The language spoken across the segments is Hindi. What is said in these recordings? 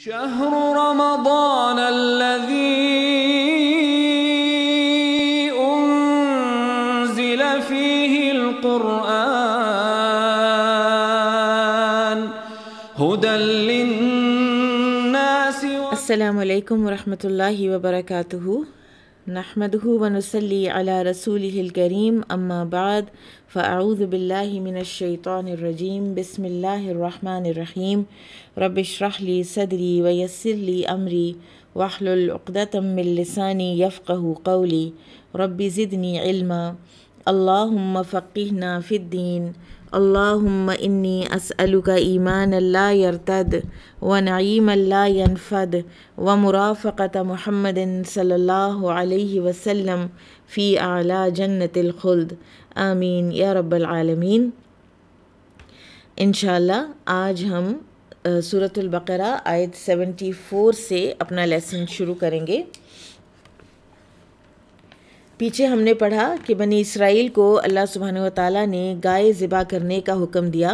شهر رمضان الذي أنزل فيه القرآن هدى للناس السلام عليكم ورحمة الله وبركاته نحمده ونصلي على رسوله الكريم أما بعد فأعوذ بالله من الشيطان الرجيم بسم الله الرحمن الرحيم رب اشرح لي صدري ويسر لي أمري واحلل عقدة من لساني يفقه قولي رب زدني علما اللهم فقهنا في الدين अल्लाहुम्म इन्नी असअलुका ईमान ला यरतद व नईम ला यनफद व मुराफ़त महमद सल्लल्लाहु अलैहि वसल्लम फ़ी आला जन्नतलखुल्द आमीन या रब्बालमीन इन आज हम सूरतुल्बकरा आयत 74 से अपना लेसन शुरू करेंगे पीछे हमने पढ़ा कि बनी इसराइल को अल्लाह सुबहान ताली ने गाय ज़िबा करने का हुक्म दिया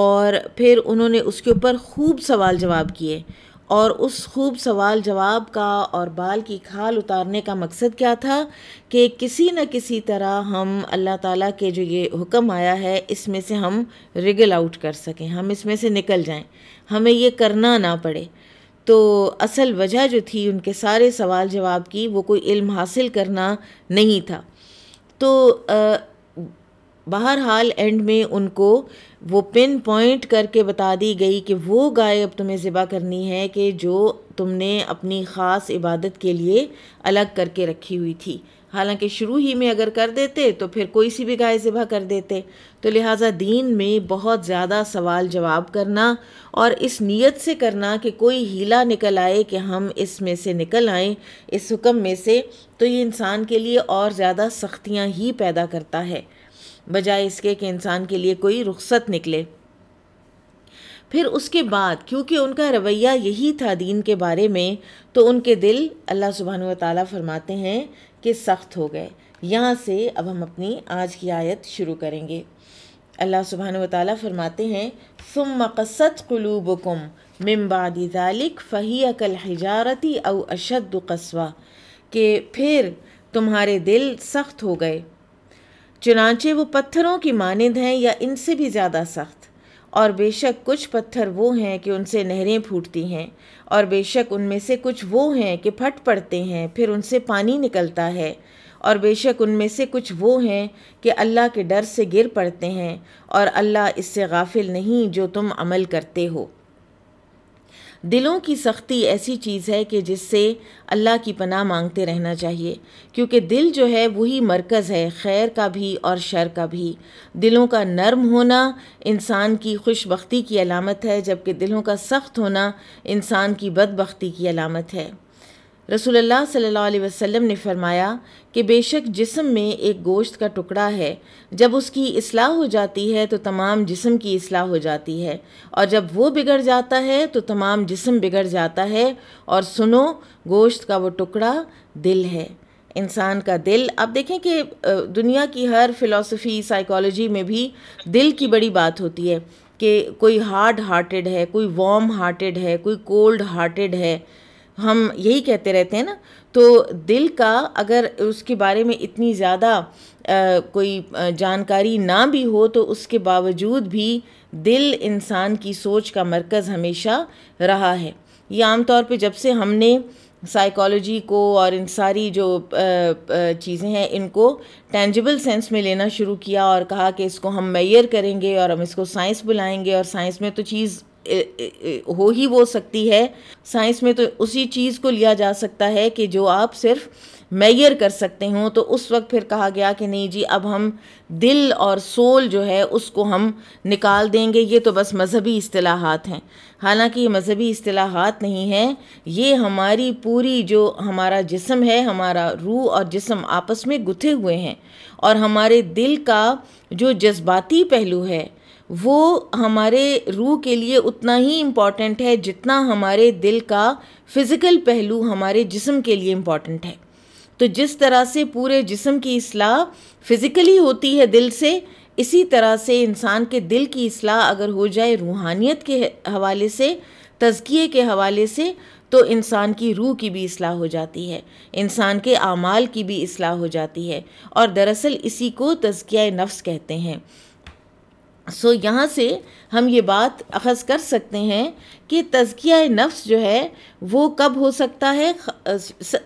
और फिर उन्होंने उसके ऊपर खूब सवाल जवाब किए और उस खूब सवाल जवाब का और बाल की खाल उतारने का मकसद क्या था कि किसी न किसी तरह हम अल्लाह ताला के जो ये हुक्म आया है इसमें से हम रिगल आउट कर सकें हम इसमें से निकल जाएं हमें ये करना ना पड़े तो असल वजह जो थी उनके सारे सवाल जवाब की वो कोई इल्म हासिल करना नहीं था तो बहरहाल एंड में उनको वो पिन पॉइंट करके बता दी गई कि वो गाय अब तुम्हें ज़िबा करनी है कि जो तुमने अपनी ख़ास इबादत के लिए अलग करके रखी हुई थी हालांकि शुरू ही में अगर कर देते तो फिर कोई सी भी गाय ज़िबा कर देते तो लिहाजा दीन में बहुत ज़्यादा सवाल जवाब करना और इस नीयत से करना कि कोई हीला निकल आए कि हम इसमें से निकल आएँ इस हुक्म में से तो ये इंसान के लिए और ज़्यादा सख्तियाँ ही पैदा करता है बजाय इसके कि इंसान के लिए कोई रुख्सत निकले फिर उसके बाद क्योंकि उनका रवैया यही था दीन के बारे में तो उनके दिल अल्लाह सुबहान तरमाते हैं के सख्त हो गए यहाँ से अब हम अपनी आज की आयत शुरू करेंगे अल्लाह सुबहान वाली फरमाते हैं सुम मकसद कलूबकुम मिम्बादी ज़ालिक फ़ही अकल हजारती अव अशद कस्वा के फिर तुम्हारे दिल सख्त हो गए चुनाचे वो पत्थरों की मानद हैं या इनसे भी ज़्यादा सख्त और बेशक कुछ पत्थर वो हैं कि उनसे नहरें फूटती हैं और बेशक उनमें से कुछ वो हैं कि फट पड़ते हैं फिर उनसे पानी निकलता है और बेशक उनमें से कुछ वो हैं कि अल्लाह के डर से गिर पड़ते हैं और अल्लाह इससे गाफिल नहीं जो तुम अमल करते हो दिलों की सख्ती ऐसी चीज़ है कि जिससे अल्लाह की पनाह मांगते रहना चाहिए क्योंकि दिल जो है वही मरकज़ है खैर का भी और शर का भी दिलों का नरम होना इंसान की खुशबी की अलामत है जबकि दिलों का सख्त होना इंसान की बदबख्ती की अलामत है रसूलुल्लाह सल्लल्लाहु अलैहि वसल्लम ने फरमाया कि बेशक जिस्म में एक गोश्त का टुकड़ा है जब उसकी असलाह हो जाती है तो तमाम जिस्म की असलाह हो जाती है और जब वो बिगड़ जाता है तो तमाम जिस्म बिगड़ जाता है और सुनो गोश्त का वो टुकड़ा दिल है इंसान का दिल आप देखें कि दुनिया की हर फिलॉसफी साइकोलॉजी में भी दिल की बड़ी बात होती है कि कोई हार्ड हार्टेड है कोई वार्म हार्टेड है कोई कोल्ड हार्टेड है हम यही कहते रहते हैं ना तो दिल का अगर उसके बारे में इतनी ज़्यादा कोई जानकारी ना भी हो तो उसके बावजूद भी दिल इंसान की सोच का मरकज़ हमेशा रहा है ये आमतौर पे जब से हमने साइकोलॉजी को और इन सारी जो चीज़ें हैं इनको टेंजिबल सेंस में लेना शुरू किया और कहा कि इसको हम मैयर करेंगे और हम इसको साइंस बुलाएंगे और साइंस में तो चीज़ हो ही वो सकती है साइंस में तो उसी चीज़ को लिया जा सकता है कि जो आप सिर्फ मैयर कर सकते हो तो उस वक्त फिर कहा गया कि नहीं जी अब हम दिल और सोल जो है उसको हम निकाल देंगे ये तो बस मज़हबी अصطलाहत हैं हालांकि ये मज़हबी अصطलाहत नहीं हैं ये हमारी पूरी जो हमारा जिसम है हमारा रूह और जिसम आपस में गुथे हुए हैं और हमारे दिल का जो जज्बाती पहलू है वो हमारे रूह के लिए उतना ही इम्पॉर्टेंट है जितना हमारे दिल का फिज़िकल पहलू हमारे जिस्म के लिए इम्पॉर्टेंट है तो जिस तरह से पूरे जिस्म की असलाह फिज़िकली होती है दिल से इसी तरह से इंसान के दिल की असलाह अगर हो जाए रूहानियत के हवाले से तजकिए के हवाले से तो इंसान की रूह की भी असलाह हो जाती है इंसान के आमाल की भी असलाह हो जाती है और दरअसल इसी को तजकिया नफ्स कहते हैं सो यहाँ से हम ये बात अखज़ कर सकते हैं कि तज़किया नफ्स जो है वो कब हो सकता है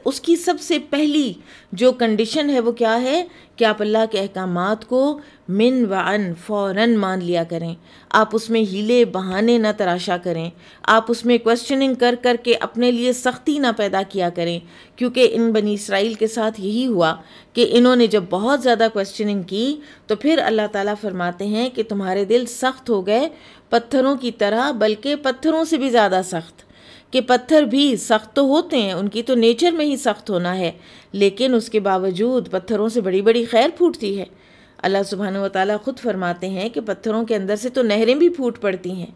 उसकी सबसे पहली जो कंडीशन है वो क्या है कि आप अल्लाह के अहकाम को मिन वन फ़ौर मान लिया करें आप उसमें हीले बहाने ना तराशा करें आप उसमें क्वेश्चनिंग कर कर के अपने लिए सख्ती ना पैदा किया करें क्योंकि इन बनी इसराइल के साथ यही हुआ कि इन्होंने जब बहुत ज़्यादा क्वेश्चनिंग की तो फिर अल्लाह ताला फरमाते हैं कि तुम्हारे दिल सख्त हो गए पत्थरों की तरह बल्कि पत्थरों से भी ज़्यादा सख्त कि पत्थर भी सख्त तो होते हैं उनकी तो नेचर में ही सख्त होना है लेकिन उसके बावजूद पत्थरों से बड़ी बड़ी खैर फूटती है अल्लाह सुबहान वाली ख़ुद फरमाते हैं कि पत्थरों के अंदर से तो नहरें भी फूट पड़ती हैं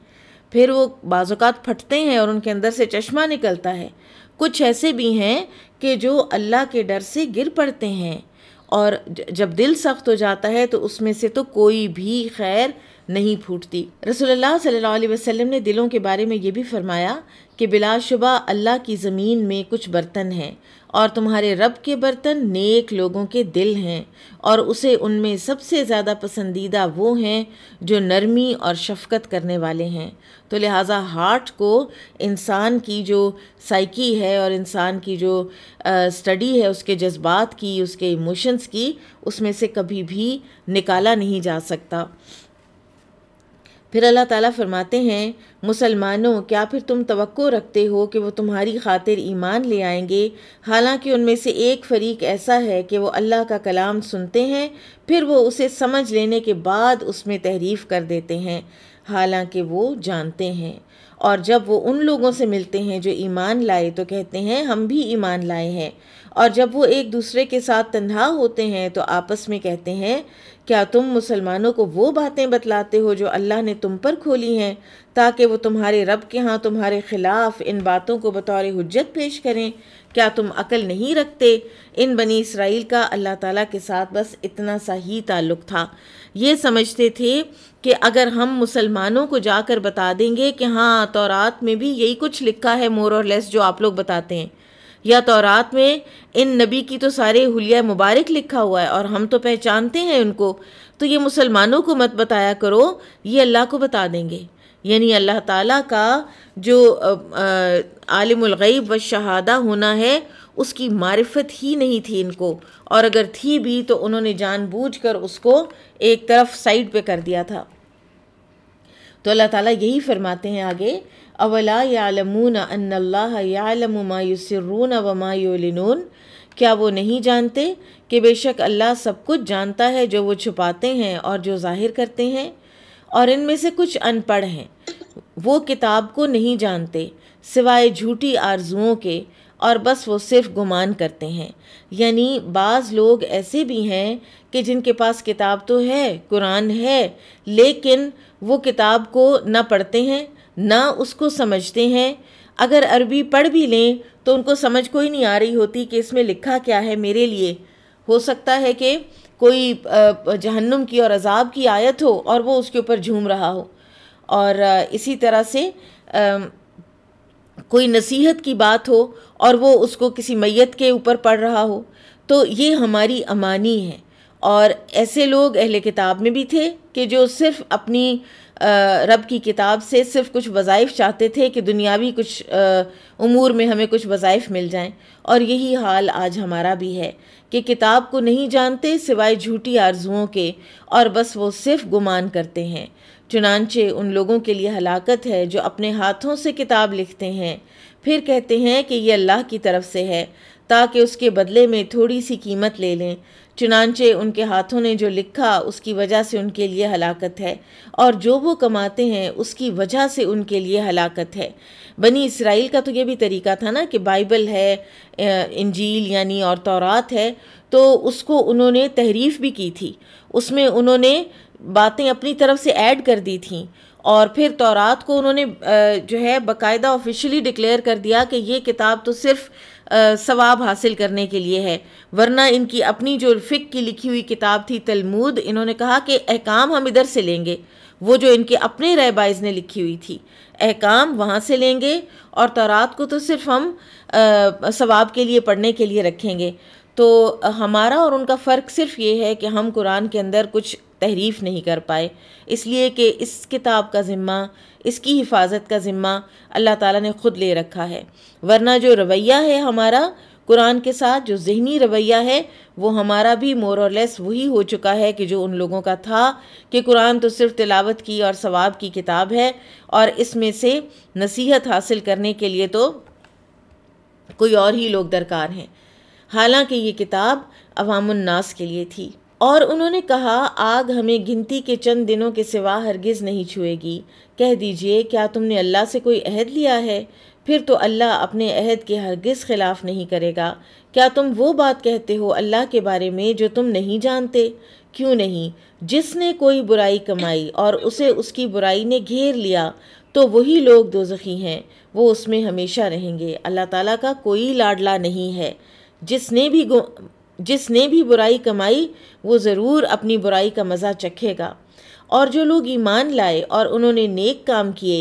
फिर वो बाज़ात फटते हैं और उनके अंदर से चश्मा निकलता है कुछ ऐसे भी हैं कि जो अल्लाह के डर से गिर पड़ते हैं और जब दिल सख्त हो जाता है तो उसमें से तो कोई भी खैर नहीं फूटती रसोल्ला सल्ला वसम ने दिलों के बारे में ये भी फरमाया कि बिलाशुबा अल्लाह की ज़मीन में कुछ बर्तन हैं और तुम्हारे रब के बर्तन नेक लोगों के दिल हैं और उसे उनमें सबसे ज़्यादा पसंदीदा वो हैं जो नरमी और शफकत करने वाले हैं तो लिहाजा हार्ट को इंसान की जो साइकी है और इंसान की जो स्टडी है उसके जज्बात की उसके इमोशंस की उसमें से कभी भी निकाला नहीं जा सकता फिर अल्लाह ताला फरमाते हैं मुसलमानों क्या फिर तुम तवक्को रखते हो कि वो तुम्हारी खातिर ईमान ले आएंगे हालांकि उनमें से एक फ़रीक ऐसा है कि वो अल्लाह का कलाम सुनते हैं फिर वो उसे समझ लेने के बाद उसमें तहरीफ़ कर देते हैं हालांकि वो जानते हैं और जब वो उन लोगों से मिलते हैं जो ईमान लाए तो कहते हैं हम भी ईमान लाए हैं और जब वो एक दूसरे के साथ तन्हा होते हैं तो आपस में कहते हैं क्या तुम मुसलमानों को वो बातें बतलाते हो जो अल्लाह ने तुम पर खोली हैं ताकि वो तुम्हारे रब के यहाँ तुम्हारे ख़िलाफ़ इन बातों को बतौर हजत पेश करें क्या तुम अकल नहीं रखते इन बनी इसराइल का अल्लाह ताला के साथ बस इतना सा ही ताल्लुक़ था ये समझते थे कि अगर हम मुसलमानों को जाकर बता देंगे कि हाँ तौरात में भी यही कुछ लिखा है मोर और लेस जो आप लोग बताते हैं या तौरात तो में इन नबी की तो सारे हुलिया मुबारक लिखा हुआ है और हम तो पहचानते हैं उनको तो ये मुसलमानों को मत बताया करो ये अल्लाह को बता देंगे यानी अल्लाह ताला का जो आलिमग़ैब व शहादा होना है उसकी मारफ़त ही नहीं थी इनको और अगर थी भी तो उन्होंने जानबूझकर उसको एक तरफ साइड पे कर दिया था तो अल्लाह ताला यही फरमाते हैं आगे अवला यालमून अन्नल्लाह व मायूलिनून क्या वो नहीं जानते कि बेशक अल्लाह सब कुछ जानता है जो वो छुपाते हैं और जो जाहिर करते हैं और इनमें से कुछ अनपढ़ हैं वो किताब को नहीं जानते सिवाय झूठी आरजुओं के और बस वो सिर्फ गुमान करते हैं यानी बाज़ लोग ऐसे भी हैं कि जिनके पास किताब तो है कुरान है लेकिन वो किताब को ना पढ़ते हैं ना उसको समझते हैं अगर अरबी पढ़ भी लें तो उनको समझ कोई नहीं आ रही होती कि इसमें लिखा क्या है मेरे लिए हो सकता है कि कोई जहन्नुम की और अजाब की आयत हो और वो उसके ऊपर झूम रहा हो और इसी तरह से कोई नसीहत की बात हो और वो उसको किसी मैत के ऊपर पढ़ रहा हो तो ये हमारी अमानी है और ऐसे लोग अहले किताब में भी थे कि जो सिर्फ अपनी रब की किताब से सिर्फ कुछ वज़ाइफ चाहते थे कि दुनियावी कुछ अमूर में हमें कुछ वज़ाइफ मिल जाएं और यही हाल आज हमारा भी है कि किताब को नहीं जानते सिवाय झूठी आरजुओं के और बस वो सिर्फ गुमान करते हैं चुनानचे उन लोगों के लिए हलाकत है जो अपने हाथों से किताब लिखते हैं फिर कहते हैं कि ये अल्लाह की तरफ से है ताकि उसके बदले में थोड़ी सी कीमत ले लें चुनानचे उनके हाथों ने जो लिखा उसकी वजह से उनके लिए हलाकत है और जो वो कमाते हैं उसकी वजह से उनके लिए हलाकत है बनी इसराइल का तो ये भी तरीका था ना कि बाइबल है इंजील यानी और तौरात है तो उसको उन्होंने तहरीफ भी की थी उसमें उन्होंने बातें अपनी तरफ से ऐड कर दी थी और फिर तौरात को उन्होंने जो है बकायदा ऑफिशियली डिक्लेयर कर दिया कि ये किताब तो सिर्फ सवाब हासिल करने के लिए है वरना इनकी अपनी जो फ़िक की लिखी हुई किताब थी तलमूद इन्होंने कहा कि अहकाम हम इधर से लेंगे वो जो इनके अपने रहबाइज ने लिखी हुई थी अहकाम वहाँ से लेंगे और तौरात को तो सिर्फ हम सवाब के लिए पढ़ने के लिए रखेंगे तो हमारा और उनका फ़र्क सिर्फ ये है कि हम कुरान के अंदर कुछ तहरीफ नहीं कर पाए इसलिए कि इस किताब का ज़िम्मा इसकी हिफाजत का ज़िम्मा अल्लाह ताला ने ख़ुद ले रखा है वरना जो रवैया है हमारा कुरान के साथ जो जहनी रवैया है वो हमारा भी मोर और लेस वही हो चुका है कि जो उन लोगों का था कि कुरान तो सिर्फ तिलावत की और सवाब की किताब है और इसमें से नसीहत हासिल करने के लिए तो कोई और ही लोग दरकार हैं हालांकि ये किताब अवामनास के लिए थी और उन्होंने कहा आग हमें गिनती के चंद दिनों के सिवा हरगिज़ नहीं छुएगी कह दीजिए क्या तुमने अल्लाह से कोई अहद लिया है फिर तो अल्लाह अपने अहद के हरगिज़ ख़िलाफ़ नहीं करेगा क्या तुम वो बात कहते हो अल्लाह के बारे में जो तुम नहीं जानते क्यों नहीं जिसने कोई बुराई कमाई और उसे उसकी बुराई ने घेर लिया तो वही लोग दोजखी हैं वो उसमें हमेशा रहेंगे अल्लाह ताला का कोई लाडला नहीं है जिसने भी जिसने भी बुराई कमाई वो ज़रूर अपनी बुराई का मज़ा चखेगा और जो लोग ईमान लाए और उन्होंने नेक काम किए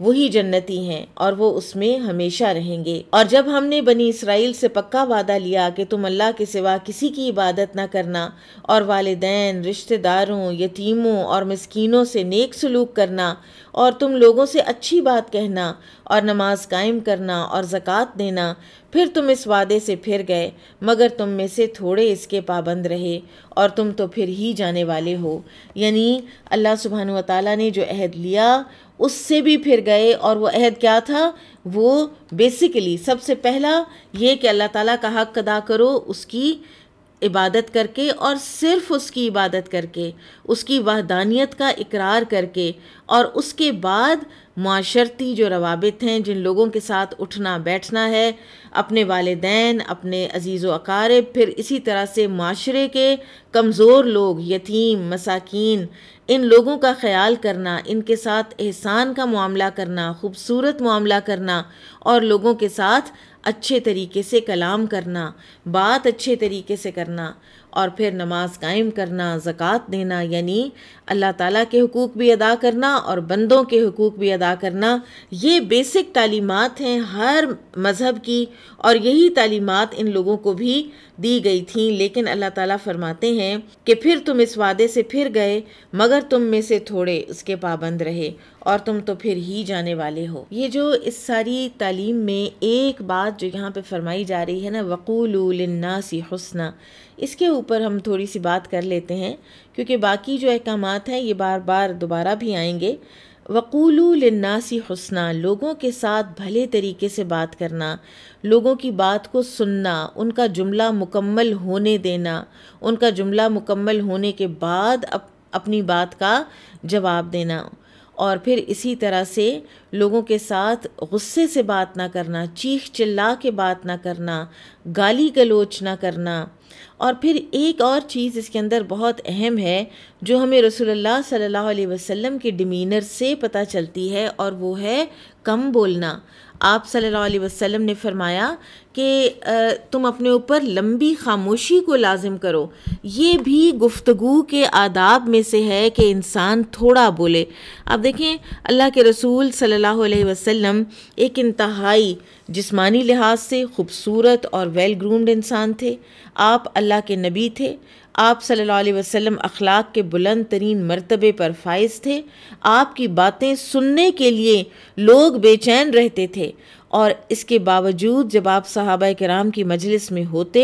वही जन्नती हैं और वो उसमें हमेशा रहेंगे और जब हमने बनी इसराइल से पक्का वादा लिया कि तुम अल्लाह के सिवा किसी की इबादत ना करना और वालदेन रिश्तेदारों यतीमों और मस्किनों से नेक सलूक करना और तुम लोगों से अच्छी बात कहना और नमाज कायम करना और ज़क़़त देना फिर तुम इस वादे से फिर गए मगर तुम में से थोड़े इसके पाबंद रहे और तुम तो फिर ही जाने वाले हो यानी अल्लाह सुबहान ताली ने जो अहद लिया उससे भी फिर गए और वो अहद क्या था वो बेसिकली सबसे पहला ये कि अल्लाह ताला का हक अदा करो उसकी इबादत करके और सिर्फ उसकी इबादत करके उसकी वहदानियत का इकरार करके और उसके बाद माशरती जो रवाबित हैं जिन लोगों के साथ उठना बैठना है अपने वालदेन अपने अजीज़ व अकारब फिर इसी तरह से माशरे के कमज़ोर लोग यतीम मसाकिन इन लोगों का ख्याल करना इनके साथ एहसान का मामला करना खूबसूरत मामला करना और लोगों के साथ अच्छे तरीके से कलाम करना बात अच्छे तरीके से करना और फिर नमाज कायम करना ज़क़़त देना यानी अल्लाह ताला के हकूक़ भी अदा करना और बंदों के हकूक़ भी अदा करना ये बेसिक तालीमत हैं हर मज़हब की और यही तालीमत इन लोगों को भी दी गई थी लेकिन अल्लाह ताला फरमाते हैं कि फिर तुम इस वादे से फिर गए मगर तुम में से थोड़े उसके पाबंद रहे और तुम तो फिर ही जाने वाले हो ये जो इस सारी तालीम में एक बात जो यहाँ पे फरमाई जा रही है ना वक़ूल नासी हसना इसके ऊपर हम थोड़ी सी बात कर लेते हैं क्योंकि बाकी जो अहकाम हैं ये बार बार दोबारा भी आएंगे वक़ूलू लन्नासी हसना लोगों के साथ भले तरीके से बात करना लोगों की बात को सुनना उनका जुमला मुकम्मल होने देना उनका जुमला मुकम्मल होने के बाद अप, अपनी बात का जवाब देना और फिर इसी तरह से लोगों के साथ गुस्से से बात ना करना चीख चिल्ला के बात ना करना गाली गलोच ना करना और फिर एक और चीज़ इसके अंदर बहुत अहम है जो हमें रसूलुल्लाह सल्लल्लाहु अलैहि वसल्लम के डिमीनर से पता चलती है और वो है कम बोलना आप सल्लल्लाहु अलैहि वसल्लम ने फरमाया कि तुम अपने ऊपर लंबी खामोशी को लाजिम करो ये भी गुफ्तु के आदाब में से है कि इंसान थोड़ा बोले आप देखें अल्लाह के रसूल सल्लल्लाहु अलैहि वसल्लम एक इंतहाई जिस्मानी लिहाज से खूबसूरत और वेल ग्रूम्ड इंसान थे आप अल्लाह के नबी थे आप सल्लल्लाहु अलैहि वसल्लम अखलाक के बुलंद तरीन मरतबे पर फाइज थे आपकी बातें सुनने के लिए लोग बेचैन रहते थे और इसके बावजूद जब आप सहाबा कराम की मजलिस में होते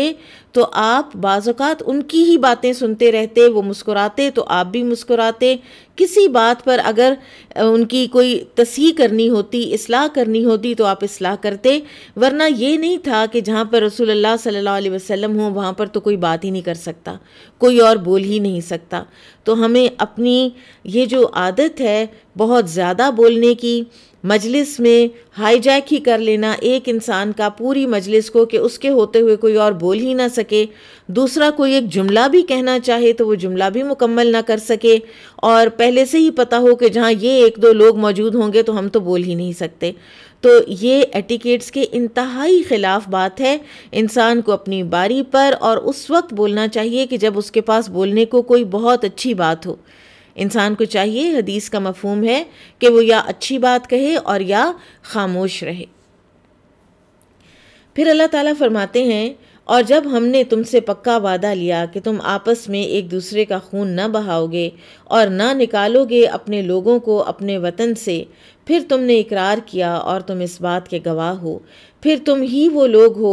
तो आप बाज़ात उनकी ही बातें सुनते रहते वो मुस्कुराते तो आप भी मुस्कुराते किसी बात पर अगर उनकी कोई तस्ही करनी होती असलाह करनी होती तो आप असलाह करते वरना ये नहीं था कि जहाँ पर रसूल अल्लाह सल्लल्लाहु अलैहि वसल्लम हो वहाँ पर तो कोई बात ही नहीं कर सकता कोई और बोल ही नहीं सकता तो हमें अपनी ये जो आदत है बहुत ज़्यादा बोलने की मजलिस में हाईजैक ही कर लेना एक इंसान का पूरी मजलिस को कि उसके होते हुए कोई और बोल ही ना सके दूसरा कोई एक जुमला भी कहना चाहे तो वो जुमला भी मुकम्मल ना कर सके और पहले से ही पता हो कि जहाँ ये एक दो लोग मौजूद होंगे तो हम तो बोल ही नहीं सकते तो ये एटिकेट्स के इंतहाई ख़िलाफ़ बात है इंसान को अपनी बारी पर और उस वक्त बोलना चाहिए कि जब उसके पास बोलने को कोई बहुत अच्छी बात हो इंसान को चाहिए हदीस का मफहम है कि वो या अच्छी बात कहे और या खामोश रहे फिर अल्लाह ताला फरमाते हैं और जब हमने तुमसे पक्का वादा लिया कि तुम आपस में एक दूसरे का खून न बहाओगे और ना निकालोगे अपने लोगों को अपने वतन से फिर तुमने इकरार किया और तुम इस बात के गवाह हो फिर तुम ही वो लोग हो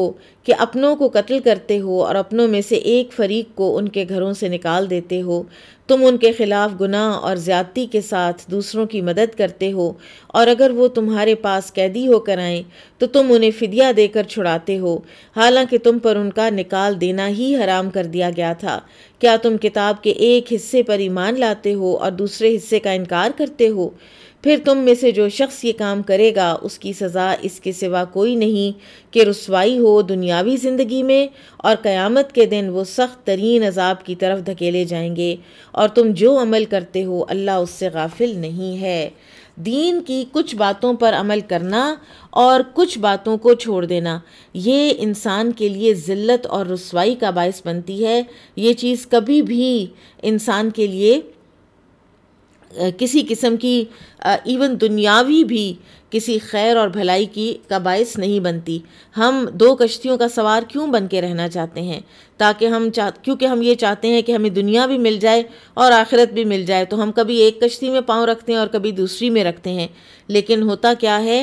कि अपनों को कत्ल करते हो और अपनों में से एक फ़रीक को उनके घरों से निकाल देते हो तुम उनके ख़िलाफ़ गुनाह और ज़्यादती के साथ दूसरों की मदद करते हो और अगर वो तुम्हारे पास कैदी होकर आए तो तुम उन्हें फ़िदिया देकर छुड़ाते हो हालांकि तुम पर उनका निकाल देना ही हराम कर दिया गया था क्या तुम किताब के एक हिस्से पर ईमान लाते हो और दूसरे हिस्से का इनकार करते हो फिर तुम में से जो शख्स ये काम करेगा उसकी सज़ा इसके सिवा कोई नहीं कि रसवाई हो दुनियावी ज़िंदगी में और क़यामत के दिन वो सख्त तरीन अजाब की तरफ धकेले जाएंगे और तुम जो अमल करते हो अल्लाह उससे गाफिल नहीं है दीन की कुछ बातों पर अमल करना और कुछ बातों को छोड़ देना ये इंसान के लिए ज़िल्लत और रसवाई का बायस बनती है ये चीज़ कभी भी इंसान के लिए किसी किस्म की इवन दुनियावी भी किसी खैर और भलाई की का बायस नहीं बनती हम दो कश्तियों का सवार क्यों बन के रहना चाहते हैं ताकि हम चाह क्योंकि हम ये चाहते हैं कि हमें दुनिया भी मिल जाए और आखिरत भी मिल जाए तो हम कभी एक कश्ती में पाँव रखते हैं और कभी दूसरी में रखते हैं लेकिन होता क्या है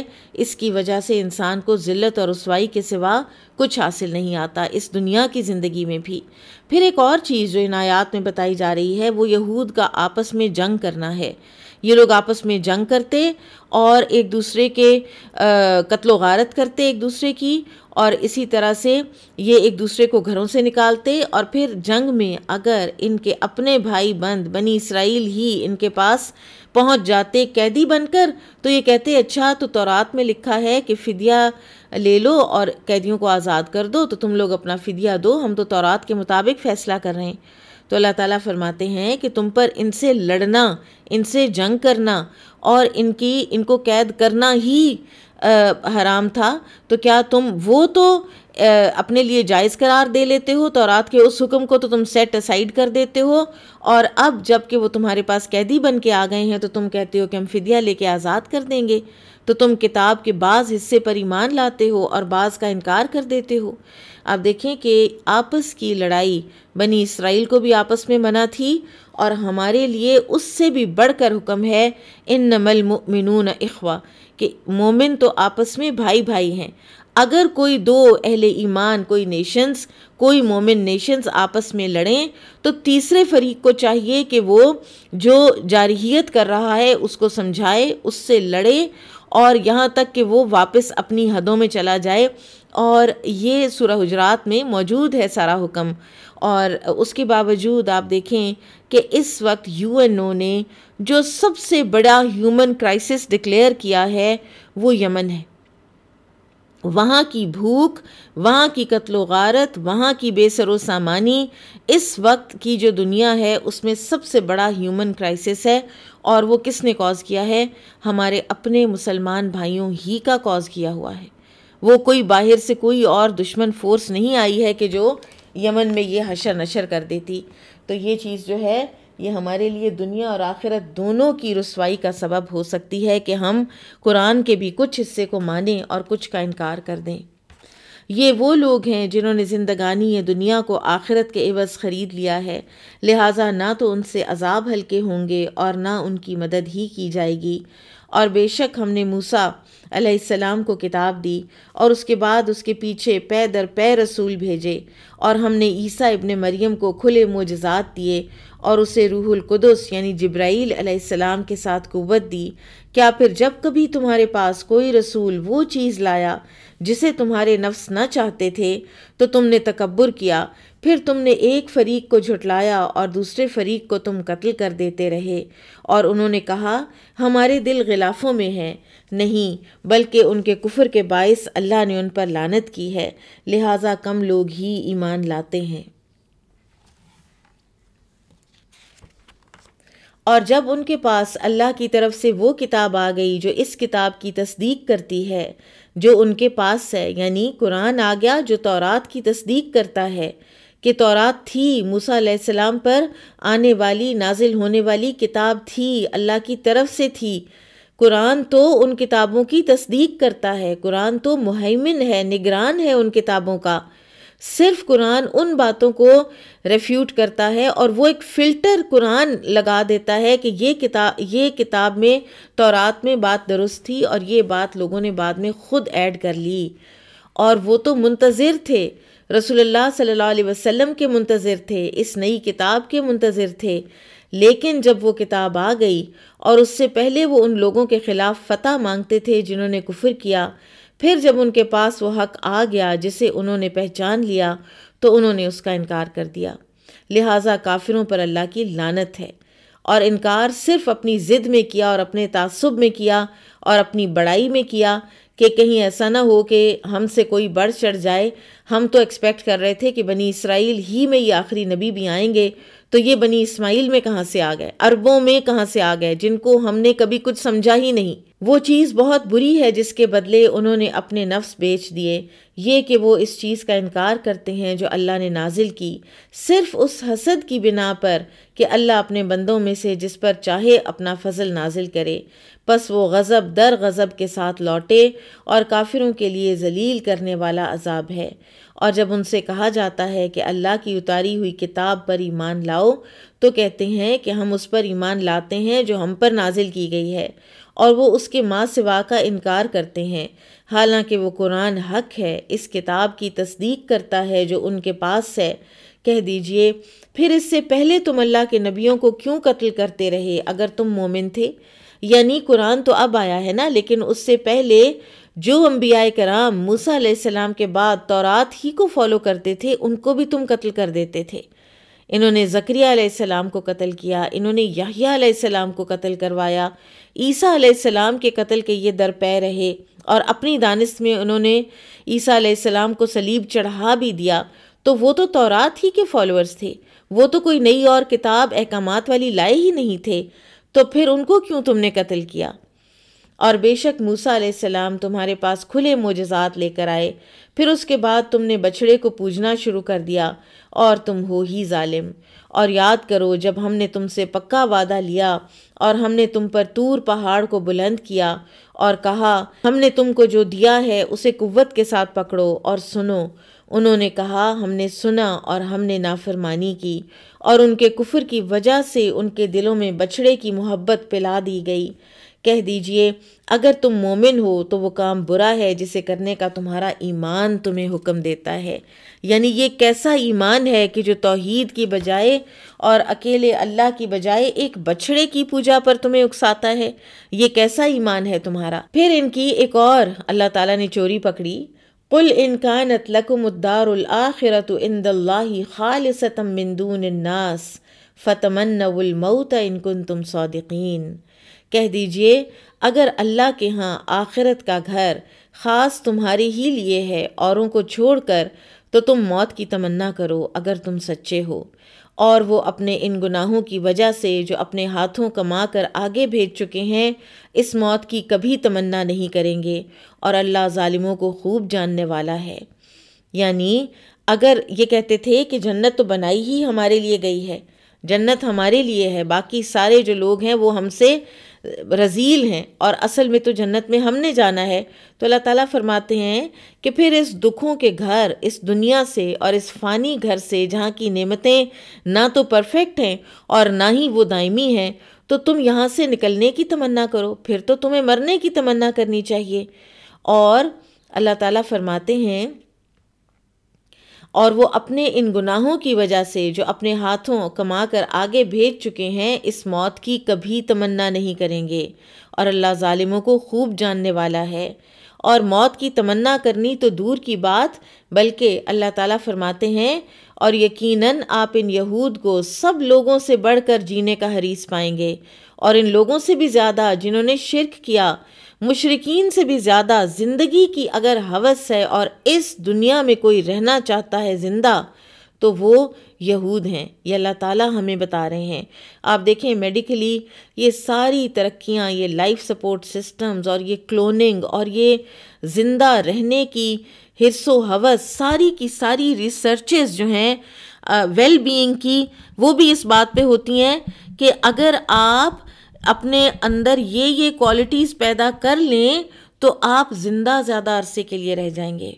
इसकी वजह से इंसान को ज़िल्त और रसवाई के सिवा कुछ हासिल नहीं आता इस दुनिया की ज़िंदगी में भी फिर एक और चीज़ जो इनायात में बताई जा रही है वो यहूद का आपस में जंग करना है ये लोग आपस में जंग करते और एक दूसरे के कत्लो गारत करते एक दूसरे की और इसी तरह से ये एक दूसरे को घरों से निकालते और फिर जंग में अगर इनके अपने भाई बंद बनी इसराइल ही इनके पास पहुंच जाते कैदी बनकर तो ये कहते अच्छा तो तौरात में लिखा है कि फ़िदिया ले लो और कैदियों को आज़ाद कर दो तो तुम लोग अपना फ़िदिया दो हम तो तौरात के मुताबिक फ़ैसला कर रहे हैं तो अल्लाह ताला फरमाते हैं कि तुम पर इनसे लड़ना इनसे जंग करना और इनकी इनको कैद करना ही आ, हराम था तो क्या तुम वो तो आ, अपने लिए जायज़ करार दे लेते हो तो रात के उस हुक्म को तो तुम सेट असाइड कर देते हो और अब जबकि वो तुम्हारे पास कैदी बन के आ गए हैं तो तुम कहते हो कि हम फिदिया लेके आज़ाद कर देंगे तो तुम किताब के बाज़ हिस्से पर ईमान लाते हो और बाज़ का इनकार कर देते हो आप देखें कि आपस की लड़ाई बनी इसराइल को भी आपस में मना थी और हमारे लिए उससे भी बढ़कर हुक्म है इन नमल मिनून अखवा कि मोमिन तो आपस में भाई भाई हैं अगर कोई दो अहले ईमान कोई नेशंस कोई मोमिन नेशंस आपस में लड़ें तो तीसरे फरीक को चाहिए कि वो जो जारहीत कर रहा है उसको समझाए उससे लड़े और यहाँ तक कि वो वापस अपनी हदों में चला जाए और ये सुरह हजरात में मौजूद है सारा हुक्म और उसके बावजूद आप देखें कि इस वक्त यूएनओ ने जो सबसे बड़ा ह्यूमन क्राइसिस डिक्लेयर किया है वो यमन है वहाँ की भूख वहाँ की कत्लो गारत वहाँ की बेसर सामानी इस वक्त की जो दुनिया है उसमें सबसे बड़ा ह्यूमन क्राइसिस है और वो किसने कॉज़ किया है हमारे अपने मुसलमान भाइयों ही का कॉज़ किया हुआ है वो कोई बाहर से कोई और दुश्मन फोर्स नहीं आई है कि जो यमन में ये हशर नशर कर देती तो ये चीज़ जो है ये हमारे लिए दुनिया और आखिरत दोनों की रसवाई का सबब हो सकती है कि हम कुरान के भी कुछ हिस्से को माने और कुछ का इनकार कर दें ये वो लोग हैं जिन्होंने ज़िंदगानी ये दुनिया को आखिरत के एवज़ ख़रीद लिया है लिहाजा ना तो उनसे अजाब हल्के होंगे और ना उनकी मदद ही की जाएगी और बेशक हमने मूसा अलैहिस्सलाम को किताब दी और उसके बाद उसके पीछे पै दर पै रसूल भेजे और हमने ईसा इब्ने मरियम को खुले मोजात दिए और उसे रूहुल कुदस यानी जब्राइल अलैहिस्सलाम के साथ कुवत दी क्या फिर जब कभी तुम्हारे पास कोई रसूल वो चीज़ लाया जिसे तुम्हारे नफ्स न चाहते थे तो तुमने तकबर किया फिर तुमने एक फरीक को झुटलाया और दूसरे फरीक को तुम कत्ल कर देते रहे और उन्होंने कहा हमारे दिल गिलाफ़ों में हैं नहीं बल्कि उनके कुफर के बायस अल्लाह ने उन पर लानत की है लिहाजा कम लोग ही ईमान लाते हैं और जब उनके पास अल्लाह की तरफ से वो किताब आ गई जो इस किताब की तस्दीक करती है जो उनके पास है यानी कुरान आ गया जो तौरात की तस्दीक करता है कि तौरात थी मूसा सलाम पर आने वाली नाजिल होने वाली किताब थी अल्लाह की तरफ से थी कुरान तो उन किताबों की तस्दीक करता है कुरान तो मुहैमिन है निगरान है उन किताबों का सिर्फ कुरान उन बातों को रेफ्यूट करता है और वो एक फ़िल्टर कुरान लगा देता है कि ये किताब ये किताब में तौरात में बात दुरुस्त थी और ये बात लोगों ने बाद में ख़ुद ऐड कर ली और वो तो मुंतज़िर थे रसूलुल्लाह सल्लल्लाहु अलैहि वसल्लम के मुंतज़र थे इस नई किताब के मुंतज़र थे लेकिन जब वो किताब आ गई और उससे पहले वो उन लोगों के ख़िलाफ़ फ़तह मांगते थे जिन्होंने कुफर किया फिर जब उनके पास वो हक आ गया जिसे उन्होंने पहचान लिया तो उन्होंने उसका इनकार कर दिया लिहाजा काफिरों पर अल्लाह की लानत है और इनकार सिर्फ अपनी ज़िद में किया और अपने तसब में किया और अपनी बड़ाई में किया कि कहीं ऐसा ना हो कि हमसे कोई बढ़ चढ़ जाए हम तो एक्सपेक्ट कर रहे थे कि बनी इसराइल ही में ये आखिरी नबी भी आएंगे तो ये बनी इस्माइल में कहाँ से आ गए अरबों में कहाँ से आ गए जिनको हमने कभी कुछ समझा ही नहीं वो चीज़ बहुत बुरी है जिसके बदले उन्होंने अपने नफ्स बेच दिए ये कि वो इस चीज़ का इनकार करते हैं जो अल्लाह ने नाजिल की सिर्फ उस हसद की बिना पर कि अल्लाह अपने बंदों में से जिस पर चाहे अपना फजल नाजिल करे बस वो गज़ब दर गज़ब के साथ लौटे और काफिरों के लिए जलील करने वाला अजाब है और जब उनसे कहा जाता है कि अल्लाह की उतारी हुई किताब पर ईमान लाओ तो कहते हैं कि हम उस पर ईमान लाते हैं जो हम पर नाजिल की गई है और वो उसके माँ सिवा का इनकार करते हैं हालांकि वो कुरान हक है इस किताब की तस्दीक करता है जो उनके पास है कह दीजिए फिर इससे पहले तुम अल्लाह के नबियों को क्यों कत्ल करते रहे अगर तुम मोमिन थे यानी कुरान तो अब आया है ना लेकिन उससे पहले जो अम्बिया कराम मूसा सलाम के बाद तौरात ही को फॉलो करते थे उनको भी तुम कत्ल कर देते थे इन्होंने ज़करिया सलाम को कत्ल किया इन्होंने याहिया सलाम को कत्ल करवाया ईसा सलाम के कत्ल के ये दर पै रहे और अपनी दानिश में उन्होंने ईसा सलाम को सलीब चढ़ा भी दिया तो वो तो तौरात ही के फॉलोअर्स थे वो तो कोई नई और किताब अहकाम वाली लाए ही नहीं थे तो फिर उनको क्यों तुमने कत्ल किया और बेशक मूसा सलाम तुम्हारे पास खुले मोजात लेकर आए फिर उसके बाद तुमने बछड़े को पूजना शुरू कर दिया और तुम हो ही ालिम और याद करो जब हमने तुमसे पक्का वादा लिया और हमने तुम पर तूर पहाड़ को बुलंद किया और कहा हमने तुमको जो दिया है उसे कुत के साथ पकड़ो और सुनो उन्होंने कहा हमने सुना और हमने नाफरमानी की और उनके कुफर की वजह से उनके दिलों में बछड़े की मोहब्बत पिला दी गई कह दीजिए अगर तुम मोमिन हो तो वो काम बुरा है जिसे करने का तुम्हारा ईमान तुम्हें हुक्म देता है यानी ये कैसा ईमान है कि जो तोहद की बजाय और अकेले अल्लाह की बजाय एक बछड़े की पूजा पर तुम्हें उकसाता है ये कैसा ईमान है तुम्हारा फिर इनकी एक और अल्लाह ताला ने चोरी पकड़ी कुल इनकानत लकुमदारखरत इंदल्ला खालसतम बिंदूननास फ़तमन्नमौत इनकुन तुम सौदिकीन कह दीजिए अगर अल्लाह के यहाँ आखिरत का घर ख़ास तुम्हारे ही लिए है औरों को छोड़कर तो तुम मौत की तमन्ना करो अगर तुम सच्चे हो और वो अपने इन गुनाहों की वजह से जो अपने हाथों कमा कर आगे भेज चुके हैं इस मौत की कभी तमन्ना नहीं करेंगे और अल्लाह ालिमों को खूब जानने वाला है यानी अगर ये कहते थे कि जन्नत तो बनाई ही हमारे लिए गई है जन्नत हमारे लिए है बाकी सारे जो लोग हैं वो हमसे रज़ील हैं और असल में तो जन्नत में हमने जाना है तो अल्लाह ताला फरमाते हैं कि फिर इस दुखों के घर इस दुनिया से और इस फ़ानी घर से जहाँ की नेमतें ना तो परफेक्ट हैं और ना ही वो दायमी हैं तो तुम यहाँ से निकलने की तमन्ना करो फिर तो तुम्हें मरने की तमन्ना करनी चाहिए और अल्लाह ताला फरमाते हैं और वो अपने इन गुनाहों की वजह से जो अपने हाथों कमा कर आगे भेज चुके हैं इस मौत की कभी तमन्ना नहीं करेंगे और अल्लाह ालिमों को खूब जानने वाला है और मौत की तमन्ना करनी तो दूर की बात बल्कि अल्लाह ताला फरमाते हैं और यकीनन आप इन यहूद को सब लोगों से बढ़कर जीने का हरीस पाएंगे और इन लोगों से भी ज़्यादा जिन्होंने शिरक किया मुशरकिन से भी ज़्यादा ज़िंदगी की अगर हवस है और इस दुनिया में कोई रहना चाहता है ज़िंदा तो वो यहूद हैं ये अल्लाह ताला हमें बता रहे हैं आप देखें मेडिकली ये सारी तरक्याँ ये लाइफ सपोर्ट सिस्टम्स और ये क्लोनिंग और ये ज़िंदा रहने की हिरसो हवस सारी की सारी रिसर्चेस जो हैं वेल बीइंग की वो भी इस बात पे होती हैं कि अगर आप अपने अंदर ये ये क्वालिटीज़ पैदा कर लें तो आप ज़िंदा ज़्यादा अरसे के लिए रह जाएंगे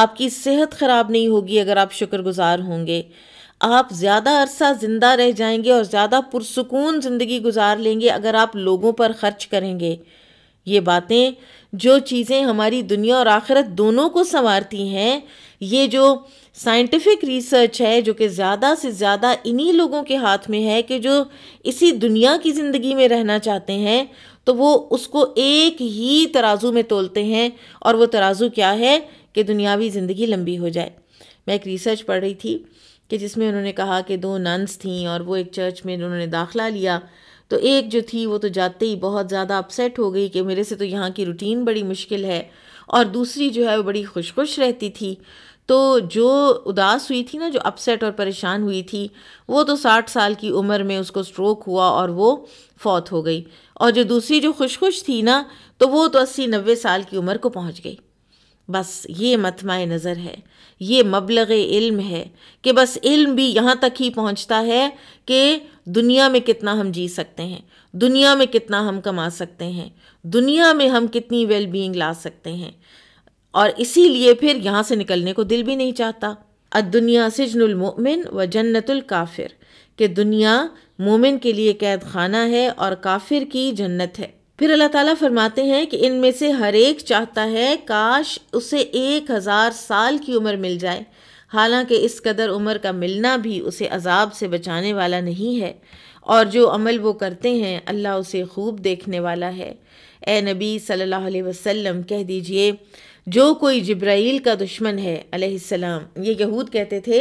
आपकी सेहत ख़राब नहीं होगी अगर आप शुक्रगुजार होंगे आप ज़्यादा अरसा ज़िंदा रह जाएंगे और ज़्यादा पुरसकून ज़िंदगी गुजार लेंगे अगर आप लोगों पर ख़र्च करेंगे ये बातें जो चीज़ें हमारी दुनिया और आखिरत दोनों को संवारती हैं ये जो साइंटिफिक रिसर्च है जो कि ज़्यादा से ज़्यादा इन्हीं लोगों के हाथ में है कि जो इसी दुनिया की ज़िंदगी में रहना चाहते हैं तो वो उसको एक ही तराजू में तोलते हैं और वो तराजू क्या है कि दुनियावी ज़िंदगी लंबी हो जाए मैं एक रिसर्च पढ़ रही थी कि जिसमें उन्होंने कहा कि दो नन्स थीं और वो एक चर्च में उन्होंने दाखिला लिया तो एक जो थी वो तो जाते ही बहुत ज़्यादा अपसेट हो गई कि मेरे से तो यहाँ की रूटीन बड़ी मुश्किल है और दूसरी जो है वो बड़ी खुश खुश रहती थी तो जो उदास हुई थी ना जो अपसेट और परेशान हुई थी वो तो साठ साल की उम्र में उसको स्ट्रोक हुआ और वो फौत हो गई और जो दूसरी जो खुश खुश थी ना तो वो तो अस्सी नब्बे साल की उम्र को पहुँच गई बस ये मतमा नज़र है ये मबलग इल्म है कि बस इल्म भी यहाँ तक ही पहुँचता है कि दुनिया में कितना हम जी सकते हैं दुनिया में कितना हम कमा सकते हैं दुनिया में हम कितनी वेल बींग ला सकते हैं और इसीलिए फिर यहाँ से निकलने को दिल भी नहीं चाहता अदुनिया सिजनुल मोमिन व जन्नतुल काफिर कि दुनिया मोमिन के लिए कैद खाना है और काफिर की जन्नत है फिर अल्लाह ताला फरमाते हैं कि इनमें से हर एक चाहता है काश उसे एक हज़ार साल की उम्र मिल जाए हालांकि इस कदर उम्र का मिलना भी उसे अजाब से बचाने वाला नहीं है और जो अमल वो करते हैं अल्लाह उसे खूब देखने वाला है ए नबी सल्लल्लाहु अलैहि वसल्लम कह दीजिए जो कोई जब्राइल का दुश्मन है अलैहिस्सलाम ये यहूद कहते थे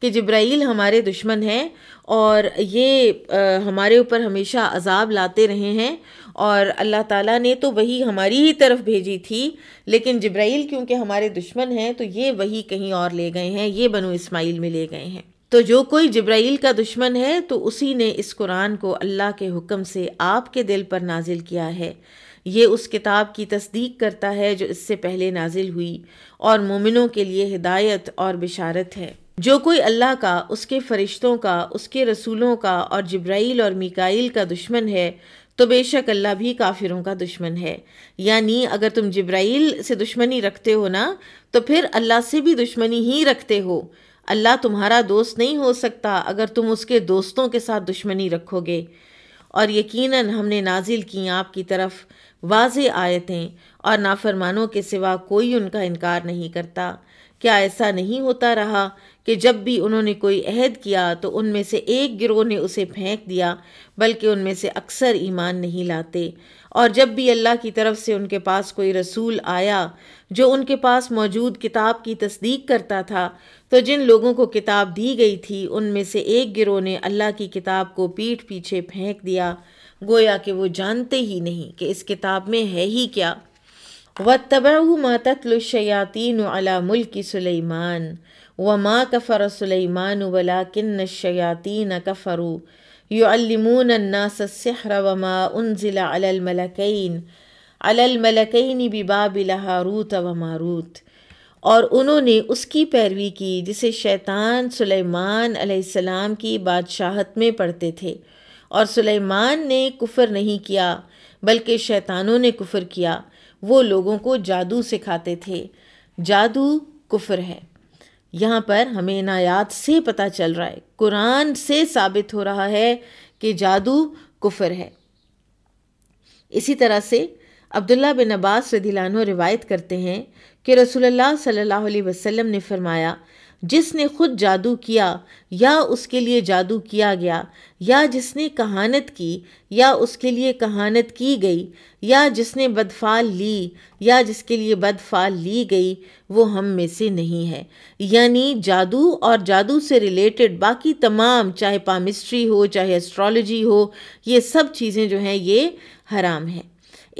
कि जब्राइल हमारे दुश्मन हैं और ये आ, हमारे ऊपर हमेशा अजाब लाते रहे हैं और अल्लाह ताला ने तो वही हमारी ही तरफ भेजी थी लेकिन जब्राइल क्योंकि हमारे दुश्मन हैं तो ये वही कहीं और ले गए हैं ये बनो इस्माइल में ले गए हैं तो जो कोई जब्राइल का दुश्मन है तो उसी ने इस कुरान को अल्लाह के हुक्म से आपके दिल पर नाजिल किया है ये उस किताब की तस्दीक करता है जो इससे पहले नाजिल हुई और मोमिनों के लिए हिदायत और बिशारत है जो कोई अल्लाह का उसके फ़रिश्तों का उसके रसूलों का और जब्राइल और मिकाइल का दुश्मन है तो बेशक अल्लाह भी काफिरों का दुश्मन है यानी अगर तुम जब्राइल से दुश्मनी रखते हो ना तो फिर अल्लाह से भी दुश्मनी ही रखते हो अल्लाह तुम्हारा दोस्त नहीं हो सकता अगर तुम उसके दोस्तों के साथ दुश्मनी रखोगे और यकीनन हमने नाजिल की आपकी तरफ वाज आयतें और नाफरमानों के सिवा कोई उनका इनकार नहीं करता क्या ऐसा नहीं होता रहा कि जब भी उन्होंने कोई अहद किया तो उनमें से एक गिरोह ने उसे फेंक दिया बल्कि उनमें से अक्सर ईमान नहीं लाते और जब भी अल्लाह की तरफ से उनके पास कोई रसूल आया जो उनके पास मौजूद किताब की तस्दीक करता था तो जिन लोगों को किताब दी गई थी उनमें से एक गिरोह ने अल्लाह की किताब को पीठ पीछे फेंक दिया गोया कि वो जानते ही नहीं कि इस किताब में है ही क्या व तबाऊ मततलशयातिन अला मुल्क सुलेमान व माँ कफ़र सुलेमान वला किन्न शयातिन कफ़रू युअलिमून नासहर व मा ज़िला अलमलकैन अलमलकैन बिबाबिल हारूत व मारूत और उन्होंने उसकी पैरवी की जिसे शैतान सुलेमान अलैहिस्सलाम की बादशाहत में पढ़ते थे और सुलेमान ने कुफ़र नहीं किया बल्कि शैतानों ने कुफ़र किया वो लोगों को जादू सिखाते थे जादू कुफ़र है यहाँ पर हमें नायात से पता चल रहा है कुरान से साबित हो रहा है कि जादू कुफ़र है इसी तरह से अब्दुल्ला बिन अब्बास रदीलानो रिवायत करते हैं कि रसूलुल्लाह सल्लल्लाहु अलैहि वसल्लम ने फरमाया जिसने खुद जादू किया या उसके लिए जादू किया गया या जिसने कहानत की या उसके लिए कहानत की गई या जिसने बदफाल ली या जिसके लिए बदफाल ली गई वो हम में से नहीं है यानी जादू और जादू से रिलेटेड बाकी तमाम चाहे पामिस्ट्री हो चाहे एस्ट्रोलॉजी हो ये सब चीज़ें जो हैं ये हराम हैं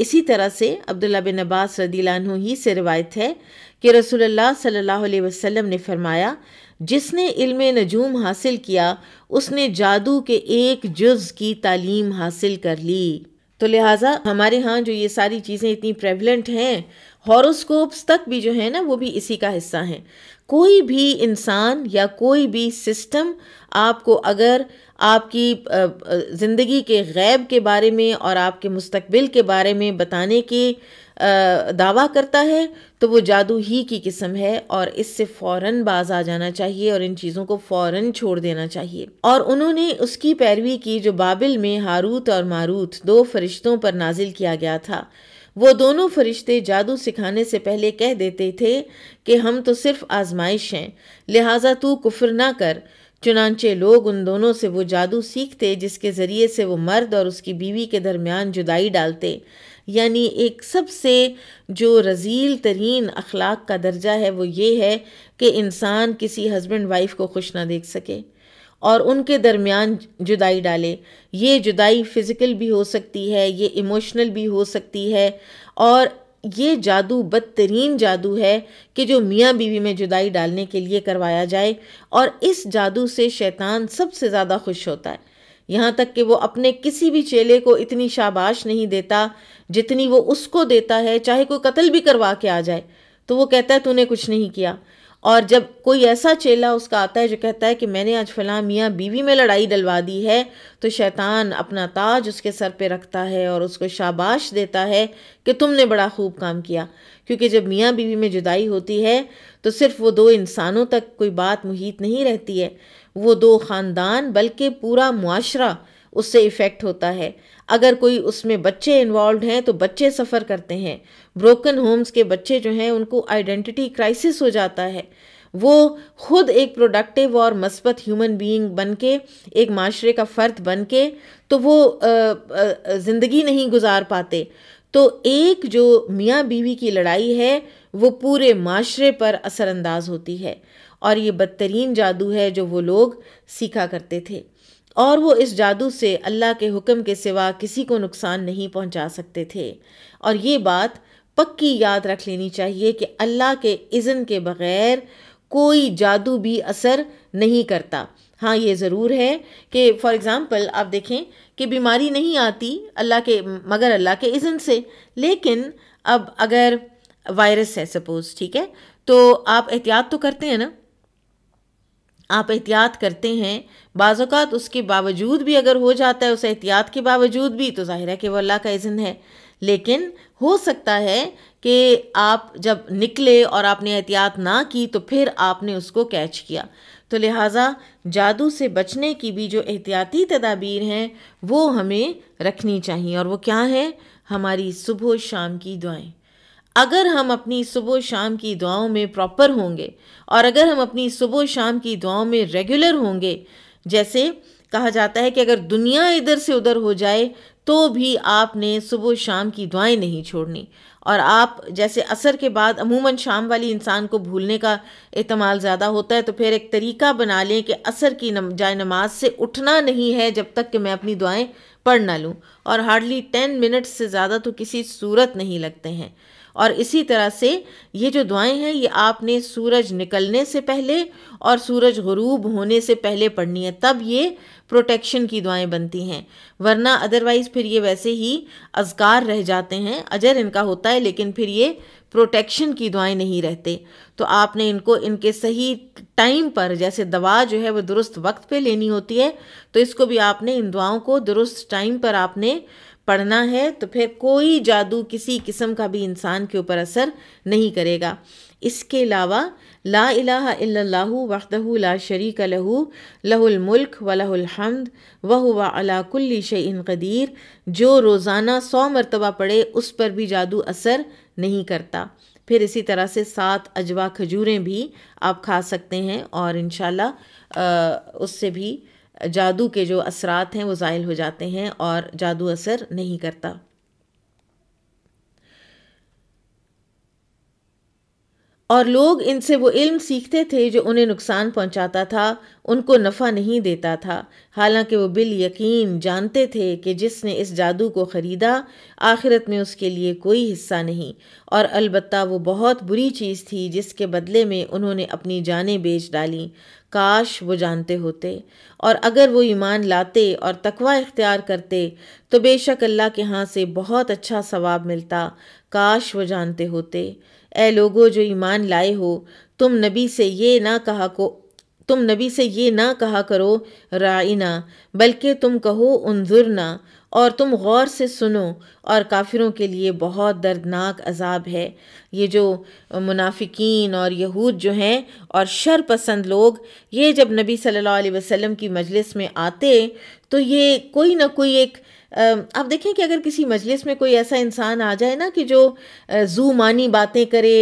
इसी तरह से अब्दुल्ला बिन अब्बास रदीलान ही से रिवायत है कि रसूलुल्लाह सल्लल्लाहु अलैहि वसल्लम ने फरमाया जिसने इल्म नजूम हासिल किया उसने जादू के एक जुज़ की तालीम हासिल कर ली तो लिहाजा हमारे यहाँ जो ये सारी चीज़ें इतनी प्रेवलेंट हैं हॉरोस्कोप्स तक भी जो है ना वो भी इसी का हिस्सा हैं कोई भी इंसान या कोई भी सिस्टम आपको अगर आपकी ज़िंदगी के गैब के बारे में और आपके मुस्तबिल के बारे में बताने की दावा करता है तो वो जादू ही की किस्म है और इससे फ़ौरन बाज आ जाना चाहिए और इन चीज़ों को फ़ौरन छोड़ देना चाहिए और उन्होंने उसकी पैरवी की जो बाबिल में हारूत और मारूत दो फरिश्तों पर नाजिल किया गया था वो दोनों फरिश्ते जादू सिखाने से पहले कह देते थे कि हम तो सिर्फ आजमाइश हैं लिहाजा तू कुफर ना कर चुनानचे लोग उन दोनों से वो जादू सीखते जिसके ज़रिए से वो मर्द और उसकी बीवी के दरमियान जुदाई डालते यानी एक सबसे जो रजील तरीन अखलाक का दर्जा है वो ये है कि इंसान किसी हस्बैंड वाइफ को खुश ना देख सके और उनके दरमियान जुदाई डाले ये जुदाई फ़िज़िकल भी हो सकती है ये इमोशनल भी हो सकती है और ये जादू बदतरीन जादू है कि जो मियाँ बीवी में जुदाई डालने के लिए करवाया जाए और इस जादू से शैतान सबसे ज़्यादा खुश होता है यहाँ तक कि वो अपने किसी भी चेले को इतनी शाबाश नहीं देता जितनी वो उसको देता है चाहे कोई कत्ल भी करवा के आ जाए तो वो कहता है तूने कुछ नहीं किया और जब कोई ऐसा चेला उसका आता है जो कहता है कि मैंने आज फलां मियाँ बीवी में लड़ाई डलवा दी है तो शैतान अपना ताज उसके सर पे रखता है और उसको शाबाश देता है कि तुमने बड़ा खूब काम किया क्योंकि जब मियाँ बीवी में जुदाई होती है तो सिर्फ वो दो इंसानों तक कोई बात मुहित नहीं रहती है वो दो ख़ानदान बल्कि पूरा मुआरा उससे इफ़ेक्ट होता है अगर कोई उसमें बच्चे इन्वॉल्व हैं तो बच्चे सफ़र करते हैं ब्रोकन होम्स के बच्चे जो हैं उनको आइडेंटिटी क्राइसिस हो जाता है वो खुद एक प्रोडक्टिव और मस्बत ह्यूमन बीइंग बन के एक माशरे का फ़र्द बन के तो वो ज़िंदगी नहीं गुजार पाते तो एक जो मियाँ बीवी की लड़ाई है वो पूरे माशरे पर असरानंदाज होती है और ये बदतरीन जादू है जो वो लोग सीखा करते थे और वो इस जादू से अल्लाह के हुक्म के सिवा किसी को नुकसान नहीं पहुंचा सकते थे और ये बात पक्की याद रख लेनी चाहिए कि अल्लाह के इज़न के बग़ैर कोई जादू भी असर नहीं करता हाँ ये ज़रूर है कि फॉर एग्ज़ाम्पल आप देखें कि बीमारी नहीं आती अल्लाह के मगर अल्लाह के इज़न से लेकिन अब अगर वायरस है सपोज़ ठीक है तो आप एहतियात तो करते हैं ना आप एहतियात करते हैं बाज़ात उसके बावजूद भी अगर हो जाता है उस एहतियात के बावजूद भी तो ज़ाहिर है कि वह अल्लाह का इज़न है लेकिन हो सकता है कि आप जब निकले और आपने एहतियात ना की तो फिर आपने उसको कैच किया तो लिहाजा जादू से बचने की भी जो एहतियाती तदाबीर हैं वो हमें रखनी चाहिए और वो क्या हैं हमारी सुबह शाम की दुआएं अगर हम अपनी सुबह शाम की दुआओं में प्रॉपर होंगे और अगर हम अपनी सुबह शाम की दुआओं में रेगुलर होंगे जैसे कहा जाता है कि अगर दुनिया इधर से उधर हो जाए तो भी आपने सुबह शाम की दुआएं नहीं छोड़नी और आप जैसे असर के बाद अमूमन शाम वाली इंसान को भूलने का इतमाल ज़्यादा होता है तो फिर एक तरीका बना लें कि असर की नम, जाए नमाज से उठना नहीं है जब तक कि मैं अपनी दुआएं पढ़ ना लूँ और हार्डली टेन मिनट्स से ज़्यादा तो किसी सूरत नहीं लगते हैं और इसी तरह से ये जो दुआएं हैं ये आपने सूरज निकलने से पहले और सूरज गरूब होने से पहले पढ़नी है तब ये प्रोटेक्शन की दुआएं बनती हैं वरना अदरवाइज़ फिर ये वैसे ही अजगार रह जाते हैं अजर इनका होता है लेकिन फिर ये प्रोटेक्शन की दुआएं नहीं रहते तो आपने इनको इनके सही टाइम पर जैसे दवा जो है वो दुरुस्त वक्त पे लेनी होती है तो इसको भी आपने इन दुआओं को दुरुस्त टाइम पर आपने पढ़ना है तो फिर कोई जादू किसी किस्म का भी इंसान के ऊपर असर नहीं करेगा इसके अलावा ला इलाह वहदह ला शरीक लहू लहुलमुल्क व लहुलहमद वह व शदीर कदीर जो रोज़ाना सौ मरतबा पढ़े उस पर भी जादू असर नहीं करता फिर इसी तरह से सात अजवा खजूरें भी आप खा सकते हैं और इन उससे भी जादू के जो असरात हैं वो ज़ायल हो जाते हैं और जादू असर नहीं करता और लोग इनसे वो इल्म सीखते थे जो उन्हें नुकसान पहुंचाता था उनको नफ़ा नहीं देता था हालांकि वो बिल यकीन जानते थे कि जिसने इस जादू को ख़रीदा आखिरत में उसके लिए कोई हिस्सा नहीं और अलबत् वो बहुत बुरी चीज़ थी जिसके बदले में उन्होंने अपनी जानें बेच डाली काश वो जानते होते और अगर वो ईमान लाते और तकवा इख्तियार करते तो बेशक अल्लाह के यहाँ से बहुत अच्छा सवाब मिलता काश वो जानते होते ए लोगो जो ईमान लाए हो तुम नबी से ये ना कहा को तुम नबी से ये ना कहा करो राइना बल्कि तुम कहो उनजुरना और तुम गौर से सुनो और काफिरों के लिए बहुत दर्दनाक अजाब है ये जो मुनाफिकीन और यहूद जो हैं और शर पसंद लोग ये जब नबी सल्लल्लाहु अलैहि वसल्लम की मजलिस में आते तो ये कोई ना कोई एक आप देखें कि अगर किसी मजलिस में कोई ऐसा इंसान आ जाए ना कि जो जू मानी बातें करे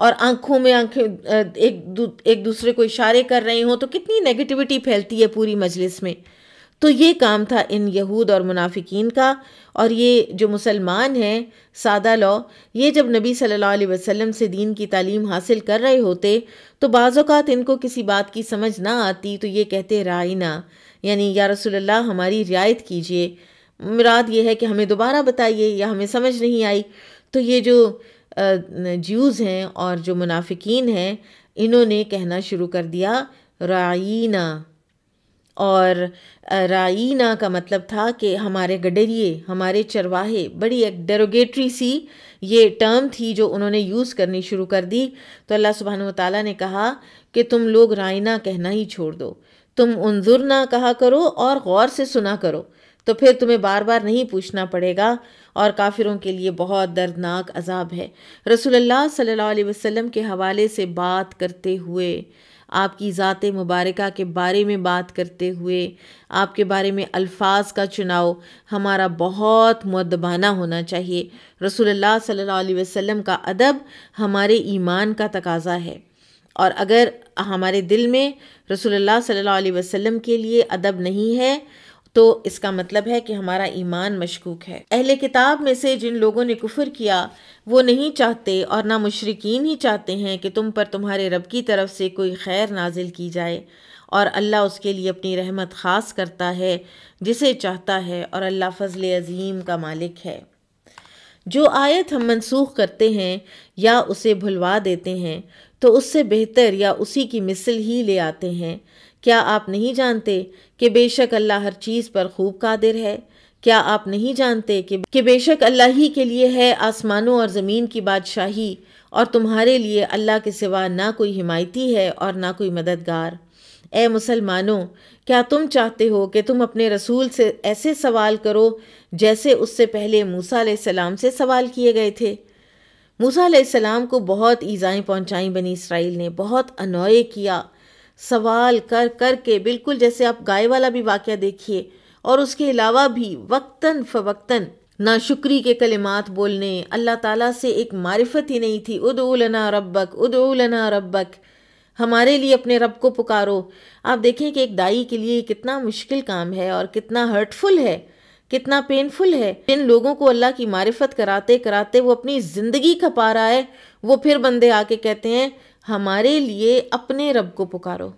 और आंखों में आंखें एक दू, एक दूसरे को इशारे कर रहे हों तो कितनी नेगेटिविटी फैलती है पूरी मजलिस में तो ये काम था इन यहूद और मुनाफिकीन का और ये जो मुसलमान हैं सादा लॉ ये जब नबी सल्लल्लाहु अलैहि वसल्लम से दीन की तालीम हासिल कर रहे होते तो बाज़ात इनको किसी बात की समझ ना आती तो ये कहते रायना यानी या रसोल्ला हमारी रियायत कीजिए मुराद ये है कि हमें दोबारा बताइए या हमें समझ नहीं आई तो ये जो ज्यूज़ हैं और जो मुनाफिकीन हैं इन्होंने कहना शुरू कर दिया राइना और राइना का मतलब था कि हमारे गडरिए हमारे चरवाहे बड़ी एक डेरोगेटरी सी ये टर्म थी जो उन्होंने यूज़ करनी शुरू कर दी तो अल्लाह सुबहान ताली ने कहा कि तुम लोग राइना कहना ही छोड़ दो तुम उनजुरना कहा करो और गौर से सुना करो तो फिर तुम्हें बार बार नहीं पूछना पड़ेगा और काफिरों के लिए बहुत दर्दनाक अजाब है रसोल्ला सल्ला वसम के हवाले से बात करते हुए आपकी ज़ात मुबारक के बारे में बात करते हुए आपके बारे में अल्फाज का चुनाव हमारा बहुत मदबाना होना चाहिए रसोल्ला सल्ला वसम का अदब हमारे ईमान का तकाजा है और अगर हमारे दिल में रसोल्ला सल्ला वसम के लिए अदब नहीं है तो इसका मतलब है कि हमारा ईमान मशकूक है अहले किताब में से जिन लोगों ने कुफर किया वो नहीं चाहते और ना मुशरकिन ही चाहते हैं कि तुम पर तुम्हारे रब की तरफ से कोई खैर नाजिल की जाए और अल्लाह उसके लिए अपनी रहमत ख़ास करता है जिसे चाहता है और अल्लाह फ़जल अजीम का मालिक है जो आयत हम मनसूख करते हैं या उसे भुलवा देते हैं तो उससे बेहतर या उसी की मिसल ही ले आते हैं क्या आप नहीं जानते कि बेशक अल्लाह हर चीज़ पर खूब कादिर है क्या आप नहीं जानते कि बेशक अल्लाह ही के लिए है आसमानों और ज़मीन की बादशाही और तुम्हारे लिए अल्लाह के सिवा ना कोई हिमायती है और ना कोई मददगार ए मुसलमानों क्या तुम चाहते हो कि तुम अपने रसूल से ऐसे सवाल करो जैसे उससे पहले मूसा सलाम से सवाल किए गए थे मूसा सलाम को बहुत ईज़ाएँ पहुँचाई बनी इसराइल ने बहुत अनोए किया सवाल कर कर के बिल्कुल जैसे आप गाय वाला भी वाक्य देखिए और उसके अलावा भी वक्तन फ़वक्तन नाशुक्री के कलिमात बोलने अल्लाह ताला से एक मारिफत ही नहीं थी उद रबक रब्बक उलना रब्बक हमारे लिए अपने रब को पुकारो आप देखें कि एक दाई के लिए कितना मुश्किल काम है और कितना हर्टफुल है कितना पेनफुल है जिन लोगों को अल्लाह की मारिफत कराते कराते वो अपनी ज़िंदगी खपा रहा है वो फिर बंदे आके कहते हैं हमारे लिए अपने रब को पुकारो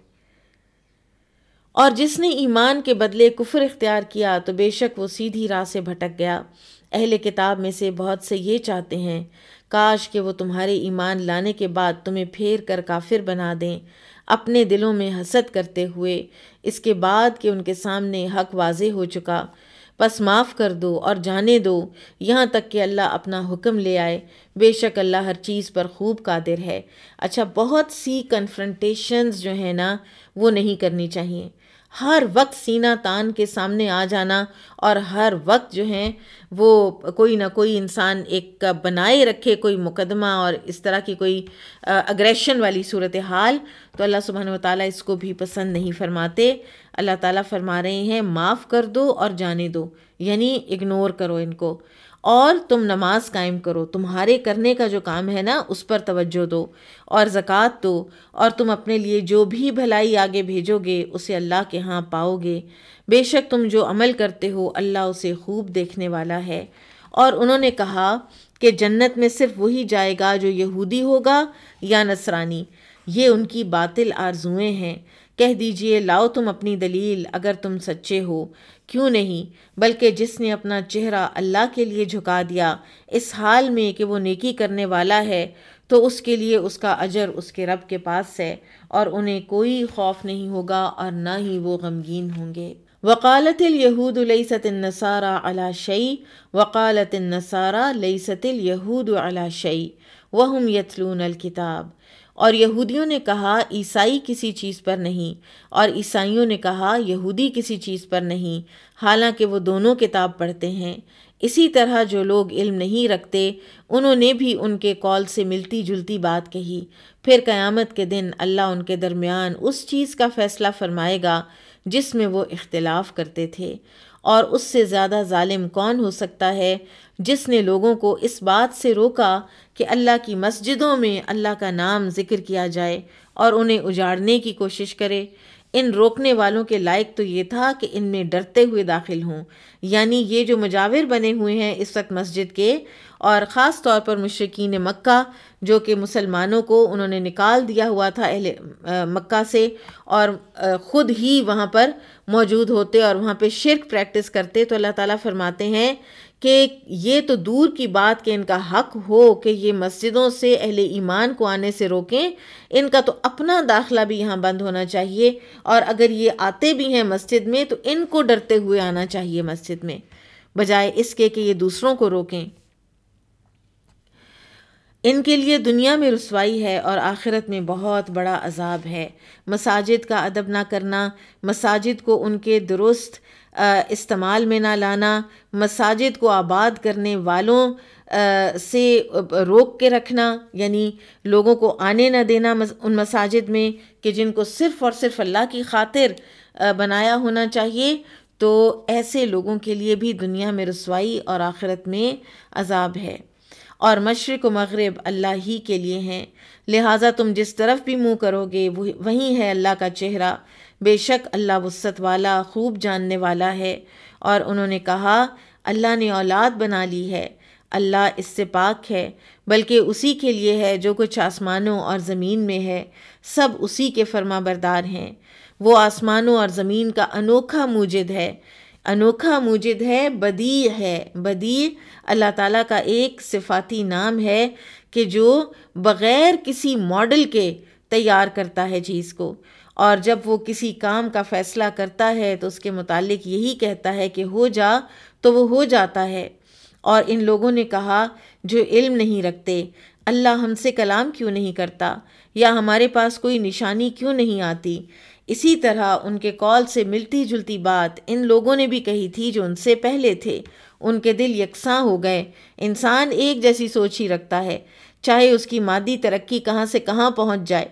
और जिसने ईमान के बदले कुफर इख्तियार किया तो बेशक वो सीधी राह से भटक गया अहले किताब में से बहुत से ये चाहते हैं काश के वो तुम्हारे ईमान लाने के बाद तुम्हें फेर कर काफिर बना दें अपने दिलों में हसद करते हुए इसके बाद कि उनके सामने हक वाजे हो चुका बस माफ़ कर दो और जाने दो यहाँ तक कि अल्लाह अपना हुक्म ले आए बेशक अल्लाह हर चीज़ पर खूब कादिर है अच्छा बहुत सी कन्फ्रंटेशंस जो है ना वो नहीं करनी चाहिए हर वक्त सीना तान के सामने आ जाना और हर वक्त जो है वो कोई ना कोई इंसान एक बनाए रखे कोई मुकदमा और इस तरह की कोई अग्रेशन वाली सूरत हाल तो अल्लाह सुबहान ताली इसको भी पसंद नहीं फरमाते अल्लाह ताला फरमा रहे हैं माफ़ कर दो और जाने दो यानी इग्नोर करो इनको और तुम नमाज कायम करो तुम्हारे करने का जो काम है ना उस पर तवज्जो दो और ज़क़़त दो और तुम अपने लिए जो भी भलाई आगे भेजोगे उसे अल्लाह के यहाँ पाओगे बेशक तुम जो अमल करते हो अल्लाह उसे खूब देखने वाला है और उन्होंने कहा कि जन्नत में सिर्फ वही जाएगा जो यहूदी होगा या नसरानी ये उनकी बातिल आरजुएं हैं कह दीजिए लाओ तुम अपनी दलील अगर तुम सच्चे हो क्यों नहीं बल्कि जिसने अपना चेहरा अल्लाह के लिए झुका दिया इस हाल में कि वो नेकी करने वाला है तो उसके लिए उसका अजर उसके रब के पास है और उन्हें कोई खौफ नहीं होगा और ना ही वो गमगीन होंगे वकालत यहूद लईसतनसारा अला शई वकालत नसारा लईसतल यहूद अला शई वहम अल किताब और यहूदियों ने कहा ईसाई किसी चीज़ पर नहीं और ईसाइयों ने कहा यहूदी किसी चीज़ पर नहीं हालांकि वो दोनों किताब पढ़ते हैं इसी तरह जो लोग इल्म नहीं रखते उन्होंने भी उनके कॉल से मिलती जुलती बात कही फिर क़यामत के दिन अल्लाह उनके दरमियान उस चीज़ का फ़ैसला फरमाएगा जिसमें वो इख्तलाफ करते थे और उससे ज़्यादा ालिम कौन हो सकता है जिसने लोगों को इस बात से रोका कि अल्लाह की मस्जिदों में अल्लाह का नाम ज़िक्र किया जाए और उन्हें उजाड़ने की कोशिश करे इन रोकने वालों के लायक तो ये था कि इनमें डरते हुए दाखिल हों यानी ये जो मुजाविर बने हुए हैं इस वक्त मस्जिद के और ख़ास तौर पर मशरकिन मक्का जो कि मुसलमानों को उन्होंने निकाल दिया हुआ था अहले मक्का से और ख़ुद ही वहाँ पर मौजूद होते और वहाँ पे शिरक प्रैक्टिस करते तो अल्लाह ताला फरमाते हैं कि ये तो दूर की बात कि इनका हक हो कि ये मस्जिदों से अहल ईमान को आने से रोकें इनका तो अपना दाखला भी यहाँ बंद होना चाहिए और अगर ये आते भी हैं मस्जिद में तो इनको डरते हुए आना चाहिए मस्जिद में बजाय इसके कि ये दूसरों को रोकें इनके लिए दुनिया में रसवाई है और आखिरत में बहुत बड़ा अजाब है मसाजिद का अदब ना करना मसाजिद को उनके दुरुस्त इस्तेमाल में ना लाना मसाजिद को आबाद करने वालों से रोक के रखना यानी लोगों को आने ना देना उन मसाजिद में कि जिनको सिर्फ़ और सिर्फ अल्लाह की खातिर बनाया होना चाहिए तो ऐसे लोगों के लिए भी दुनिया में रसवाई और आखिरत में अजाब है और मशरक़ व मगरब अल्लाह ही के लिए हैं लिहाजा तुम जिस तरफ भी मुँह करोगे वही है अल्लाह का चेहरा बेशक अल्लाह वसत वाला खूब जानने वाला है और उन्होंने कहा अल्लाह ने औलाद बना ली है अल्लाह इससे पाक है बल्कि उसी के लिए है जो कुछ आसमानों और ज़मीन में है सब उसी के फरमाबरदार बरदार हैं वो आसमानों और ज़मीन का अनोखा मूजद है अनोखा मूजद है बदी है बदी अल्लाह ताला का एक सिफाती नाम है कि जो बग़ैर किसी मॉडल के तैयार करता है चीज़ को और जब वो किसी काम का फ़ैसला करता है तो उसके मुतालिक यही कहता है कि हो जा तो वो हो जाता है और इन लोगों ने कहा जो इल्म नहीं रखते अल्लाह हमसे कलाम क्यों नहीं करता या हमारे पास कोई निशानी क्यों नहीं आती इसी तरह उनके कॉल से मिलती जुलती बात इन लोगों ने भी कही थी जो उनसे पहले थे उनके दिल यकसा हो गए इंसान एक जैसी सोच ही रखता है चाहे उसकी मादी तरक्की कहाँ से कहाँ पहुँच जाए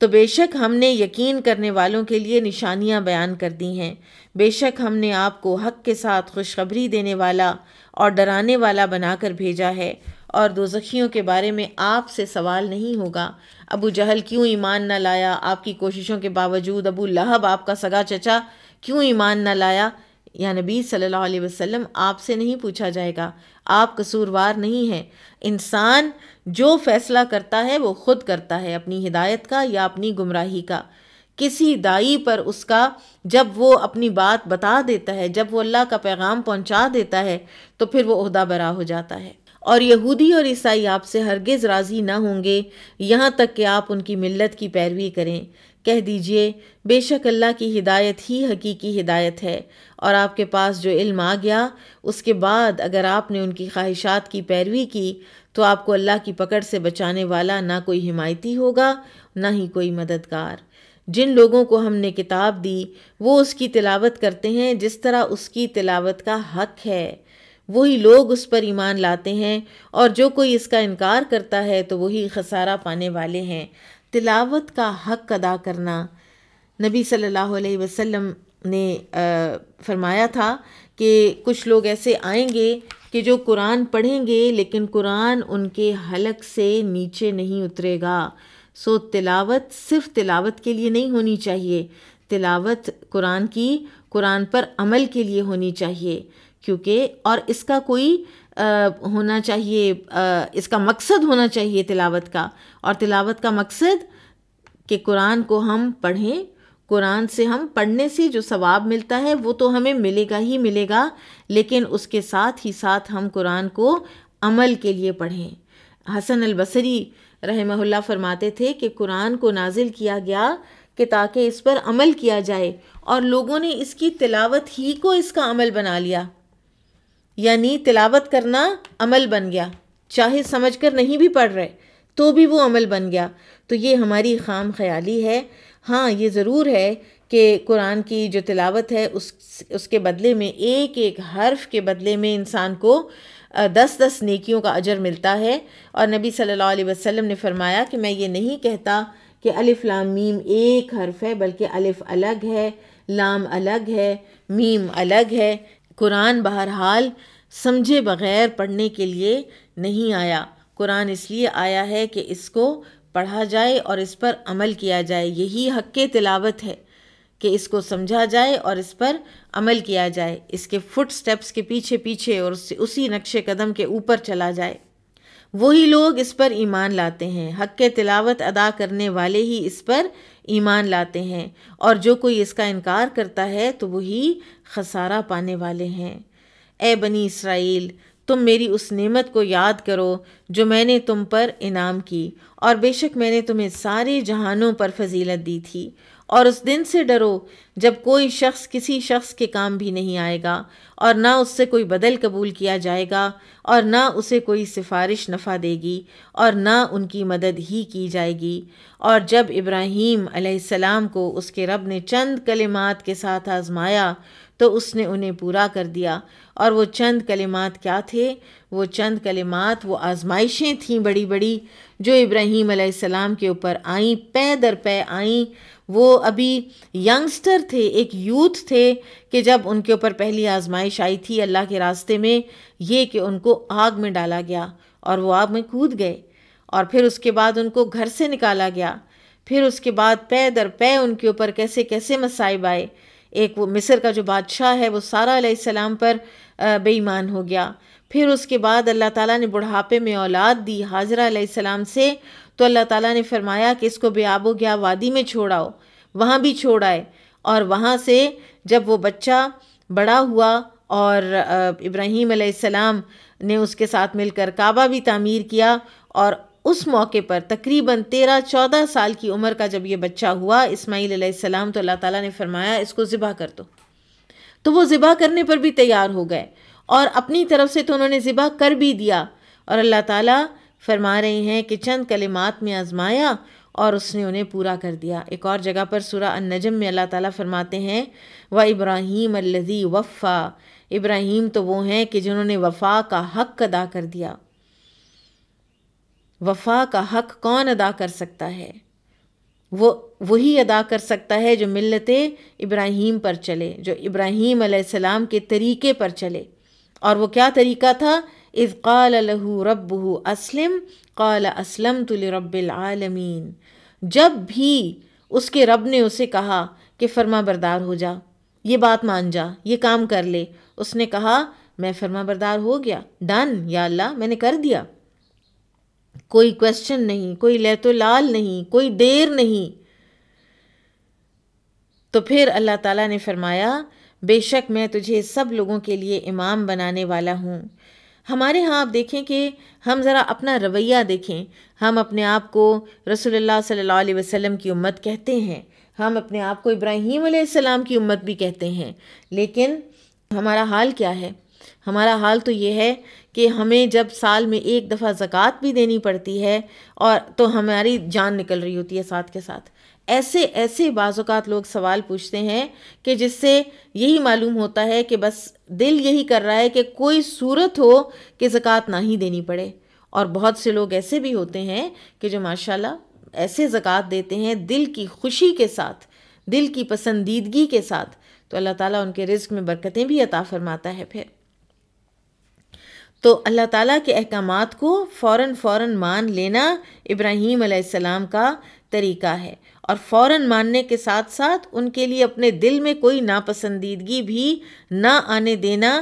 तो बेशक हमने यकीन करने वालों के लिए निशानियां बयान कर दी हैं बेशक हमने आपको हक के साथ खुशखबरी देने वाला और डराने वाला बनाकर भेजा है और दोजखियों के बारे में आपसे सवाल नहीं होगा अबू जहल क्यों ईमान न लाया आपकी कोशिशों के बावजूद अबू लहब आपका सगा चचा क्यों ईमान न लाया या नबी सल्लल्लाहु अलैहि वसल्लम आपसे नहीं पूछा जाएगा आप कसूरवार नहीं हैं इंसान जो फैसला करता है वो खुद करता है अपनी हिदायत का या अपनी गुमराही का किसी दाई पर उसका जब वो अपनी बात बता देता है जब वो अल्लाह का पैगाम पहुंचा देता है तो फिर वो अहदा बरा हो जाता है और यहूदी और ईसाई आपसे हरगिज़ राज़ी ना होंगे यहाँ तक कि आप उनकी मिल्लत की पैरवी करें कह दीजिए बेशक अल्लाह की हिदायत ही हकीकी हिदायत है और आपके पास जो इल्म आ गया उसके बाद अगर आपने उनकी ख्वाहिशात की पैरवी की तो आपको अल्लाह की पकड़ से बचाने वाला ना कोई हिमायती होगा ना ही कोई मददगार जिन लोगों को हमने किताब दी वो उसकी तिलावत करते हैं जिस तरह उसकी तिलावत का हक है वही लोग उस पर ईमान लाते हैं और जो कोई इसका इनकार करता है तो वही खसारा पाने वाले हैं तिलावत का हक अदा करना नबी सल्लल्लाहु अलैहि वसल्लम ने फरमाया था कि कुछ लोग ऐसे आएंगे कि जो कुरान पढ़ेंगे लेकिन कुरान उनके हलक से नीचे नहीं उतरेगा सो तिलावत सिर्फ तिलावत के लिए नहीं होनी चाहिए तिलावत कुरान की कुरान पर अमल के लिए होनी चाहिए क्योंकि और इसका कोई आ, होना चाहिए आ, इसका मकसद होना चाहिए तिलावत का और तिलावत का मकसद कि कुरान को हम पढ़ें कुरान से हम पढ़ने से जो सवाब मिलता है वो तो हमें मिलेगा ही मिलेगा लेकिन उसके साथ ही साथ हम कुरान को अमल के लिए पढ़ें हसन अलबसरी रहमहुल्ला फरमाते थे कि कुरान को नाजिल किया गया कि ताकि इस पर अमल किया जाए और लोगों ने इसकी तिलावत ही को इसका अमल बना लिया यानी तिलावत करना अमल बन गया चाहे समझ कर नहीं भी पढ़ रहे तो भी वो अमल बन गया तो ये हमारी खाम ख्याली है हाँ ये ज़रूर है कि कुरान की जो तिलावत है उस उसके बदले में एक एक हर्फ के बदले में इंसान को दस दस नेकियों का अजर मिलता है और नबी सल्लल्लाहु अलैहि वसल्लम ने फरमाया कि मैं ये नहीं कहता कि अलिफ़ लाम मीम एक हर्फ है बल्कि अलिफ़ अलग है लाम अलग है मीम अलग है कुरान बहरहाल समझे बग़ैर पढ़ने के लिए नहीं आया कुरान इसलिए आया है कि इसको पढ़ा जाए और इस पर अमल किया जाए यही हक तिलावत है कि इसको समझा जाए और इस पर अमल किया जाए इसके फुट स्टेप्स के पीछे पीछे और उसी नक्शे कदम के ऊपर चला जाए वही लोग इस पर ईमान लाते हैं हक तिलावत अदा करने वाले ही इस पर ईमान लाते हैं और जो कोई इसका इनकार करता है तो वही खसारा पाने वाले हैं ए बनी इसराइल तुम मेरी उस नेमत को याद करो जो मैंने तुम पर इनाम की और बेशक मैंने तुम्हें सारे जहानों पर फजीलत दी थी और उस दिन से डरो जब कोई शख्स किसी शख्स के काम भी नहीं आएगा और ना उससे कोई बदल कबूल किया जाएगा और ना उसे कोई सिफारिश नफ़ा देगी और ना उनकी मदद ही की जाएगी और जब इब्राहीम अलैहिस्सलाम को उसके रब ने चंद कलिमात के साथ आजमाया तो उसने उन्हें पूरा कर दिया और वो चंद कलिमात क्या थे वो चंद कलिमात वो आजमाइशें थीं बड़ी बड़ी जो इब्राहीम सलाम के ऊपर आईं पै दर पै आईं वो अभी यंगस्टर थे एक यूथ थे कि जब उनके ऊपर पहली आजमाइश आई थी अल्लाह के रास्ते में ये कि उनको आग में डाला गया और वो आग में कूद गए और फिर उसके बाद उनको घर से निकाला गया फिर उसके बाद पै दर पै उनके ऊपर कैसे कैसे मसाइब आए एक वो मिस्र का जो बादशाह है वो सारा सलाम पर बेईमान हो गया फिर उसके बाद अल्लाह ताला ने बुढ़ापे में औलाद दी हाजरा सलाम से तो अल्लाह ताला ने फरमाया कि इसको बेआबो गया वादी में छोड़ाओ वहाँ भी छोड़ आए और वहाँ से जब वो बच्चा बड़ा हुआ और इब्राहीम सलाम ने उसके साथ मिलकर काबा भी तामीर किया और उस मौके पर तकरीबन तेरह चौदह साल की उम्र का जब ये बच्चा हुआ इस्माईल सलाम तो अल्लाह ताला ने फरमाया इसको ज़िबा कर दो तो वो ज़िबा करने पर भी तैयार हो गए और अपनी तरफ से तो उन्होंने ज़िबा कर भी दिया और अल्लाह ताला फरमा रहे हैं कि चंद कलिमात में आजमाया और उसने उन्हें पूरा कर दिया एक और जगह पर सूरा नजम में अल्लाह ताला फरमाते हैं व इब्राहीम अल्लज़ी वफ़ा इब्राहीम तो वो हैं कि जिन्होंने वफ़ा का हक अदा कर दिया वफ़ा का हक कौन अदा कर सकता है वो वही अदा कर सकता है जो मिलत इब्राहिम पर चले जो इब्राहीम सलाम के तरीके पर चले और वो क्या तरीका था इज़ काल लहू रबू असलम काल असलम तुलरबालमीन जब भी उसके रब ने उसे कहा कि फर्मा बरदार हो जा ये बात मान जा ये काम कर ले उसने कहा मैं फर्मा बरदार हो गया डन या अल्लाह मैंने कर दिया कोई क्वेश्चन नहीं कोई लहतो लाल नहीं कोई देर नहीं तो फिर अल्लाह ताला ने फरमाया बेशक मैं तुझे सब लोगों के लिए इमाम बनाने वाला हूँ हमारे यहाँ आप देखें कि हम ज़रा अपना रवैया देखें हम अपने आप को रसोल्ला सल्ला वसम की उम्मत कहते हैं हम अपने आप को इब्राहीम सलाम की उम्मत भी कहते हैं लेकिन हमारा हाल क्या है हमारा हाल तो ये है कि हमें जब साल में एक दफ़ा ज़क़़त भी देनी पड़ती है और तो हमारी जान निकल रही होती है साथ के साथ ऐसे ऐसे बाज़ात लोग सवाल पूछते हैं कि जिससे यही मालूम होता है कि बस दिल यही कर रहा है कि कोई सूरत हो कि ज़क़़त ना ही देनी पड़े और बहुत से लोग ऐसे भी होते हैं कि जो माशाल्लाह ऐसे ज़क़़त देते हैं दिल की खुशी के साथ दिल की पसंदीदगी के साथ तो अल्लाह ताला उनके रिस्क में बरकतें भी अता फरमाता है फिर तो अल्लाह ताला के अहकाम को फ़ौर फ़ौर मान लेना इब्राहीम आसमाम का तरीक़ा है और फ़ौर मानने के साथ साथ उनके लिए अपने दिल में कोई नापसंदीदगी भी ना आने देना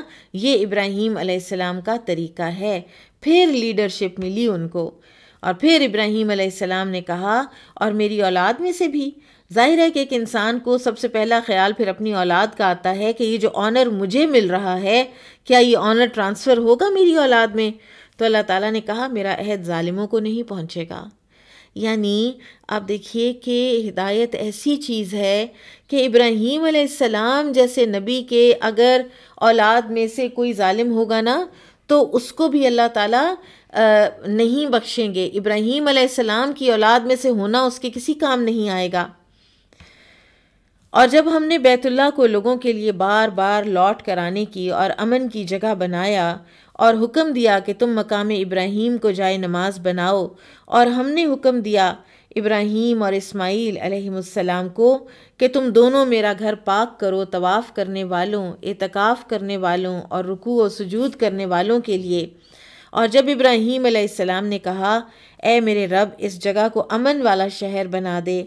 ये इब्राहीम आसमाम का तरीक़ा है फिर लीडरशिप मिली उनको और फिर इब्राहीम आसमाम ने कहा और मेरी औलाद में से भी जाहिर है कि एक इंसान को सबसे पहला ख्याल फिर अपनी औलाद का आता है कि ये जो ऑनर मुझे मिल रहा है क्या ये ऑनर ट्रांसफ़र होगा मेरी औलाद में तो अल्लाह ताला ने कहा मेरा अहद ालिमों को नहीं पहुँचेगा यानी आप देखिए कि हिदायत ऐसी चीज़ है कि इब्राहीम सलाम जैसे नबी के अगर औलाद में से कोई ालिम होगा ना तो उसको भी अल्लाह ताला नहीं बख्शेंगे इब्राहीम सलाम की औलाद में से होना उसके किसी काम नहीं आएगा और जब हमने बैतुल्ला को लोगों के लिए बार बार लौट कराने की और अमन की जगह बनाया और हुक्म दिया कि तुम मकाम इब्राहीम को जाए नमाज बनाओ और हमने हुक्म दिया इब्राहीम और इस्माइल अलैहिस्सलाम को कि तुम दोनों मेरा घर पाक करो तवाफ़ करने वालों एतकाफ़ करने वालों और रुकू और सजूद करने वालों के लिए और जब इब्राहीम अलैहिस्सलाम ने कहा ए मेरे रब इस जगह को अमन वाला शहर बना दे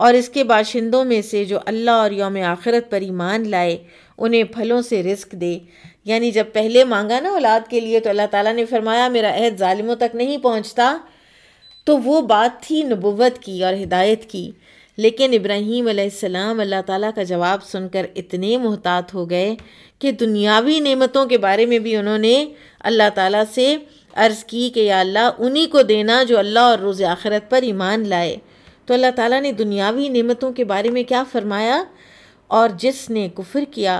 और इसके बाशिंदों में से जो अल्लाह और योम आखिरत पर ईमान लाए उन्हें फलों से रिस्क दे यानी जब पहले मांगा ना औलाद के लिए तो अल्लाह ताला ने फरमाया मेरा अहद ालिमों तक नहीं पहुँचता तो वो बात थी नबुवत की और हिदायत की लेकिन इब्राहीम अलैहिस्सलाम अल्लाह ताला का जवाब सुनकर इतने मोहतात हो गए कि दुनियावी नेमतों के बारे में भी उन्होंने अल्लाह ताला से अर्ज़ की कि या अल्लाह उन्हीं को देना जो अल्लाह और रोज़ आखिरत पर ईमान लाए तो अल्लाह ताला ने दुनियावी नेमतों के बारे में क्या फरमाया और जिसने कुफर किया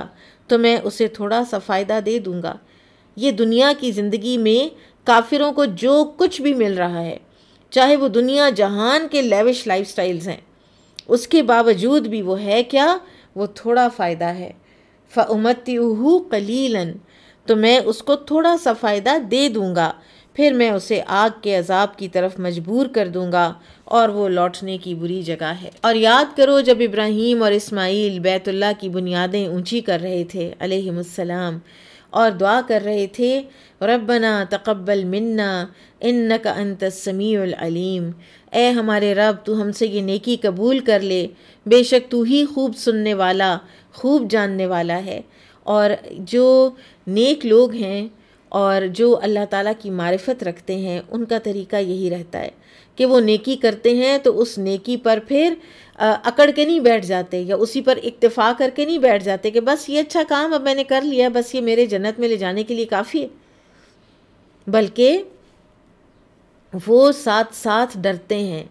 तो मैं उसे थोड़ा सा फ़ायदा दे दूँगा ये दुनिया की ज़िंदगी में काफिरों को जो कुछ भी मिल रहा है चाहे वो दुनिया जहान के लेविश लाइफस्टाइल्स हैं उसके बावजूद भी वो है क्या वो थोड़ा फ़ायदा है फ़मती उहू कलीलन तो मैं उसको थोड़ा सा फ़ायदा दे दूँगा फिर मैं उसे आग के अजाब की तरफ मजबूर कर दूँगा और वो लौटने की बुरी जगह है और याद करो जब इब्राहिम और इस्माइल बैतुल्ला की बुनियादें ऊंची कर रहे थे अलैहिस्सलाम और दुआ कर रहे थे रबना तकबल मन्ना इन का अंत समीम ए हमारे रब तू हमसे ये नेकी कबूल कर ले बेशक तू ही खूब सुनने वाला खूब जानने वाला है और जो नेक लोग हैं और जो अल्लाह ताला की मारफ़त रखते हैं उनका तरीका यही रहता है कि वो नेकी करते हैं तो उस नेकी पर फिर अकड़ के नहीं बैठ जाते या उसी पर इक्तफा करके नहीं बैठ जाते कि बस ये अच्छा काम अब मैंने कर लिया बस ये मेरे जन्नत में ले जाने के लिए काफ़ी है बल्कि वो साथ साथ डरते हैं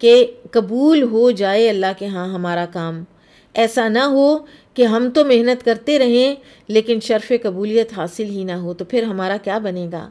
कि कबूल हो जाए अल्लाह के हाँ हमारा काम ऐसा ना हो कि हम तो मेहनत करते रहें लेकिन शर्फ़ कबूलियत हासिल ही ना हो तो फिर हमारा क्या बनेगा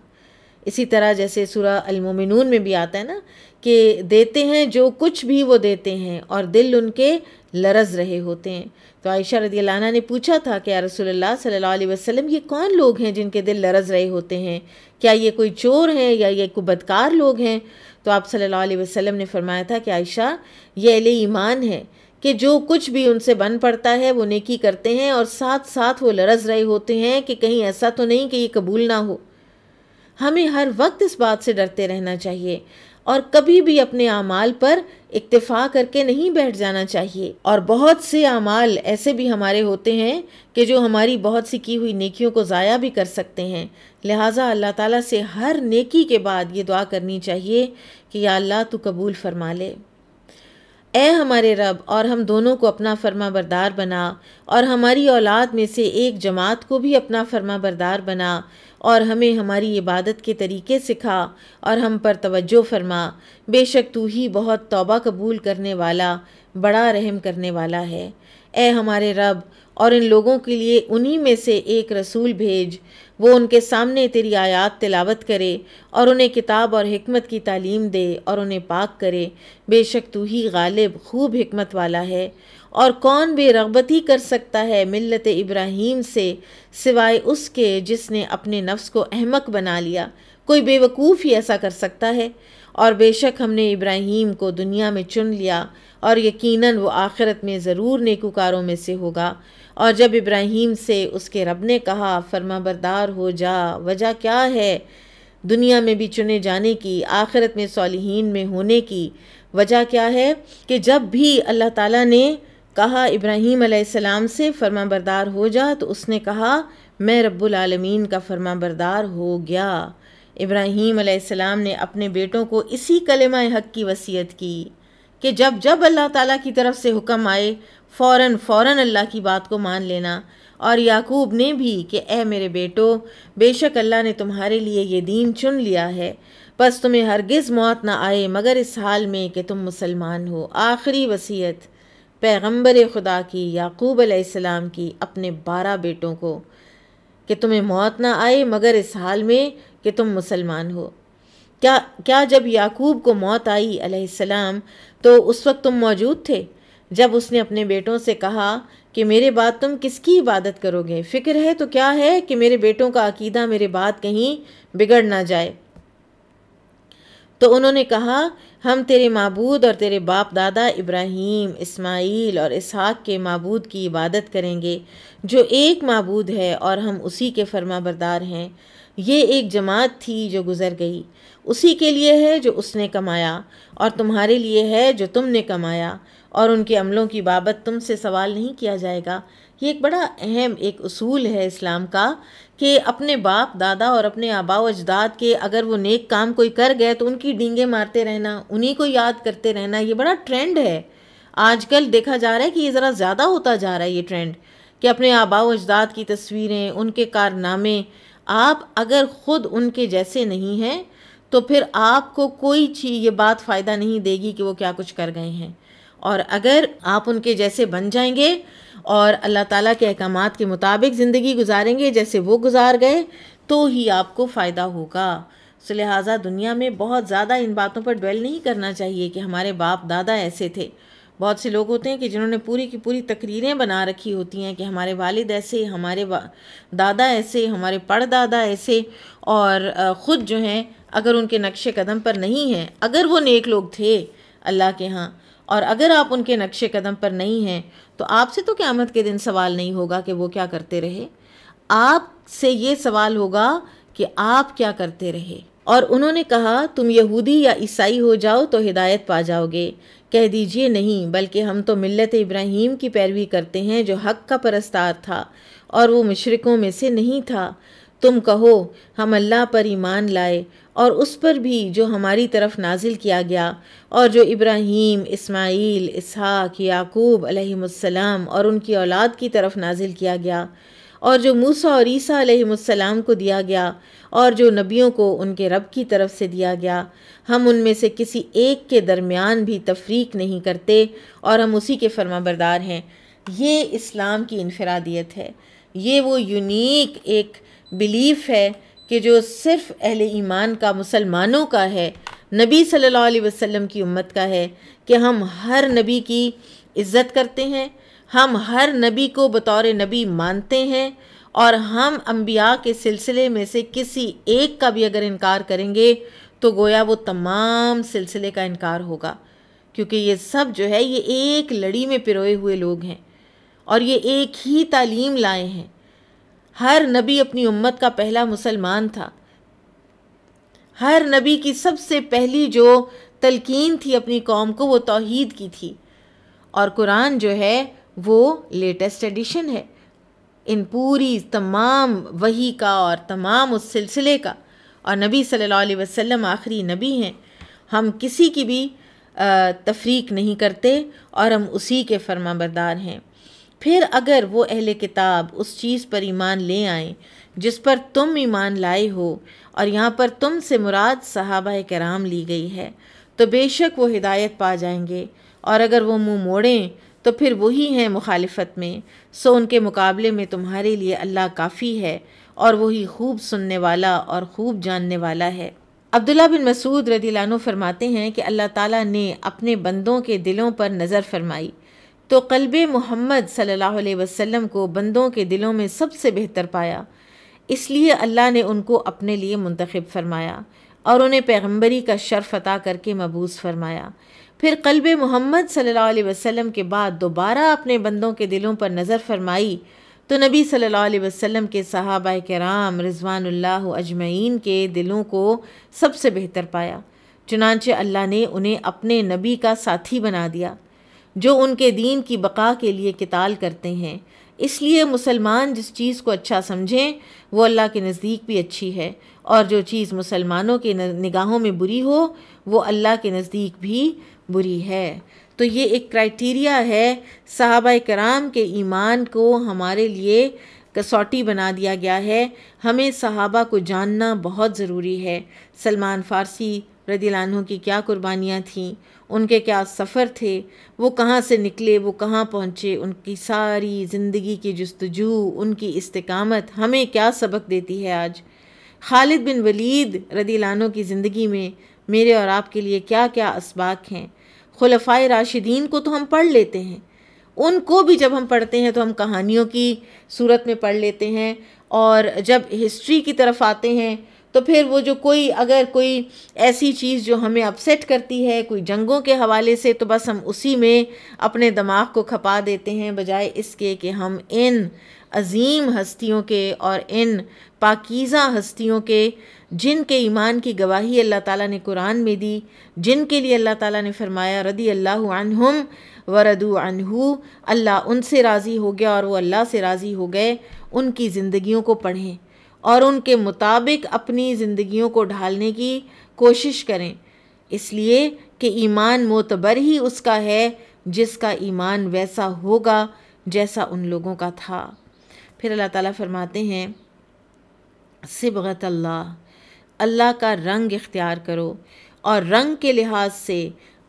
इसी तरह जैसे सुरा अलमोमिन में भी आता है ना के देते हैं जो कुछ भी वो देते हैं और दिल उनके लरज रहे होते हैं तो आयशा रदी लाना ने पूछा था कि यार रसोल्ला सल्ला वसलम ये कौन लोग हैं जिनके दिल लरज रहे होते हैं क्या ये कोई चोर हैं या ये कोई बदकार लोग हैं तो आप सल्ला वसलम ने फरमाया था कि आयशा ये अल ईमान है कि जो कुछ भी उनसे बन पड़ता है वो नेकी करते हैं और साथ साथ वो लरज रहे होते हैं कि कहीं ऐसा तो नहीं कि ये कबूल ना हो हमें हर वक्त इस बात से डरते रहना चाहिए और कभी भी अपने अमाल पर इतफ़ा करके नहीं बैठ जाना चाहिए और बहुत से अमाल ऐसे भी हमारे होते हैं कि जो हमारी बहुत सी की हुई नेकियों को ज़ाया भी कर सकते हैं लिहाजा अल्लाह ताला से हर नेकी के बाद ये दुआ करनी चाहिए कि या अल्लाह तो कबूल फरमा ले ए हमारे रब और हम दोनों को अपना फर्मा बरदार बना और हमारी औलाद में से एक जमात को भी अपना फर्मा बरदार बना और हमें हमारी इबादत के तरीके सिखा और हम पर तवज्जो फरमा बेशक तू ही बहुत तौबा कबूल करने वाला बड़ा रहम करने वाला है ए हमारे रब और इन लोगों के लिए उन्हीं में से एक रसूल भेज वो उनके सामने तेरी आयात तिलावत करे और उन्हें किताब और हमत की तालीम दे और उन्हें पाक करे बेशक तू ही गालिब खूब हमत वाला है और कौन बेरगबती कर सकता है मिलत इब्राहिम से सिवाय उसके जिसने अपने नफ्स को अहमक बना लिया कोई बेवकूफ़ ही ऐसा कर सकता है और बेशक हमने इब्राहिम को दुनिया में चुन लिया और यकीनन वो आखिरत में ज़रूर नेकुकारों में से होगा और जब इब्राहीम से उसके रब ने कहा फर्मा बरदार हो जा वजह क्या है दुनिया में भी चुने जाने की आखिरत में सालहन में होने की वजह क्या है कि जब भी अल्लाह ताला ने कहा इब्राहीम अलैहिस्सलाम से फर्मा बरदार हो जा तो उसने कहा मैं रब्बुल आलमीन का फर्मा बरदार हो गया इब्राहीम अलैहिस्सलाम ने अपने बेटों को इसी कलमा हक की वसीयत की कि जब जब अल्लाह ताला की तरफ से हुक्म आए फौरन फ़ौर अल्लाह की बात को मान लेना और याकूब ने भी कि ए मेरे बेटो बेशक अल्लाह ने तुम्हारे लिए ये दीन चुन लिया है बस तुम्हें हरगिज़ मौत ना आए मगर इस हाल में कि तुम मुसलमान हो आखिरी वसीयत पैगंबर खुदा की याकूब आसमाम की अपने बारह बेटों को कि तुम्हें मौत ना आए मगर इस हाल में कि तुम मुसलमान हो क्या क्या जब याकूब को मौत आई अलैहिस्सलाम तो उस वक्त तुम मौजूद थे जब उसने अपने बेटों से कहा कि मेरे बाद तुम किसकी इबादत करोगे फ़िक्र है तो क्या है कि मेरे बेटों का अकीदा मेरे बाद कहीं बिगड़ ना जाए तो उन्होंने कहा हम तेरे मबूद और तेरे बाप दादा इब्राहीम इस्माइल और इसहाक के मबूद की इबादत करेंगे जो एक मबूद है और हम उसी के फर्मा बरदार हैं ये एक जमात थी जो गुज़र गई उसी के लिए है जो उसने कमाया और तुम्हारे लिए है जो तुमने कमाया और उनके अमलों की बाबत तुमसे सवाल नहीं किया जाएगा ये एक बड़ा अहम एक असूल है इस्लाम का कि अपने बाप दादा और अपने आबाव अजदाद के अगर वो नेक काम कोई कर गए तो उनकी डींगे मारते रहना उन्हीं को याद करते रहना ये बड़ा ट्रेंड है आजकल देखा जा रहा है कि ये ज़रा ज़्यादा होता जा रहा है ये ट्रेंड कि अपने आबाव अजदाद की तस्वीरें उनके कारनामे आप अगर ख़ुद उनके जैसे नहीं हैं तो फिर आपको कोई चीज़ ये बात फ़ायदा नहीं देगी कि वो क्या कुछ कर गए हैं और अगर आप उनके जैसे बन जाएंगे और अल्लाह ताला के अहकाम के मुताबिक ज़िंदगी गुजारेंगे जैसे वो गुजार गए तो ही आपको फ़ायदा होगा सो लिहाजा दुनिया में बहुत ज़्यादा इन बातों पर डवेल नहीं करना चाहिए कि हमारे बाप दादा ऐसे थे बहुत से लोग होते हैं कि जिन्होंने पूरी की पूरी तकरीरें बना रखी होती हैं कि हमारे वालिद ऐसे हमारे दादा ऐसे हमारे पड़दादा ऐसे और ख़ुद जो हैं अगर उनके नक्श कदम पर नहीं हैं अगर वो नेक लोग थे अल्लाह के यहाँ और अगर आप उनके नक्श कदम पर नहीं हैं तो आपसे तो क़्यामत के दिन सवाल नहीं होगा कि वो क्या करते रहे आपसे ये सवाल होगा कि आप क्या करते रहे और उन्होंने कहा तुम यहूदी या ईसाई हो जाओ तो हिदायत पा जाओगे कह दीजिए नहीं बल्कि हम तो मिलत इब्राहिम की पैरवी करते हैं जो हक का परस्तार था और वो मशरक़ों में से नहीं था तुम कहो हम अल्लाह पर ईमान लाए और उस पर भी जो हमारी तरफ नाजिल किया गया और जो इब्राहीम इस्माइल इसहाक याकूब अलैहिस्सलाम और उनकी औलाद की तरफ नाजिल किया गया और जो मूसा और ईसा अलैहिस्सलाम को दिया गया और जो नबियों को उनके रब की तरफ से दिया गया हम उनमें से किसी एक के दरमियान भी तफरीक नहीं करते और हम उसी के फर्माबरदार हैं ये इस्लाम की इनफरादियत है ये वो यूनिक एक बिलीफ़ है कि जो सिर्फ़ अहल ईमान का मुसलमानों का है नबी सल्लल्लाहु अलैहि वसल्लम की उम्मत का है कि हम हर नबी की इज़्ज़त करते हैं हम हर नबी को बतौर नबी मानते हैं और हम अम्बिया के सिलसिले में से किसी एक का भी अगर इनकार करेंगे तो गोया वो तमाम सिलसिले का इनकार होगा क्योंकि ये सब जो है ये एक लड़ी में पिरोए हुए लोग हैं और ये एक ही तालीम लाए हैं हर नबी अपनी उम्मत का पहला मुसलमान था हर नबी की सबसे पहली जो तलकीन थी अपनी कौम को वो तोहद की थी और कुरान जो है वो लेटेस्ट एडिशन है इन पूरी तमाम वही का और तमाम उस सिलसिले का और नबी सल्लल्लाहु अलैहि वसल्लम आखिरी नबी हैं हम किसी की भी तफरीक नहीं करते और हम उसी के फर्माबरदार हैं फिर अगर वो अहले किताब उस चीज़ पर ईमान ले आए जिस पर तुम ईमान लाए हो और यहाँ पर तुम से मुराद सहाबा कराम ली गई है तो बेशक वो हिदायत पा जाएंगे और अगर वो मुंह मोड़ें तो फिर वही हैं मुखालफत में सो उनके मुकाबले में तुम्हारे लिए अल्लाह काफ़ी है और वही खूब सुनने वाला और खूब जानने वाला है अब्दुल्ला बिन मसूद रदीलानो फरमाते हैं कि अल्लाह ताला ने अपने बंदों के दिलों पर नज़र फरमाई तो कल्ब मोहम्मद सल्लल्लाहु अलैहि वसल्लम को बंदों के दिलों में सबसे बेहतर पाया इसलिए अल्लाह ने उनको अपने लिए मंतखब फरमाया और उन्हें पैगम्बरी का शर्फ अता करके मबूस फरमाया फिर कल्ब मोहम्मद सल्लल्लाहु अलैहि वसल्लम के बाद दोबारा अपने बंदों के दिलों पर नज़र फरमाई तो नबी सल्लल्लाहु अलैहि वसल्लम के सहाबा कराम रिजवानल अजमैन के दिलों को सबसे बेहतर पाया चुनानचे अल्लाह ने उन्हें अपने नबी का साथी बना दिया जो उनके दीन की बका के लिए किताल करते हैं इसलिए मुसलमान जिस चीज़ को अच्छा समझें वो अल्लाह के नज़दीक भी अच्छी है और जो चीज़ मुसलमानों के निगाहों में बुरी हो वो अल्लाह के नज़दीक भी बुरी है तो ये एक क्राइटेरिया है सहाबा कराम के ईमान को हमारे लिए कसौटी बना दिया गया है हमें सहाबा को जानना बहुत ज़रूरी है सलमान फ़ारसी रदीलानों की क्या कुर्बानियाँ थीं उनके क्या सफ़र थे वो कहाँ से निकले वो कहाँ पहुँचे उनकी सारी ज़िंदगी की जस्तजू उनकी इस्तकामत हमें क्या सबक देती है आज खालिद बिन वलीद रदी लानों की ज़िंदगी में मेरे और आपके लिए क्या क्या इसबाक हैं खलफा राशिदीन को तो हम पढ़ लेते हैं उनको भी जब हम पढ़ते हैं तो हम कहानियों की सूरत में पढ़ लेते हैं और जब हिस्ट्री की तरफ आते हैं तो फिर वो जो कोई अगर कोई ऐसी चीज़ जो हमें अपसेट करती है कोई जंगों के हवाले से तो बस हम उसी में अपने दिमाग को खपा देते हैं बजाय इसके कि हम इन अजीम हस्तियों के और इन पाकिज़ा हस्तियों के जिनके ईमान की गवाही अल्लाह ताला ने कुरान में दी जिनके लिए अल्लाह ताला ने फरमाया रदी अल्लाह अनहुम वरदु अनहू अल्लाह उनसे राज़ी हो गया और वो अल्लाह से राज़ी हो गए उनकी ज़िंदगियों को पढ़ें और उनके मुताबिक अपनी ज़िंदगियों को ढालने की कोशिश करें इसलिए कि ईमान मोतबर ही उसका है जिसका ईमान वैसा होगा जैसा उन लोगों का था फिर अल्लाह ताला फरमाते हैं सिबगत अल्लाह अल्लाह का रंग इख्तियार करो और रंग के लिहाज से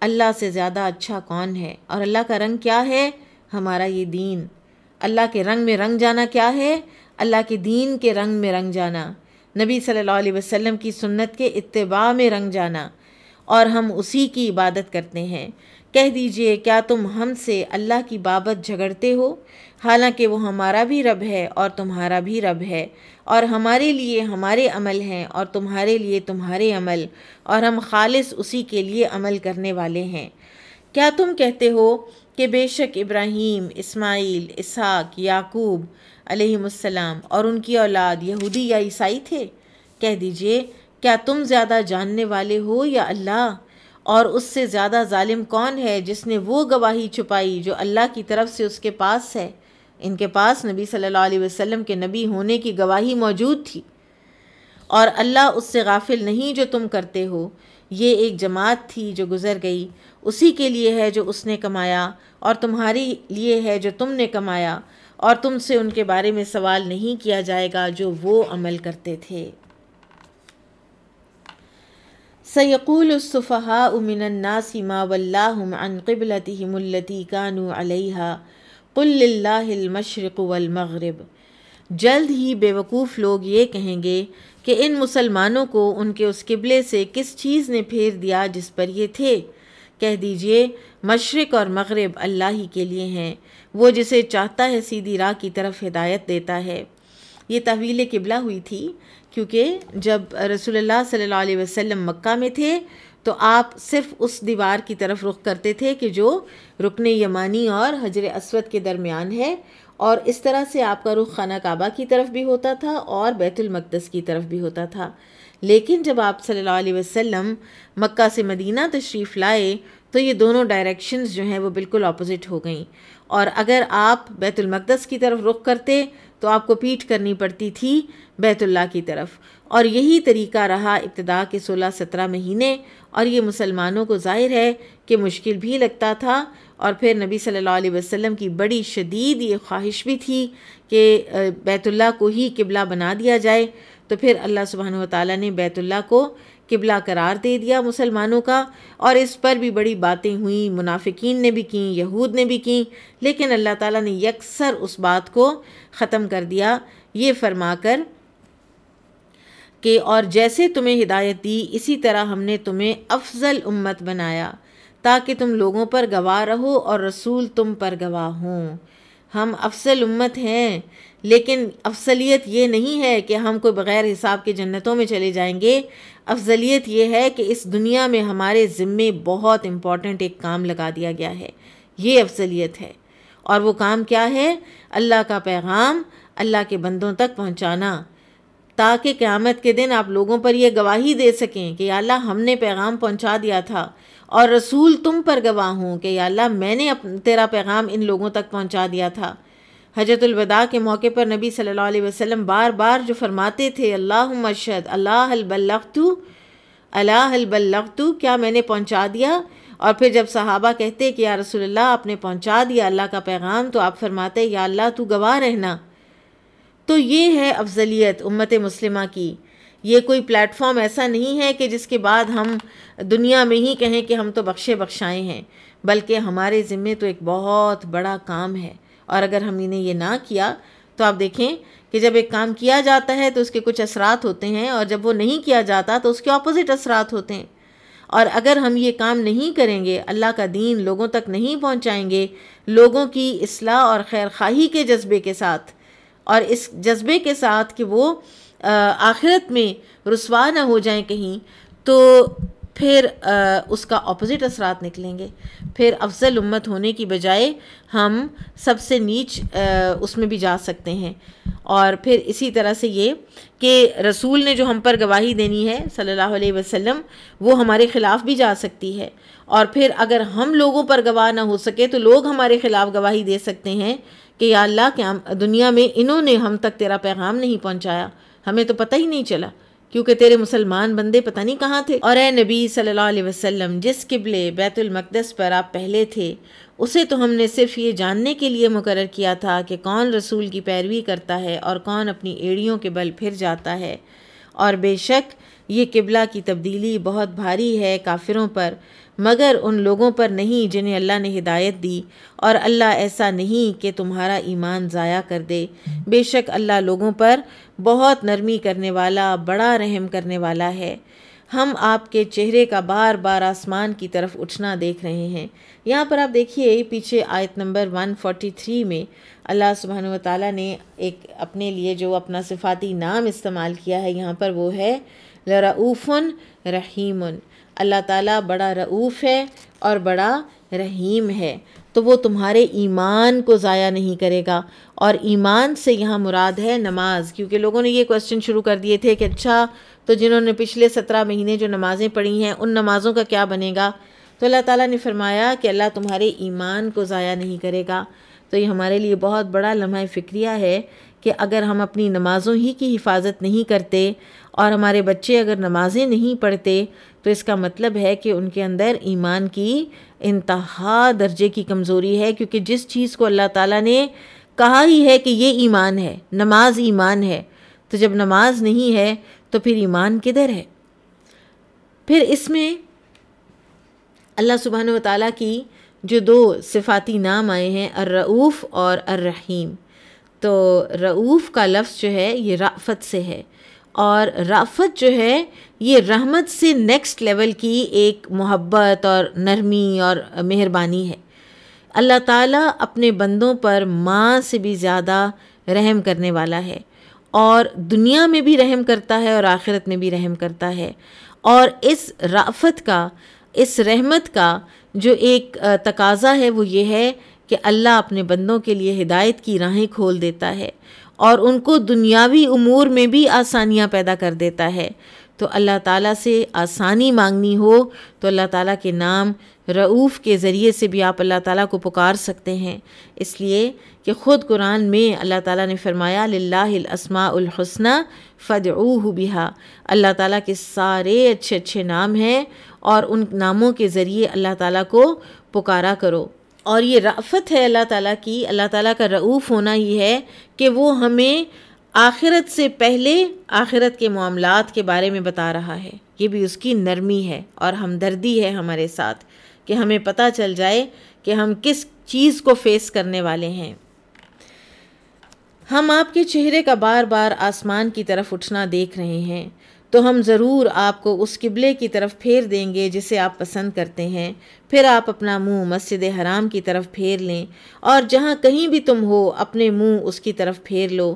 अल्लाह से ज़्यादा अच्छा कौन है और अल्लाह का रंग क्या है हमारा ये दीन अल्लाह के रंग में रंग जाना क्या है अल्लाह के दीन के रंग में रंग जाना नबी सल्लल्लाहु अलैहि वसल्लम की सुन्नत के इत्तबा में रंग जाना और हम उसी की इबादत करते हैं कह दीजिए क्या तुम हमसे अल्लाह की बाबत झगड़ते हो हालांकि वो हमारा भी रब है और तुम्हारा भी रब है और हमारे लिए हमारे अमल हैं और तुम्हारे लिए तुम्हारे अमल और हम खालिस उसी के लिए अमल करने वाले हैं क्या तुम कहते हो कि बेशक इब्राहीम इस्माइल इसहाक याकूब अलैहिस्सलाम और उनकी औलाद यहूदी या ईसाई थे कह दीजिए क्या तुम ज़्यादा जानने वाले हो या अल्लाह और उससे ज़्यादा जालिम कौन है जिसने वो गवाही छुपाई जो अल्लाह की तरफ से उसके पास है इनके पास नबी सल्लल्लाहु अलैहि वसल्लम के नबी होने की गवाही मौजूद थी और अल्लाह उससे गाफिल नहीं जो तुम करते हो ये एक जमात थी जो गुज़र गई उसी के लिए है जो उसने कमाया और तुम्हारे लिए है जो तुमने कमाया और तुमसे उनके बारे में सवाल नहीं किया जाएगा जो वो अमल करते थे सयकूल उसफ़हा उमिनन्नासी मा वल्लाहम क़िबलतहमल्लती कानू अलहा जल्द ही बेवकूफ़ लोग ये कहेंगे कि इन मुसलमानों को उनके उस किबले से किस चीज़ ने फेर दिया जिस पर ये थे कह दीजिए मशरक़ और मगरब अल्लाह ही के लिए हैं वो जिसे चाहता है सीधी राह की तरफ हिदायत देता है ये तहवील किबला हुई थी क्योंकि जब रसोल्ला सल्ला वसम मक्का में थे तो आप सिर्फ उस दीवार की तरफ रुख करते थे कि जो रुकन यमानी और हजर असवद के दरमियान है और इस तरह से आपका रुख खाना काबा की तरफ भी होता था और बैतुलमक़दस की तरफ भी होता था लेकिन जब आप सल्लल्लाहु अलैहि वसल्लम मक्का से मदीना तशरीफ़ लाए तो ये दोनों डायरेक्शंस जो हैं वो बिल्कुल अपोज़िट हो गई और अगर आप बैतुलमक़दस की तरफ रुख करते तो आपको पीठ करनी पड़ती थी बैतुल्ला की तरफ और यही तरीका रहा इब्तदा के सोलह सत्रह महीने और ये मुसलमानों को जाहिर है कि मुश्किल भी लगता था और फिर नबी सल्लल्लाहु अलैहि वसल्लम की बड़ी शदीद ये ख्वाहिश भी थी कि बैतुल्ला को ही किबला बना दिया जाए तो फिर अल्लाह सुबहान तैतुल्ला ने बैतुल्ला को किबला करार दे दिया मुसलमानों का और इस पर भी बड़ी बातें हुई मुनाफिकीन ने भी की यहूद ने भी की लेकिन अल्लाह ताला ने यकसर उस बात को ख़त्म कर दिया ये फरमा कर कि और जैसे तुम्हें हिदायत दी इसी तरह हमने तुम्हें अफजल उम्मत बनाया ताकि तुम लोगों पर गवाह रहो और रसूल तुम पर गवाह हों हम अफसल उम्मत हैं लेकिन अफसलियत ये नहीं है कि हम कोई बग़ैर हिसाब के जन्नतों में चले जाएंगे अफजलियत ये है कि इस दुनिया में हमारे ज़िम्मे बहुत इम्पॉर्टेंट एक काम लगा दिया गया है ये अफजलियत है और वो काम क्या है अल्लाह का पैगाम अल्लाह के बंदों तक पहुँचाना ताकि क़्यामत के दिन आप लोगों पर यह गवाही दे सकें कि अल्लाह हमने पैगाम पहुँचा दिया था और रसूल तुम पर गवाह हूँ कि अल्लाह मैंने अप, तेरा पैगाम इन लोगों तक पहुँचा दिया था हजरतलवदा के मौके पर नबी सल्लल्लाहु अलैहि वसल्लम बार बार जो फरमाते थे अल्लाह मशद अल्लाह अलबल्लतू अल्लाह अलबल्लतू क्या मैंने पहुँचा दिया और फिर जब सहाबा कहते कि या रसोल्ला आपने पहुँचा दिया अल्लाह का पैगाम तो आप फरमाते या अल्लाह तू गवाह रहना तो ये है अफजलियत उम्मत मुस्लिमा की ये कोई प्लेटफॉर्म ऐसा नहीं है कि जिसके बाद हम दुनिया में ही कहें कि हम तो बख्शे बख्शाए हैं बल्कि हमारे ज़िम्मे तो एक बहुत बड़ा काम है और अगर हम इन्हें ये ना किया तो आप देखें कि जब एक काम किया जाता है तो उसके कुछ असरात होते हैं और जब वो नहीं किया जाता तो उसके ऑपोज़िट असरात होते हैं और अगर हम ये काम नहीं करेंगे अल्लाह का दीन लोगों तक नहीं पहुंचाएंगे लोगों की असलाह और खैर खाही के जज्बे के साथ और इस जज्बे के साथ कि वो आखिरत में रसवा ना हो जाएं कहीं तो फिर आ, उसका अपोज़िट असरात निकलेंगे फिर अफजल उम्मत होने की बजाय हम सबसे नीच आ, उसमें भी जा सकते हैं और फिर इसी तरह से ये कि रसूल ने जो हम पर गवाही देनी है सल्लल्लाहु अलैहि वसल्लम वो हमारे ख़िलाफ़ भी जा सकती है और फिर अगर हम लोगों पर गवाह ना हो सके तो लोग हमारे ख़िलाफ़ गवाही दे सकते हैं कि या अल्लाह क्या दुनिया में इन्होंने हम तक तेरा पैगाम नहीं पहुँचाया हमें तो पता ही नहीं चला क्योंकि तेरे मुसलमान बंदे पता नहीं कहाँ थे और ए नबी सल्लल्लाहु अलैहि वसल्लम जिस किबले बैतुल मकदस पर आप पहले थे उसे तो हमने सिर्फ ये जानने के लिए मुकर किया था कि कौन रसूल की पैरवी करता है और कौन अपनी एड़ियों के बल फिर जाता है और बेशक ये किबला की तब्दीली बहुत भारी है काफिरों पर मगर उन लोगों पर नहीं जिन्हें अल्लाह ने हिदायत दी और अल्लाह ऐसा नहीं कि तुम्हारा ईमान ज़ाया कर दे बेशक अल्लाह लोगों पर बहुत नरमी करने वाला बड़ा रहम करने वाला है हम आपके चेहरे का बार बार आसमान की तरफ उठना देख रहे हैं यहाँ पर आप देखिए पीछे आयत नंबर 143 में अल्लाह सुबहान ताला ने एक अपने लिए जो अपना सिफाती नाम इस्तेमाल किया है यहाँ पर वो है लरऊफ़न रहीमन अल्लाह ताला बड़ा रऊफ़ है और बड़ा रहीम है तो वो तुम्हारे ईमान को ज़ाया नहीं करेगा और ईमान से यहाँ मुराद है नमाज क्योंकि लोगों ने ये क्वेश्चन शुरू कर दिए थे कि अच्छा तो जिन्होंने पिछले सत्रह महीने जो नमाज़ें पढ़ी हैं उन नमाज़ों का क्या बनेगा तो अल्लाह ताला ने फरमाया कि अल्लाह तुम्हारे ईमान को ज़ाया नहीं करेगा तो ये हमारे लिए बहुत बड़ा लम्हा फ़िक्रिया है कि अगर हम अपनी नमाज़ों ही की हिफाजत नहीं करते और हमारे बच्चे अगर नमाज़ें नहीं पढ़ते तो इसका मतलब है कि उनके अंदर ईमान की इंतहा दर्जे की कमज़ोरी है क्योंकि जिस चीज़ को अल्लाह ताला ने कहा ही है कि ये ईमान है नमाज ईमान है तो जब नमाज नहीं है तो फिर ईमान किधर है फिर इसमें अल्लाह सुबहान ताली की जो दो सिफाती नाम आए हैं अर्रऊफ़ और अर्रहीम तो रऊफ़ का लफ्ज़ जो है ये राफ़त से है और राफत जो है ये रहमत से नेक्स्ट लेवल की एक मोहब्बत और नरमी और मेहरबानी है अल्लाह ताला अपने बंदों पर माँ से भी ज़्यादा रहम करने वाला है और दुनिया में भी रहम करता है और आखिरत में भी रहम करता है और इस राफत का इस रहमत का जो एक तकाज़ा है वो ये है कि अल्लाह अपने बंदों के लिए हिदायत की राहें खोल देता है और उनको दुनियावी उमूर में भी आसानियाँ पैदा कर देता है तो अल्लाह ताला से आसानी मांगनी हो तो अल्लाह ताला के नाम रऊफ़ के ज़रिए से भी आप अल्लाह ताला को पुकार सकते हैं इसलिए कि ख़ुद कुरान में अल्लाह ताला ने फरमाया लास्माउलहसना फ़दूह बिहा अल्लाह ताला के सारे अच्छे अच्छे नाम हैं और उन नामों के ज़रिए अल्लाह ताला को पुकारा करो और ये राफ़त है अल्लाह ताला की अल्लाह ताला का रऊफ़ होना ही है कि वो हमें आखिरत से पहले आखिरत के मामलों के बारे में बता रहा है ये भी उसकी नरमी है और हमदर्दी है हमारे साथ कि हमें पता चल जाए कि हम किस चीज़ को फेस करने वाले हैं हम आपके चेहरे का बार बार आसमान की तरफ उठना देख रहे हैं तो हम ज़रूर आपको उस किबले की तरफ फेर देंगे जिसे आप पसंद करते हैं फिर आप अपना मुंह मस्जिद हराम की तरफ फेर लें और जहाँ कहीं भी तुम हो अपने मुंह उसकी तरफ फेर लो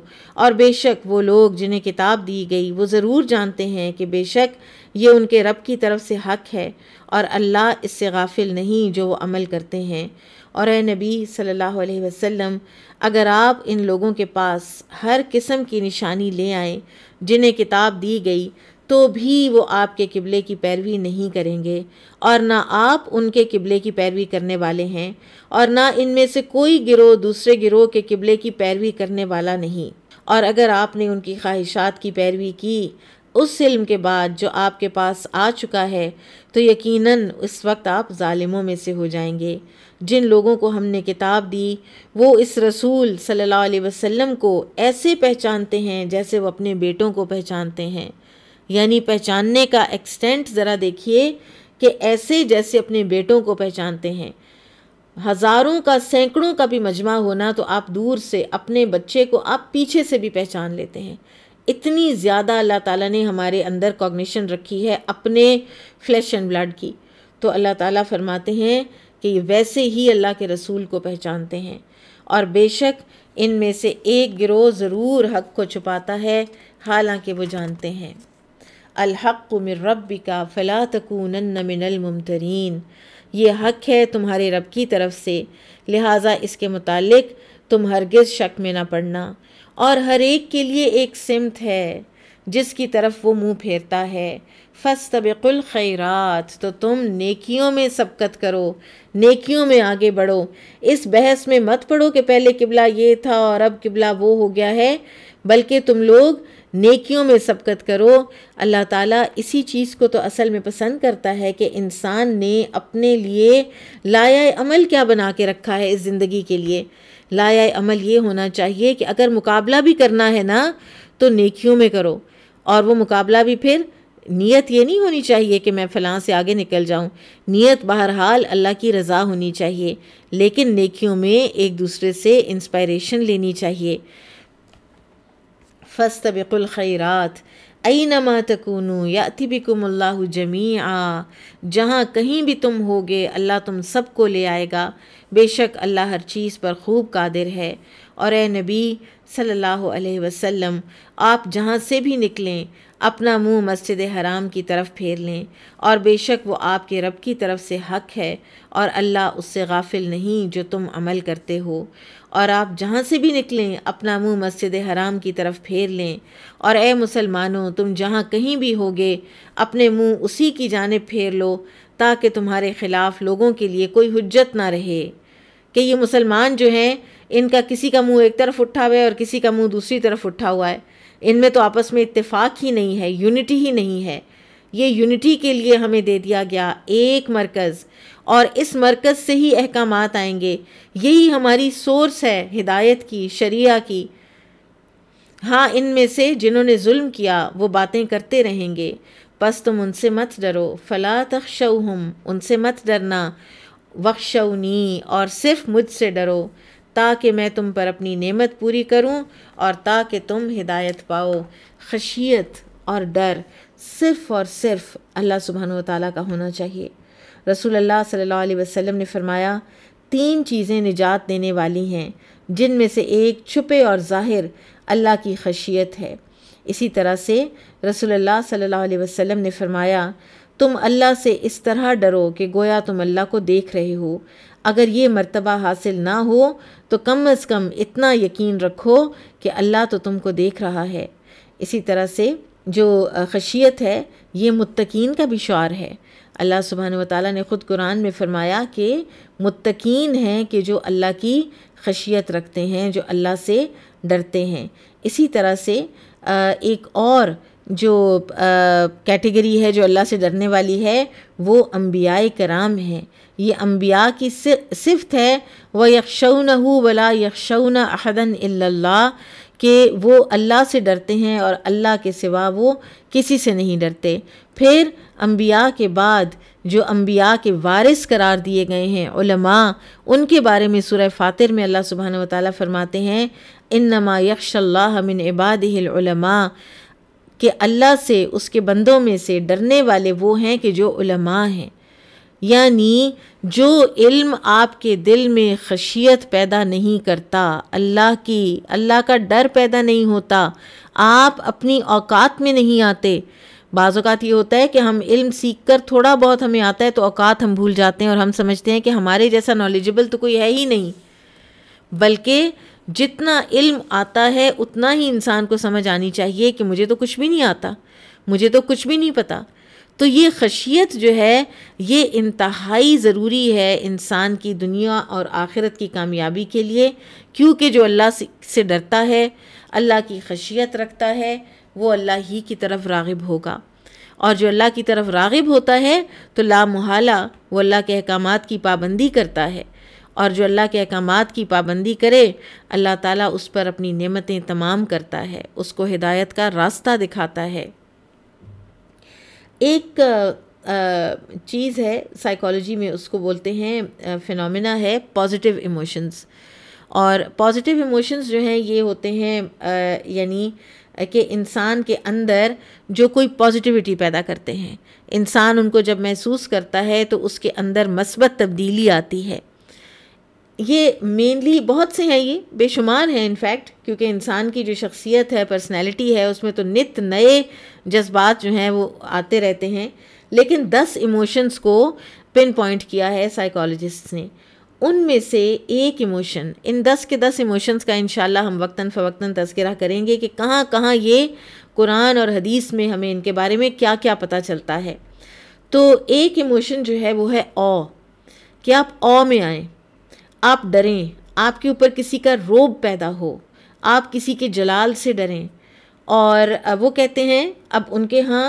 और बेशक वो लोग जिन्हें किताब दी गई वो ज़रूर जानते हैं कि बेशक ये उनके रब की तरफ से हक है और अल्लाह इससे गाफिल नहीं जो वो अमल करते हैं और नबी सल्लल्लाहु अलैहि वसल्लम अगर आप इन लोगों के पास हर किस्म की निशानी ले आए जिन्हें किताब दी गई तो भी वो आपके किबले की पैरवी नहीं करेंगे और ना आप उनके किबले की पैरवी करने वाले हैं और ना इनमें से कोई गिरोह दूसरे गिरोह के किबले की पैरवी करने वाला नहीं और अगर आपने उनकी ख्वाहिशात की पैरवी की उस इल्म के बाद जो आपके पास आ चुका है तो यकीनन उस वक्त आप ालिमों में से हो जाएंगे जिन लोगों को हमने किताब दी वो इस रसूल सल्लल्लाहु अलैहि वसल्लम को ऐसे पहचानते हैं जैसे वो अपने बेटों को पहचानते हैं यानी पहचानने का एक्सटेंट ज़रा देखिए कि ऐसे जैसे अपने बेटों को पहचानते हैं हज़ारों का सैकड़ों का भी मजमा होना तो आप दूर से अपने बच्चे को आप पीछे से भी पहचान लेते हैं इतनी ज़्यादा अल्लाह ताला ने हमारे अंदर कॉग्निशन रखी है अपने फ्लैश एंड ब्लड की तो अल्लाह ताला फरमाते हैं कि वैसे ही अल्लाह के रसूल को पहचानते हैं और बेशक इनमें से एक गिरोह ज़रूर हक को छुपाता है हालांकि वो जानते हैं अलहक मिर रब का फ़ला तकून मिनलमतरीन ये हक है तुम्हारे रब की तरफ से लिहाजा इसके मुतालिक तुम हरगज़ शक में ना पड़ना और हर एक के लिए एक सिमत है जिसकी तरफ वो मुंह फेरता है फ़स्तबिकुल खैरात तो तुम नेकियों में सबकत करो नेकियों में आगे बढ़ो इस बहस में मत पढ़ो कि पहले किबला ये था और अब किबला वो हो गया है बल्कि तुम लोग नेकियों में सबकत करो अल्लाह ताला इसी चीज़ को तो असल में पसंद करता है कि इंसान ने अपने लिए लाया अमल क्या बना के रखा है इस ज़िंदगी के लिए लाया अमल ये होना चाहिए कि अगर मुकाबला भी करना है ना तो नेकियों में करो और वो मुकाबला भी फिर नीयत ये नहीं होनी चाहिए कि मैं फ़लाँ से आगे निकल जाऊँ नीयत बहरहाल अल्लाह की रज़ा होनी चाहिए लेकिन नेकियों में एक दूसरे से इंस्पायरेशन लेनी चाहिए खैरात अई नमा तकूनू या बिकुमल्ला जमी आ जहाँ कहीं भी तुम होगे अल्लाह तुम सबको ले आएगा बेशक अल्लाह हर चीज़ पर खूब कादिर है और ए नबी सल्लल्लाहु अलैहि वसल्लम आप जहाँ से भी निकलें अपना मुंह मस्जिद हराम की तरफ फेर लें और बेशक वो आपके रब की तरफ से हक है और अल्लाह उससे गाफिल नहीं जो तुम अमल करते हो और आप जहाँ से भी निकलें अपना मुंह मस्जिद हराम की तरफ फेर लें और ए मुसलमानों तुम जहाँ कहीं भी होगे अपने मुंह उसी की जानब फेर लो ताकि तुम्हारे ख़िलाफ़ लोगों के लिए कोई हजत ना रहे कि ये मुसलमान जो हैं इनका किसी का मुंह एक तरफ उठा हुआ है और किसी का मुंह दूसरी तरफ उठा हुआ है इनमें तो आपस में इत्तेफाक ही नहीं है यूनिटी ही नहीं है ये यूनिटी के लिए हमें दे दिया गया एक मरकज़ और इस मरकज़ से ही अहकाम आएंगे यही हमारी सोर्स है हिदायत की शरिया की हाँ इनमें से जिन्होंने जुल्म किया वो बातें करते रहेंगे बस तुम उनसे मत डरो फ़ला तखशम उनसे मत डरना वक्शनी और सिर्फ मुझसे डरो ताकि मैं तुम पर अपनी नेमत पूरी करूं और ताकि तुम हिदायत पाओ खशियत और डर सिर्फ़ और सिर्फ अल्लाह सुबहान ताली का होना चाहिए रसूल अल्लाह सल्लल्लाहु अलैहि वसल्लम ने फरमाया तीन चीज़ें निजात देने वाली हैं जिनमें से एक छुपे और ज़ाहिर अल्लाह की खशियत है इसी तरह से रसोल्ला सल्लल्लाहु अलैहि ने फरमाया तुम अल्लाह से इस तरह डरो कि गोया तुम अल्लाह को देख रहे हो अगर ये मर्तबा हासिल ना हो तो कम अज़ कम इतना यकीन रखो कि अल्लाह तो तुमको देख रहा है इसी तरह से जो खशियत है ये मुत्तकीन का भी शार है अल्लाह सुबहान ताली ने ख़ुद कुरान में फ़रमाया कि मुत्तकीन हैं कि जो अल्लाह की खशियत रखते हैं जो अल्लाह से डरते हैं इसी तरह से एक और जो कैटेगरी है जो अल्लाह से डरने वाली है वो अम्बिया कराम हैं ये अम्बिया की सिफत है व यक्षन वला यक्षन अहदन इल्ला के वो अल्लाह से डरते हैं और अल्लाह के सिवा वो किसी से नहीं डरते फिर अम्बिया के बाद जो अम्बिया के वारिस करार दिए गए हैं उनके बारे में सुरह फ़ातिर में अल्लाह सुबहान वाली फ़रमाते हैं इन नमा यक्शल्ला मिन इबाद कि अल्लाह से उसके बंदों में से डरने वाले वो हैं कि जो उलमा हैं यानी जो इल्म आपके दिल में खशियत पैदा नहीं करता अल्लाह की अल्लाह का डर पैदा नहीं होता आप अपनी औकात में नहीं आते बाज़ात ये होता है कि हम इल्म सीख कर थोड़ा बहुत हमें आता है तो औकात हम भूल जाते हैं और हम समझते हैं कि हमारे जैसा नॉलेजेबल तो कोई है ही नहीं बल्कि जितना इल्म आता है उतना ही इंसान को समझ आनी चाहिए कि मुझे तो कुछ भी नहीं आता मुझे तो कुछ भी नहीं पता तो ये खशियत जो है ये इंतहाई ज़रूरी है इंसान की दुनिया और आखिरत की कामयाबी के लिए क्योंकि जो अल्लाह से डरता है अल्लाह की खशियत रखता है वो अल्लाह ही की तरफ रागिब होगा और जो अल्लाह की तरफ रागिब होता है तो लामहला वो अल्लाह के अहकाम की पाबंदी करता है और जो अल्लाह के अहकाम की पाबंदी करे अल्लाह ताला उस पर अपनी नेमतें तमाम करता है उसको हिदायत का रास्ता दिखाता है एक चीज़ है साइकोलॉजी में उसको बोलते हैं फिनोमेना है पॉजिटिव इमोशंस और पॉजिटिव इमोशंस जो हैं ये होते हैं यानी कि इंसान के अंदर जो कोई पॉजिटिविटी पैदा करते हैं इंसान उनको जब महसूस करता है तो उसके अंदर मस्बत तब्दीली आती है ये मेनली बहुत से हैं ये बेशुमार हैं इनफैक्ट क्योंकि इंसान की जो शख्सियत है पर्सनैलिटी है उसमें तो नित नए जज्बात जो हैं वो आते रहते हैं लेकिन दस इमोशंस को पिन पॉइंट किया है साइकोलॉजिस्ट ने उनमें से एक इमोशन इन दस के दस इमोशंस का इन हम वक्ता फ़वक्ता तस्करा करेंगे कि कहाँ कहाँ ये कुरान और हदीस में हमें इनके बारे में क्या क्या पता चलता है तो एक इमोशन जो है वो है ओ कि आप ओ में आएँ आप डरें आपके ऊपर किसी का रोब पैदा हो आप किसी के जलाल से डरें और वो कहते हैं अब उनके यहाँ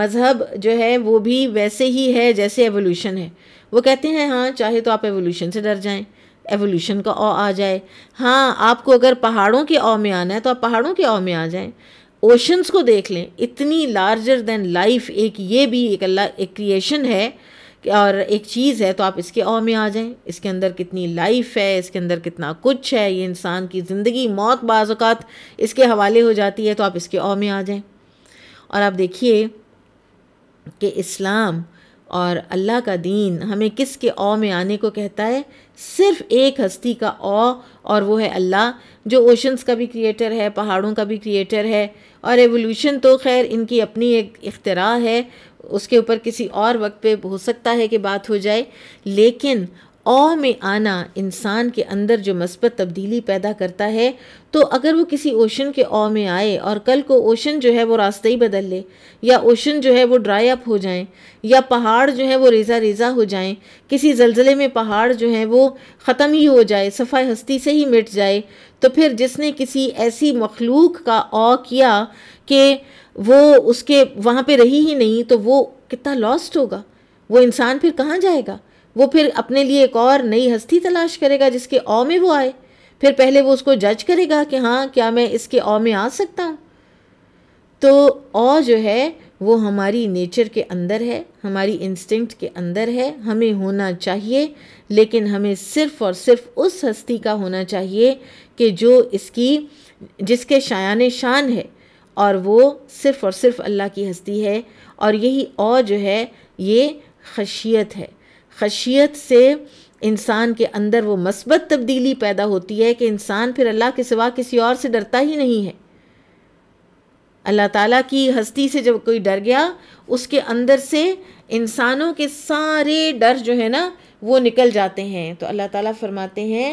मज़हब जो है वो भी वैसे ही है जैसे एवोल्यूशन है वो कहते हैं हाँ चाहे तो आप एवोल्यूशन से डर जाएं एवोल्यूशन का ओ आ जाए हाँ आपको अगर पहाड़ों के ओ में आना है तो आप पहाड़ों के ओ में आ जाएं ओशंस को देख लें इतनी लार्जर देन लाइफ एक ये भी एक अल्लाह एक क्रिएशन है और एक चीज़ है तो आप इसके और में आ जाएं इसके अंदर कितनी लाइफ है इसके अंदर कितना कुछ है ये इंसान की ज़िंदगी मौत बाज़ात इसके हवाले हो जाती है तो आप इसके और में आ जाएं और आप देखिए कि इस्लाम और अल्लाह का दीन हमें किस के ओ में आने को कहता है सिर्फ एक हस्ती का ओ और वो है अल्लाह जो ओशंस का भी क्रिएटर है पहाड़ों का भी क्रिएटर है और एवोल्यूशन तो खैर इनकी अपनी एक इख्तरा है उसके ऊपर किसी और वक्त पे हो सकता है कि बात हो जाए लेकिन ओ में आना इंसान के अंदर जो मस्बत तब्दीली पैदा करता है तो अगर वो किसी ओशन के ओ में आए और कल को ओशन जो है वो रास्ते ही बदल ले या ओशन जो है वो ड्राई अप हो जाएं या पहाड़ जो है वो रेज़ा रेज़ा हो जाएं किसी जलजले में पहाड़ जो है वो ख़त्म ही हो जाए सफ़ाई हस्ती से ही मिट जाए तो फिर जिसने किसी ऐसी मखलूक का ओ किया कि वो उसके वहाँ पे रही ही नहीं तो वो कितना लॉस्ट होगा वो इंसान फिर कहाँ जाएगा वो फिर अपने लिए एक और नई हस्ती तलाश करेगा जिसके औ में वो आए फिर पहले वो उसको जज करेगा कि हाँ क्या मैं इसके औ में आ सकता हूँ तो औ जो है वो हमारी नेचर के अंदर है हमारी इंस्टिंक्ट के अंदर है हमें होना चाहिए लेकिन हमें सिर्फ और सिर्फ उस हस्ती का होना चाहिए कि जो इसकी जिसके शायान शान है और वो सिर्फ़ और सिर्फ अल्लाह की हस्ती है और यही और जो है ये खशियत है खशियत से इंसान के अंदर वो मस्बत तब्दीली पैदा होती है कि इंसान फिर अल्लाह के सिवा किसी और से डरता ही नहीं है अल्लाह ताला की हस्ती से जब कोई डर गया उसके अंदर से इंसानों के सारे डर जो है ना वो निकल जाते हैं तो अल्लाह ताला फरमाते हैं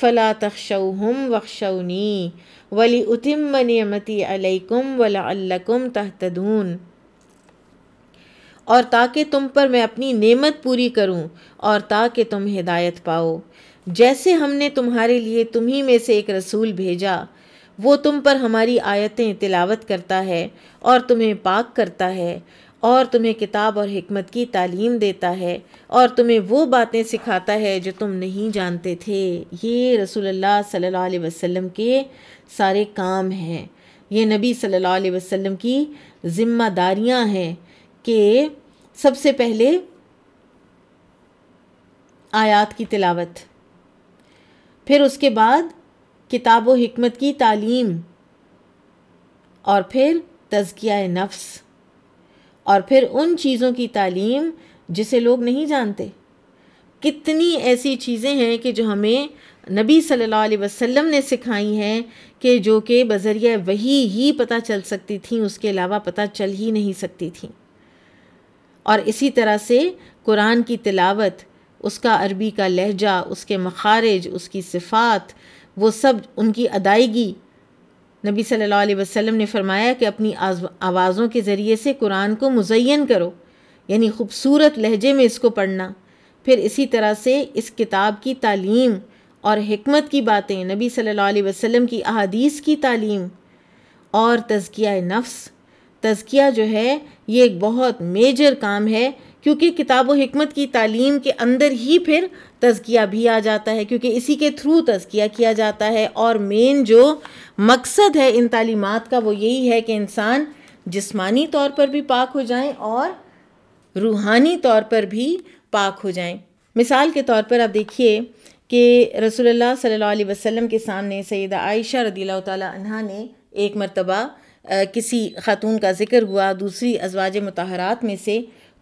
फ़ला हम वख्शौनी वली उतिम नमती अलैकुम वलाकुम तहतदून और ताकि तुम पर मैं अपनी नेमत पूरी करूं और ताकि तुम हिदायत पाओ जैसे हमने तुम्हारे लिए तुम्ही में से एक रसूल भेजा वो तुम पर हमारी आयतें तिलावत करता है और तुम्हें पाक करता है और तुम्हें किताब और हमत की तालीम देता है और तुम्हें वो बातें सिखाता है जो तुम नहीं जानते थे ये रसोल्ला सल्ला वसम के सारे काम हैं ये नबी सल्ला वसम की ज़िम्मेदारियाँ हैं कि सबसे पहले आयात की तिलावत फिर उसके बाद किताब व हमत की तालीम और फिर तज़किया नफ्स और फिर उन चीज़ों की तालीम जिसे लोग नहीं जानते कितनी ऐसी चीज़ें हैं कि जो हमें नबी सल्लल्लाहु अलैहि वसल्लम ने सिखाई हैं कि जो कि बज़रिया वही ही पता चल सकती थी उसके अलावा पता चल ही नहीं सकती थी और इसी तरह से कुरान की तिलावत उसका अरबी का लहजा उसके मखारज उसकी सिफ़ात वो सब उनकी अदायगी नबी सल्लल्लाहु अलैहि वसल्लम ने फरमाया कि अपनी आवाज़ों के ज़रिए से कुरान को मुजैन करो यानी खूबसूरत लहजे में इसको पढ़ना फिर इसी तरह से इस किताब की तालीम और हमत की बातें नबी सल्लल्लाहु अलैहि वसल्लम की अहादीस की तालीम और तज़किया नफ्स तज़किया जो है ये एक बहुत मेजर काम है क्योंकि किताब हमत की तालीम के अंदर ही फिर तज़किया भी आ जाता है क्योंकि इसी के थ्रू तज़किया किया जाता है और मेन जो मकसद है इन तालीमत का वो यही है कि इंसान जिस्मानी तौर पर भी पाक हो जाए और रूहानी तौर पर भी पाक हो जाए मिसाल के तौर पर आप देखिए कि रसोल्ला सल्ला वसम के सामने सैद आयशा रदी तह ने एक मरतबा किसी ख़ातून का ज़िक्र हुआ दूसरी अजवाज मतहरात में से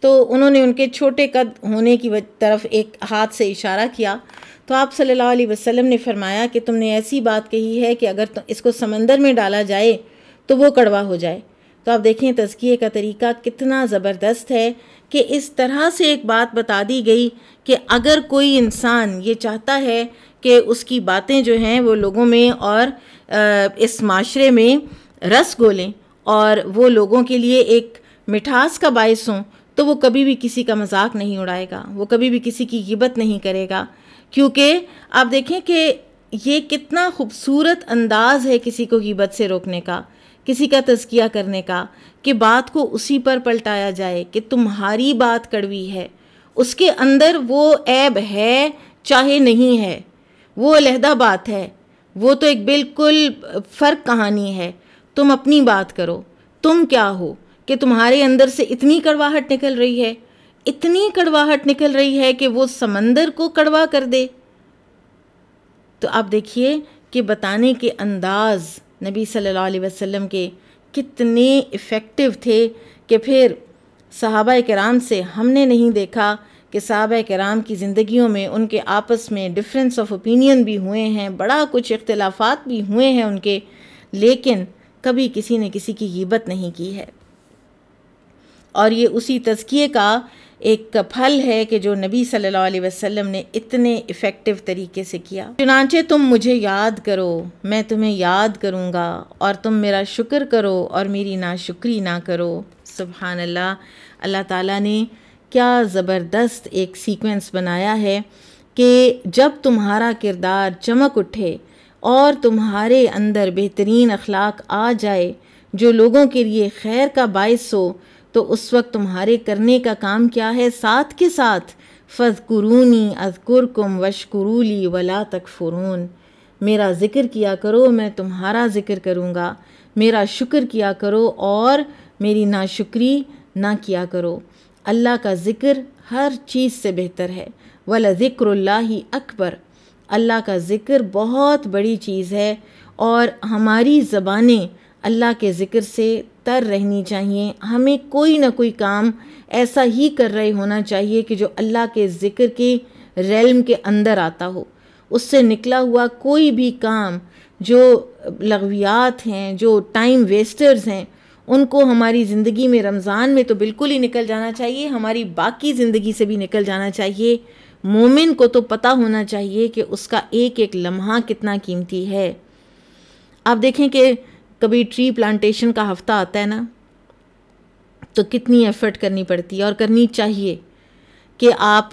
तो उन्होंने उनके छोटे कद होने की तरफ एक हाथ से इशारा किया तो आप सल्लल्लाहु अलैहि वसल्लम ने फरमाया कि तुमने ऐसी बात कही है कि अगर तो इसको समंदर में डाला जाए तो वो कड़वा हो जाए तो आप देखें तजकिए का तरीका कितना ज़बरदस्त है कि इस तरह से एक बात बता दी गई कि अगर कोई इंसान ये चाहता है कि उसकी बातें जो हैं वो लोगों में और इस माशरे में रस गोलें और वो लोगों के लिए एक मिठास का बायस हों तो वो कभी भी किसी का मजाक नहीं उड़ाएगा वो कभी भी किसी की गिबत नहीं करेगा क्योंकि आप देखें कि ये कितना खूबसूरत अंदाज है किसी को गिबत से रोकने का किसी का तजकिया करने का कि बात को उसी पर पलटाया जाए कि तुम्हारी बात कड़वी है उसके अंदर वो ऐब है चाहे नहीं है वो अलहदा बात है वो तो एक बिल्कुल फ़र्क कहानी है तुम अपनी बात करो तुम क्या हो कि तुम्हारे अंदर से इतनी कड़वाहट निकल रही है इतनी कड़वाहट निकल रही है कि वो समंदर को कड़वा कर दे तो आप देखिए कि बताने के अंदाज़ नबी सल्लल्लाहु अलैहि वसल्लम के कितने इफ़ेक्टिव थे कि फिर साहब कराम से हमने नहीं देखा कि साहब कराम की ज़िंदगियों में उनके आपस में डिफरेंस ऑफ ओपिनियन भी हुए हैं बड़ा कुछ इख्तलाफात भी हुए हैं उनके लेकिन कभी किसी ने किसी की हिब्बत नहीं की है और ये उसी तज़किए का एक फल है कि जो नबी सल्लल्लाहु अलैहि वसल्लम ने इतने इफ़ेक्टिव तरीके से किया चुनाचे तुम मुझे याद करो मैं तुम्हें याद करूँगा और तुम मेरा शुक्र करो और मेरी ना शुक्री ना करो सुबहान अल्लाह अल्लाह ताला ने क्या ज़बरदस्त एक सीक्वेंस बनाया है कि जब तुम्हारा किरदार चमक उठे और तुम्हारे अंदर बेहतरीन अखलाक आ जाए जो लोगों के लिए खैर का बायस हो तो उस वक्त तुम्हारे करने का काम क्या है साथ के साथ कुरूनी अजकुरकुम वशकुरूली वला तक फ़ुरून मेरा ज़िक्र किया करो मैं तुम्हारा ज़िक्र करूँगा मेरा शुक्र किया करो और मेरी नाशुक्री ना किया करो अल्लाह का ज़िक्र हर चीज़ से बेहतर है वला ज़िक्र ही अकबर अल्लाह का ज़िक्र बहुत बड़ी चीज़ है और हमारी ज़बानें अल्लाह के ज़िक्र से लगातार रहनी चाहिए हमें कोई ना कोई काम ऐसा ही कर रहे होना चाहिए कि जो अल्लाह के ज़िक्र के रैलम के अंदर आता हो उससे निकला हुआ कोई भी काम जो लगवियात हैं जो टाइम वेस्टर्स हैं उनको हमारी ज़िंदगी में रमज़ान में तो बिल्कुल ही निकल जाना चाहिए हमारी बाकी ज़िंदगी से भी निकल जाना चाहिए मोमिन को तो पता होना चाहिए कि उसका एक एक लम्हा कितना कीमती है आप देखें कि कभी ट्री प्लांटेशन का हफ्ता आता है ना तो कितनी एफ़र्ट करनी पड़ती है और करनी चाहिए कि आप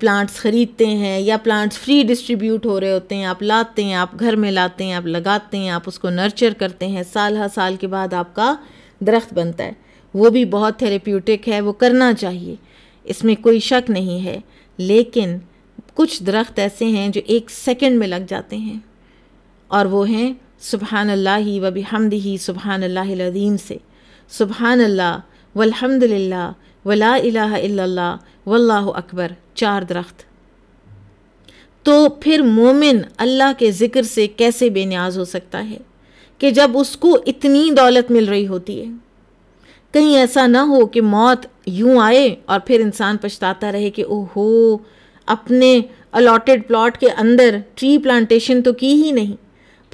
प्लांट्स ख़रीदते हैं या प्लांट्स फ्री डिस्ट्रीब्यूट हो रहे होते हैं आप लाते हैं आप घर में लाते हैं आप लगाते हैं आप उसको नर्चर करते हैं साल हर साल के बाद आपका दरख्त बनता है वो भी बहुत थेरेप्यूटिक है वो करना चाहिए इसमें कोई शक नहीं है लेकिन कुछ दरख्त ऐसे हैं जो एक सेकंड में लग जाते हैं और वो हैं सुबहान अल्लाह व ही सुबहान अल्लाम से सुबहान अल्लाह वलहमदिल्ला वला इला अकबर चार दरख्त तो फिर मोमिन अल्लाह के ज़िक्र से कैसे बेनियाज हो सकता है कि जब उसको इतनी दौलत मिल रही होती है कहीं ऐसा ना हो कि मौत यूं आए और फिर इंसान पछताता रहे कि ओहो अपने अलॉटेड प्लॉट के अंदर ट्री प्लांटेशन तो की ही नहीं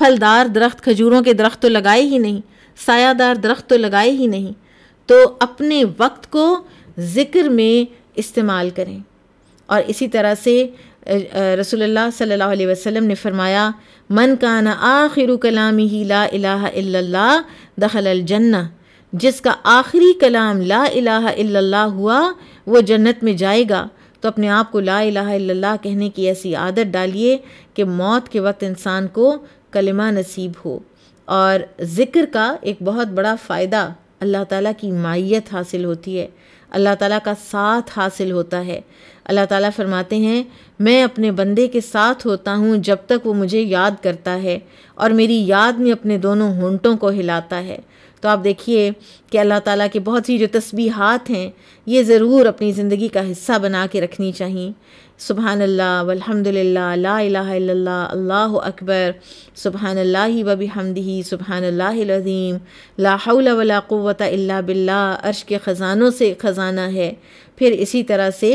फलदार दरख्त खजूरों के दरख्त तो लगाए ही नहीं सायादार दरख्त तो लगाए ही नहीं तो अपने वक्त को ज़िक्र में इस्तेमाल करें और इसी तरह से रसोल्ला सल्ला वसम ने फ़रमाया मन का ना आखिर कलामी ही ला अला दखल अलजन्ना जिसका आखिरी कलाम ला अला हुआ वो जन्नत में जाएगा तो अपने आप को ला अला कहने की ऐसी आदत डालिए कि मौत के वक्त इंसान को कलिमा नसीब हो और ज़िक्र का एक बहुत बड़ा फ़ायदा अल्लाह ताला की माइत हासिल होती है अल्लाह ताला का साथ हासिल होता है अल्लाह ताला फरमाते हैं मैं अपने बंदे के साथ होता हूँ जब तक वो मुझे याद करता है और मेरी याद में अपने दोनों होंटों को हिलाता है तो आप देखिए कि अल्लाह ताला के बहुत सी जो तस्बीहात हैं ये ज़रूर अपनी ज़िंदगी का हिस्सा बना के रखनी चाहिए सुबहानल्ला वलहमदिल्ला ला इलाहा अल्लाह अकबर सुबहानल्लाहि व बिहमदिही सुबहानल्लाहिल अज़ीम ला वला इल्ला बिल्ला अर्श के ख़ज़ानों से ख़ज़ाना है फिर इसी तरह से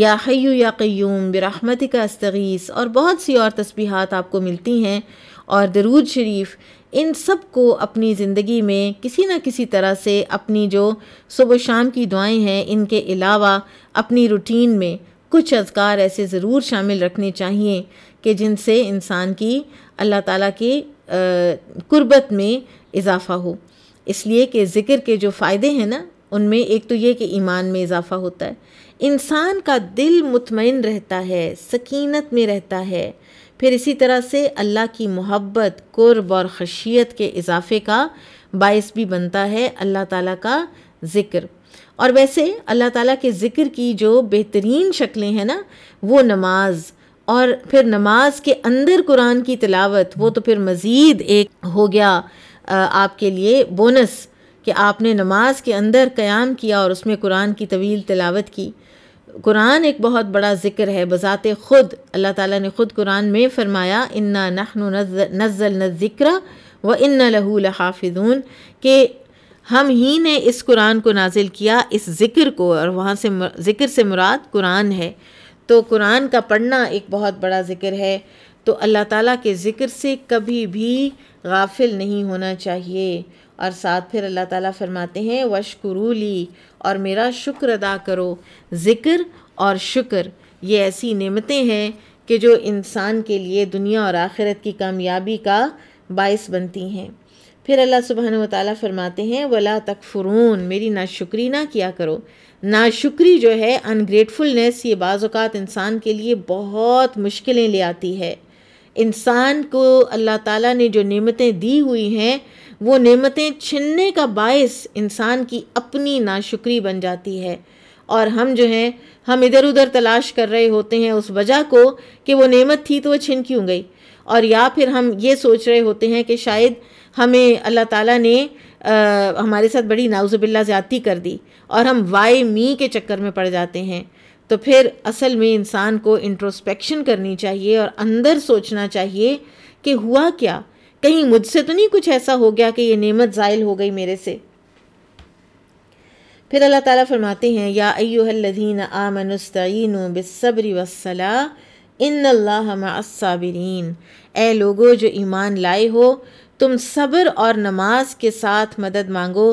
या हयू या क़यूम बरहमत का अस्तगीस और बहुत सी और तस्बीहात आपको मिलती हैं और दरूद शरीफ़ इन सब को अपनी ज़िंदगी में किसी न किसी तरह से अपनी जो सुबह शाम की दुआएं हैं इनके अलावा अपनी रूटीन में कुछ अजकार ऐसे ज़रूर शामिल रखने चाहिए कि जिनसे इंसान की अल्लाह ताला के कुर्बत में इजाफ़ा हो इसलिए कि ज़िक्र के जो फ़ायदे हैं ना उनमें एक तो ये कि ईमान में इजाफ़ा होता है इंसान का दिल मुतमिन रहता है सकीनत में रहता है फिर इसी तरह से अल्लाह की मोहब्बत कुर्ब और खशियत के इजाफे का बायस भी बनता है अल्लाह ताला का ज़िक्र और वैसे अल्लाह ताला के ज़िक्र की जो बेहतरीन शक्लें हैं ना वो नमाज़ और फिर नमाज के अंदर कुरान की तिलावत वो तो फिर मज़ीद एक हो गया आपके लिए बोनस कि आपने नमाज के अंदर क़याम किया और उसमें कुरान की तवील तिलावत की कुरान एक बहुत बड़ा ज़िक्र है बज़ात ख़ुद अल्लाह ताला ने ख़ुद कुरान में फ़रमाया इन्ना नहनु नज़ल ज़िक्र व इन्ना लहू लहाफिजून के हम ही ने इस कुरान को नाजिल किया इस ज़िक्र को और वहाँ से ज़िक्र से मुराद कुरान है तो कुरान का पढ़ना एक बहुत बड़ा ज़िक्र है तो अल्लाह ताला के ज़िक्र से कभी भी गाफिल नहीं होना चाहिए और साथ फिर अल्लाह ताला फरमाते हैं वशकुरूली और मेरा शुक्र अदा करो ज़िक्र और शुक्र ये ऐसी नेमतें हैं कि जो इंसान के लिए दुनिया और आखिरत की कामयाबी का बायस बनती हैं फिर अल्लाह सुबहान वाली फरमाते हैं वला तकफरून मेरी नाशुक्री ना किया करो नाशुक्री जो है अनग्रेटफुलनेस ये बाज़ात इंसान के लिए बहुत मुश्किलें ले आती है इंसान को अल्लाह ताला ने जो नेमतें दी हुई हैं वो नेमतें छिनने का बायस इंसान की अपनी नाशुक्री बन जाती है और हम जो हैं हम इधर उधर तलाश कर रहे होते हैं उस वजह को कि वो नेमत थी तो वो छिन क्यों गई और या फिर हम ये सोच रहे होते हैं कि शायद हमें अल्लाह ताला ने आ, हमारे साथ बड़ी नाउज़बिल्ला ज़्यादती कर दी और हम वाई मी के चक्कर में पड़ जाते हैं तो फिर असल में इंसान को इंट्रोस्पेक्शन करनी चाहिए और अंदर सोचना चाहिए कि हुआ क्या कहीं मुझसे तो नहीं कुछ ऐसा हो गया कि ये नेमत ज़ायल हो गई मेरे से फिर अल्लाह ताला फरमाते हैं या अयोहल्लदीन आमनस्तैन बेसब्री वसला इन अल्लाबरीन ए लोगो जो ईमान लाए हो तुम सब्र और नमाज के साथ मदद मांगो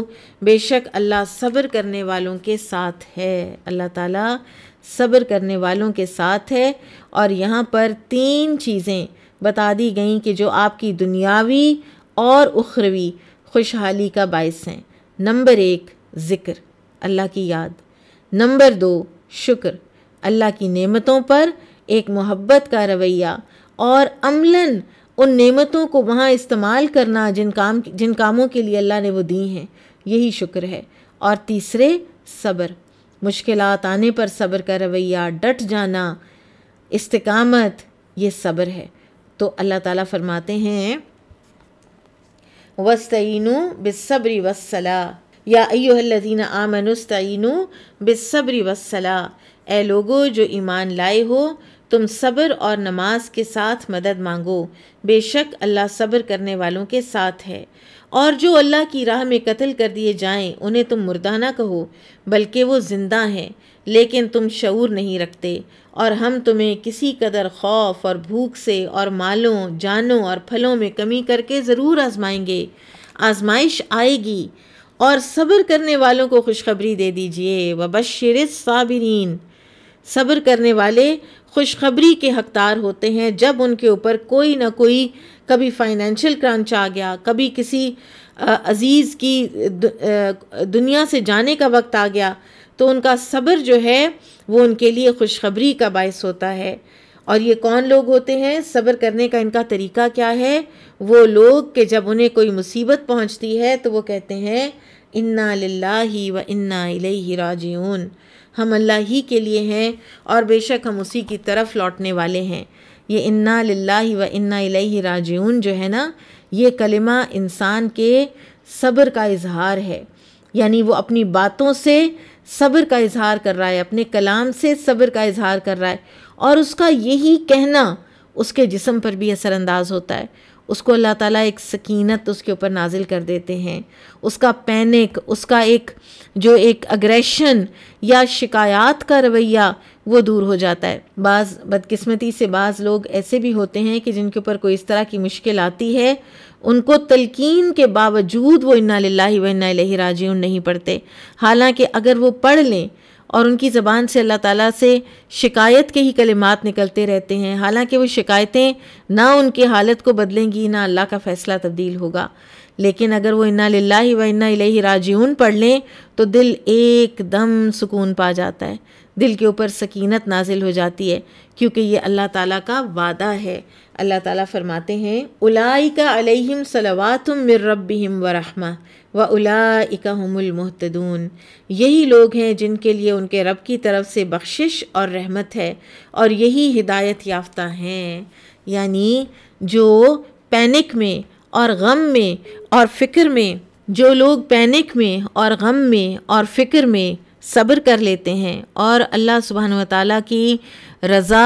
बेशक अल्लाह सब्र करने वालों के साथ है अल्लाह ताला सब्र करने वालों के साथ है और यहाँ पर तीन चीज़ें बता दी गई कि जो आपकी दुनियावी और उखरवी खुशहाली का बायस हैं नंबर एक ज़िक्र अल्लाह की याद नंबर दो शुक्र अल्लाह की नेमतों पर एक मोहब्बत का रवैया और अमलन उन नेमतों को वहाँ इस्तेमाल करना जिन काम जिन कामों के लिए अल्लाह ने वो दी हैं यही शुक्र है और तीसरे सब्र मुश्किल आने पर सब्र का रवैया डट जाना इस्तकामत ये सब्र है तो अल्लाह ताला फरमाते हैं वस्तैनु बेसब्री वसला या अयोहल्लिन आमनुस्तैनु बेसब्री वसला ए लोगो जो ईमान लाए हो तुम सब्र और नमाज के साथ मदद मांगो बेशक अल्लाह सब्र करने वालों के साथ है और जो अल्लाह की राह में कत्ल कर दिए जाएं उन्हें तुम मुर्दा कहो बल्कि वो ज़िंदा हैं लेकिन तुम शूर नहीं रखते और हम तुम्हें किसी कदर खौफ और भूख से और मालों जानों और फलों में कमी करके ज़रूर आजमाएंगे आजमाइश आएगी और सब्र करने वालों को खुशखबरी दे दीजिए व बशर साबरीन सब्र करने वाले खुशखबरी के हकदार होते हैं जब उनके ऊपर कोई ना कोई कभी फाइनेंशियल क्रंच आ गया कभी किसी अजीज़ की दुनिया से जाने का वक्त आ गया तो उनका सब्र जो है वो उनके लिए खुशखबरी का बायस होता है और ये कौन लोग होते हैं सब्र करने का इनका तरीका क्या है वो लोग के जब उन्हें कोई मुसीबत पहुंचती है तो वो कहते हैं इन्ना लाही व इन्ना इलही राजून हम अल्लाह ही के लिए हैं और बेशक हम उसी की तरफ लौटने वाले हैं ये इन्ना लाही व इन्ना इलही राजून जो है ना ये कलिमा इंसान के सब्र का इजहार है यानी वो अपनी बातों से सब्र का इजहार कर रहा है अपने कलाम से सब्र का इजहार कर रहा है और उसका यही कहना उसके जिसम पर भी असरानंदाज होता है उसको अल्लाह ताला एक सकीनत उसके ऊपर नाजिल कर देते हैं उसका पैनिक उसका एक जो एक अग्रेशन या शिकायत का रवैया वो दूर हो जाता है बाज़ बदकिस्मती से बाज़ लोग ऐसे भी होते हैं कि जिनके ऊपर कोई इस तरह की मुश्किल आती है उनको तलकिन के बावजूद वो इन्ना लाही वन्ना राज नहीं पढ़ते हालांकि अगर वो पढ़ लें और उनकी ज़बान से अल्लाह ताला से शिकायत के ही कलिमात निकलते रहते हैं हालांकि वो शिकायतें ना उनकी हालत को बदलेंगी ना अल्लाह का फ़ैसला तब्दील होगा लेकिन अगर वो इन्ना लाही व इन्ना राज पढ़ लें तो दिल एकदम सुकून पा जाता है दिल के ऊपर सकीनत नाजिल हो जाती है क्योंकि ये अल्लाह ताला का वादा है अल्लाह ताला फरमाते हैं उलाई अलैहिम सलावातुम मिर रब्बिहिम व रहमा व उलाइका मुहतदून यही लोग हैं जिनके लिए उनके रब की तरफ से बख्शिश और रहमत है और यही हिदायत याफ्ता हैं यानी जो पैनिक में और गम में और फ़िक्र में जो लोग पैनिक में और गम में और फ़िक्र में सब्र कर लेते हैं और अल्लाह सुबहान ताली की रज़ा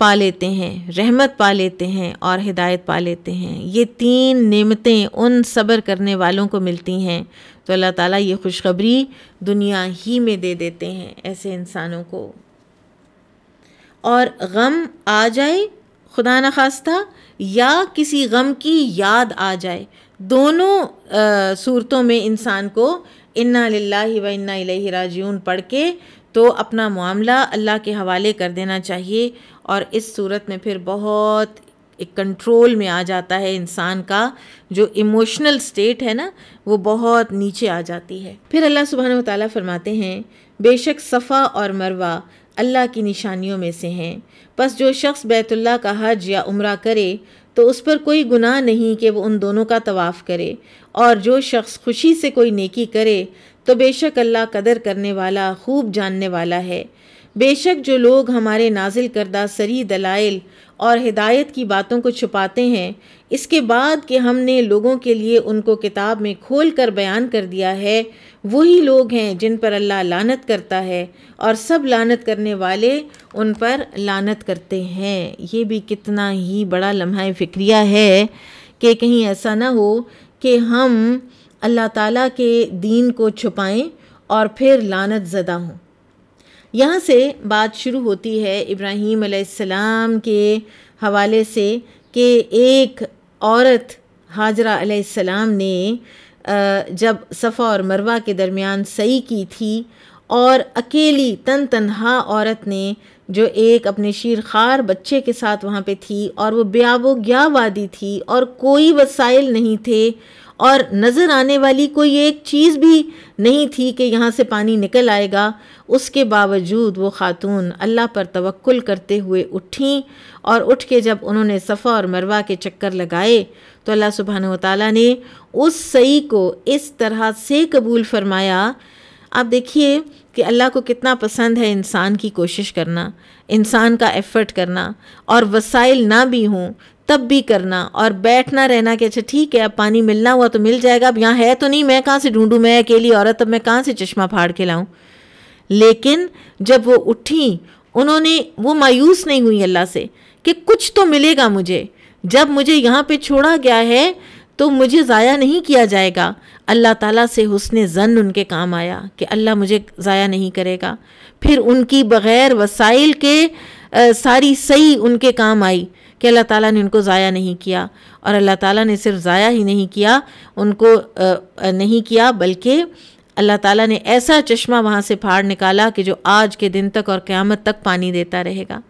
पा लेते हैं रहमत पा लेते हैं और हिदायत पा लेते हैं ये तीन नेमतें उन सब्र करने वालों को मिलती हैं तो अल्लाह ताला ये खुशखबरी दुनिया ही में दे देते हैं ऐसे इंसानों को और गम आ जाए खुदा न खास्ता या किसी गम की याद आ जाए दोनों आ, सूरतों में इंसान को इन्ना लाही व इन्ना राजून पढ़ के तो अपना मामला अल्लाह के हवाले कर देना चाहिए और इस सूरत में फिर बहुत एक कंट्रोल में आ जाता है इंसान का जो इमोशनल स्टेट है ना वो बहुत नीचे आ जाती है फिर अल्लाह सुबहान ताली फरमाते हैं बेशक सफ़ा और मरवा अल्लाह की निशानियों में से हैं बस जो शख्स बैतुल्ला का हज या उम्र करे तो उस पर कोई गुनाह नहीं कि वो उन दोनों का तवाफ़ करे और जो शख्स खुशी से कोई नेकी करे तो बेशक अल्लाह कदर करने वाला खूब जानने वाला है बेशक जो लोग हमारे नाजिल करदा सरी दलाइल और हिदायत की बातों को छुपाते हैं इसके बाद कि हमने लोगों के लिए उनको किताब में खोल कर बयान कर दिया है वही लोग हैं जिन पर अल्लाह लानत करता है और सब लानत करने वाले उन पर लानत करते हैं ये भी कितना ही बड़ा लम्हा फ़िक्रिया है कि कहीं ऐसा ना हो कि हम अल्लाह ताला के दीन को छुपाएं और फिर लानत ज़दा हों यहाँ से बात शुरू होती है इब्राहीम अलैहिस्सलाम के हवाले से कि एक औरत हाजरा अलैहिस्सलाम ने जब सफ़ा और मरवा के दरमियान सही की थी और अकेली तन तनहा औरत ने जो एक अपने शीरखार बच्चे के साथ वहाँ पे थी और वो ब्याव ग्या वादी थी और कोई वसाइल नहीं थे और नज़र आने वाली कोई एक चीज़ भी नहीं थी कि यहाँ से पानी निकल आएगा उसके बावजूद वो ख़ातून अल्लाह पर तवक्ल करते हुए उठी और उठ के जब उन्होंने सफ़ा और मरवा के चक्कर लगाए तो अल्लाह सुबहान तला ने उस सई को इस तरह से कबूल फरमाया आप देखिए कि अल्लाह को कितना पसंद है इंसान की कोशिश करना इंसान का एफ़र्ट करना और वसाइल ना भी हों तब भी करना और बैठना रहना कि अच्छा ठीक है अब पानी मिलना हुआ तो मिल जाएगा अब यहाँ है तो नहीं मैं कहाँ से ढूंढूँ मैं अकेली औरत तब मैं कहाँ से चश्मा फाड़ के लाऊँ लेकिन जब वो उठी उन्होंने वो मायूस नहीं हुई अल्लाह से कि कुछ तो मिलेगा मुझे जब मुझे यहाँ पे छोड़ा गया है तो मुझे ज़ाया नहीं किया जाएगा अल्लाह ताला से हुसन जन उनके काम आया कि अल्लाह मुझे ज़ाया नहीं करेगा फिर उनकी बग़ैर वसाइल के आ, सारी सही उनके काम आई कि अल्लाह ताला ने उनको ज़ाया नहीं किया और अल्लाह ताला ने सिर्फ ज़ाया ही नहीं किया उनको आ, नहीं किया बल्कि अल्लाह ताला ने ऐसा चश्मा वहाँ से फाड़ निकाला कि जो आज के दिन तक और क़्यामत तक पानी देता रहेगा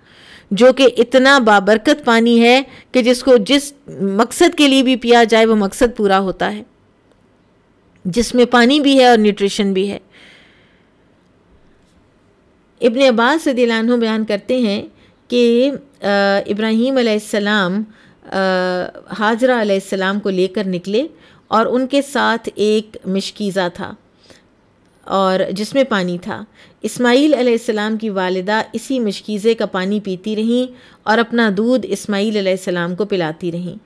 जो कि इतना बाबरकत पानी है कि जिसको जिस मकसद के लिए भी पिया जाए वो मकसद पूरा होता है जिसमें पानी भी है और न्यूट्रिशन भी है इबन अब्बास सदीलानों बयान करते हैं कि इब्राहीम आसमाम हाजरा आसमाम को लेकर निकले और उनके साथ एक मशकीज़ा था और जिसमें पानी था इस्माइल अलैहिस्सलाम की वालिदा इसी मशकीज़े का पानी पीती रहीं और अपना दूध इस्माईल अलैहिस्सलाम को पिलाती रहीं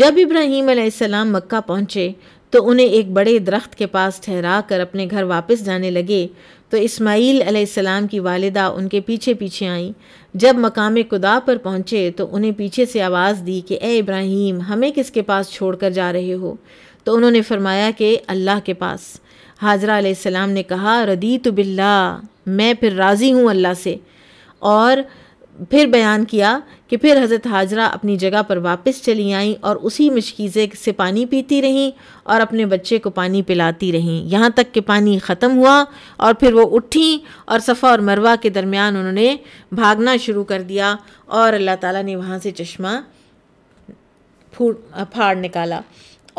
जब इब्राहीम अलैहिस्सलाम मक्का पहुँचे तो उन्हें एक बड़े दरख्त के पास ठहरा कर अपने घर वापस जाने लगे तो इस्माइल अलैहिस्सलाम की वालिदा उनके पीछे पीछे आईं जब मकाम खुदा पर पहुँचे तो उन्हें पीछे से आवाज़ दी कि ए इब्राहीम हमें किसके पास छोड़ कर जा रहे हो तो उन्होंने फरमाया कि अल्लाह के पास हाजरा अलैहिस्सलाम ने कहा रदी तो बिल्ला मैं फिर राज़ी हूँ अल्लाह से और फिर बयान किया कि फिर हज़रत हाजरा अपनी जगह पर वापस चली आईं और उसी मशकीज़े से पानी पीती रहीं और अपने बच्चे को पानी पिलाती रहीं यहाँ तक कि पानी ख़त्म हुआ और फिर वो उठीं और सफ़ा और मरवा के दरमियान उन्होंने भागना शुरू कर दिया और अल्लाह ताला ने वहाँ से चश्मा फूट फाड़ निकाला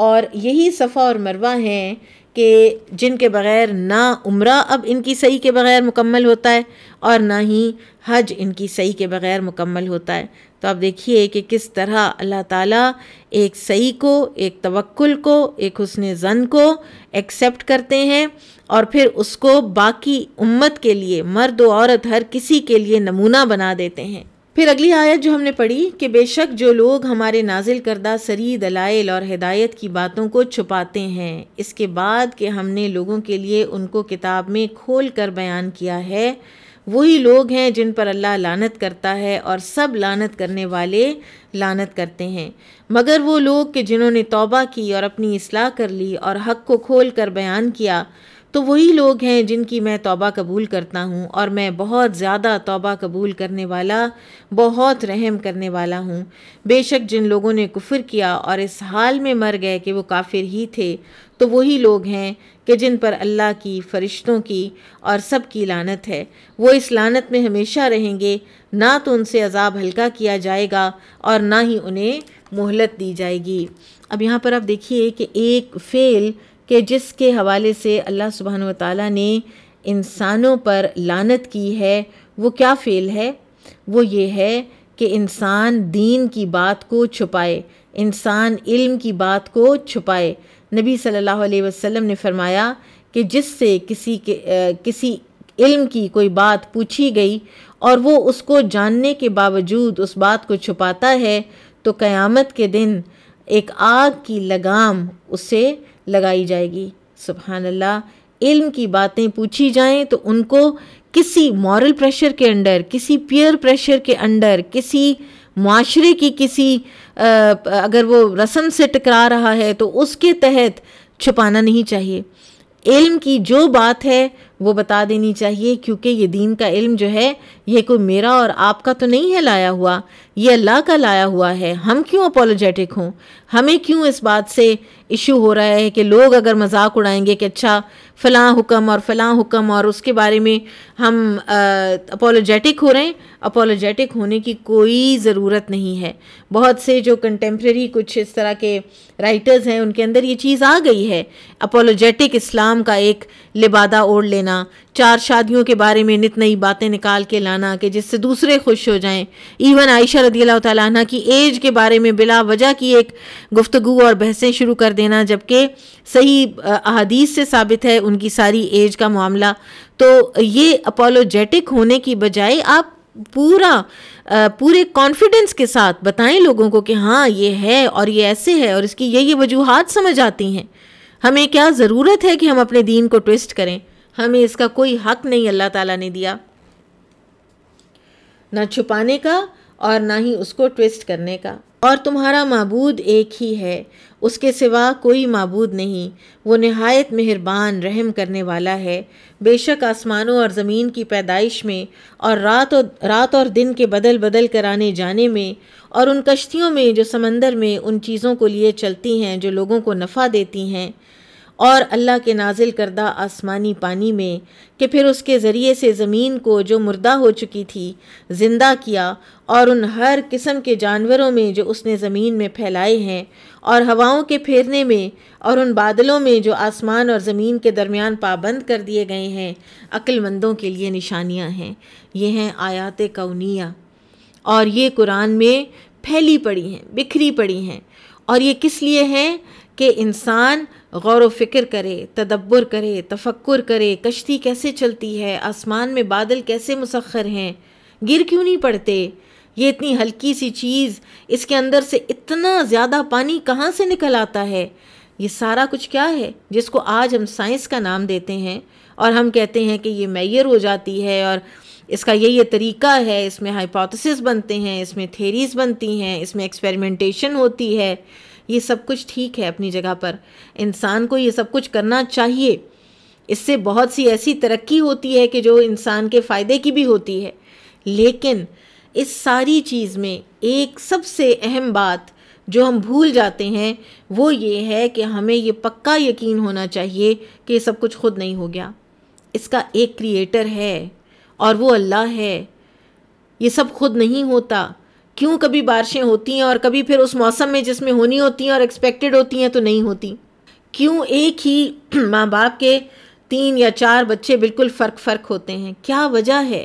और यही सफ़ा और मरवा हैं कि जिनके बग़ैर ना उम्र अब इनकी सही के बग़ैर मुकम्मल होता है और ना ही हज इनकी सही के बग़ैर मुकम्मल होता है तो आप देखिए कि किस तरह अल्लाह ताला एक सही को एक तवक्ल को एक हसन ज़न को एक्सेप्ट करते हैं और फिर उसको बाकी उम्मत के लिए मर्द औरत हर किसी के लिए नमूना बना देते हैं फिर अगली आयत जो हमने पढ़ी कि बेशक जो लोग हमारे नाजिल करदा सरी दलाइल और हिदायत की बातों को छुपाते हैं इसके बाद कि हमने लोगों के लिए उनको किताब में खोल कर बयान किया है वही लोग हैं जिन पर अल्लाह लानत करता है और सब लानत करने वाले लानत करते हैं मगर वो लोग कि जिन्होंने तोबा की और अपनी असलाह कर ली और हक को खोल कर बयान किया तो वही लोग हैं जिनकी मैं तौबा कबूल करता हूँ और मैं बहुत ज़्यादा तौबा कबूल करने वाला बहुत रहम करने वाला हूँ बेशक जिन लोगों ने कुफ़र किया और इस हाल में मर गए कि वो काफिर ही थे तो वही लोग हैं कि जिन पर अल्लाह की फ़रिश्तों की और सब की लानत है वो इस लानत में हमेशा रहेंगे ना तो उनसे अजाब हल्का किया जाएगा और ना ही उन्हें मोहलत दी जाएगी अब यहाँ पर आप देखिए कि एक फ़ेल कि जिसके हवाले से अल्लाह सुबहान ताली ने इंसानों पर लानत की है वो क्या फ़ेल है वो ये है कि इंसान दीन की बात को छुपाए इंसान इल्म की बात को छुपाए नबी सल्लल्लाहु अलैहि वसल्लम ने फरमाया कि जिससे किसी के आ, किसी इल्म की कोई बात पूछी गई और वो उसको जानने के बावजूद उस बात को छुपाता है तो क़यामत के दिन एक आग की लगाम उसे लगाई जाएगी सुबहान अल्लाह इल्म की बातें पूछी जाएं तो उनको किसी मॉरल प्रेशर के अंडर किसी पीयर प्रेशर के अंडर किसी माशरे की किसी आ, अगर वो रस्म से टकरा रहा है तो उसके तहत छुपाना नहीं चाहिए इल्म की जो बात है वो बता देनी चाहिए क्योंकि ये दीन का इल्म जो है ये कोई मेरा और आपका तो नहीं है लाया हुआ ये अल्लाह का लाया हुआ है हम क्यों अपोलोजेटिक हों हमें क्यों इस बात से इशू हो रहा है कि लोग अगर मजाक उड़ाएंगे कि अच्छा फ़लाँ हुक्म और फ़लाँ हुक्म और उसके बारे में हम अपोलोजेटिक हो रहे हैं अपोलोजेटिक होने की कोई ज़रूरत नहीं है बहुत से जो कंटेम्प्रेरी कुछ इस तरह के राइटर्स हैं उनके अंदर ये चीज़ आ गई है अपोलोजेटिक इस्लाम का एक लिबादा ओढ़ लेना चार शादियों के बारे में नित नई बातें निकाल के लाना कि जिससे दूसरे खुश हो जाएं इवन आयशा रदी तला की एज के बारे में बिला वजह की एक गुफ्तु और बहसें शुरू कर देना जबकि सही अहदीस से साबित है उनकी सारी एज का मामला तो ये अपोलोजेटिक होने की बजाय आप पूरा पूरे कॉन्फिडेंस के साथ बताएं लोगों को कि हाँ ये है और ये ऐसे है और इसकी ये ये वजूहत समझ आती हैं हमें क्या ज़रूरत है कि हम अपने दीन को ट्विस्ट करें हमें इसका कोई हक नहीं अल्लाह ताला ने दिया ना छुपाने का और ना ही उसको ट्विस्ट करने का और तुम्हारा मबूद एक ही है उसके सिवा कोई मबूद नहीं वो नहायत मेहरबान रहम करने वाला है बेशक आसमानों और ज़मीन की पैदाइश में और रात और रात और दिन के बदल बदल कर आने जाने में और उन कश्तियों में जो समंदर में उन चीज़ों को लिए चलती हैं जो लोगों को नफ़ा देती हैं और अल्लाह के नाजिल करदा आसमानी पानी में कि फिर उसके ज़रिए से ज़मीन को जो मुर्दा हो चुकी थी ज़िंदा किया और उन हर किस्म के जानवरों में जो उसने ज़मीन में फैलाए हैं और हवाओं के फेरने में और उन बादलों में जो आसमान और ज़मीन के दरमियान पाबंद कर दिए गए हैं अक्लमंदों के लिए निशानियाँ हैं ये हैं आयात कौनिया और ये कुरान में फैली पड़ी हैं बिखरी पड़ी हैं और ये किस लिए हैं कि इंसान गौर व फिक्र करे तदब्बर करे तफक्र करे कश्ती कैसे चलती है आसमान में बादल कैसे मुसखर हैं गिर क्यों नहीं पड़ते ये इतनी हल्की सी चीज़ इसके अंदर से इतना ज़्यादा पानी कहाँ से निकल आता है ये सारा कुछ क्या है जिसको आज हम साइंस का नाम देते हैं और हम कहते हैं कि ये मैयर हो जाती है और इसका ये ये तरीका है इसमें हाइपोथेसिस बनते हैं इसमें थेरीज बनती हैं इसमें एक्सपेरिमेंटेशन होती है ये सब कुछ ठीक है अपनी जगह पर इंसान को ये सब कुछ करना चाहिए इससे बहुत सी ऐसी तरक्की होती है कि जो इंसान के फ़ायदे की भी होती है लेकिन इस सारी चीज़ में एक सबसे अहम बात जो हम भूल जाते हैं वो ये है कि हमें ये पक्का यकीन होना चाहिए कि ये सब कुछ खुद नहीं हो गया इसका एक क्रिएटर है और वो अल्लाह है ये सब खुद नहीं होता क्यों कभी बारिशें होती हैं और कभी फिर उस मौसम में जिसमें होनी होती हैं और एक्सपेक्टेड होती हैं तो नहीं होती क्यों एक ही माँ बाप के तीन या चार बच्चे बिल्कुल फ़र्क फ़र्क होते हैं क्या वजह है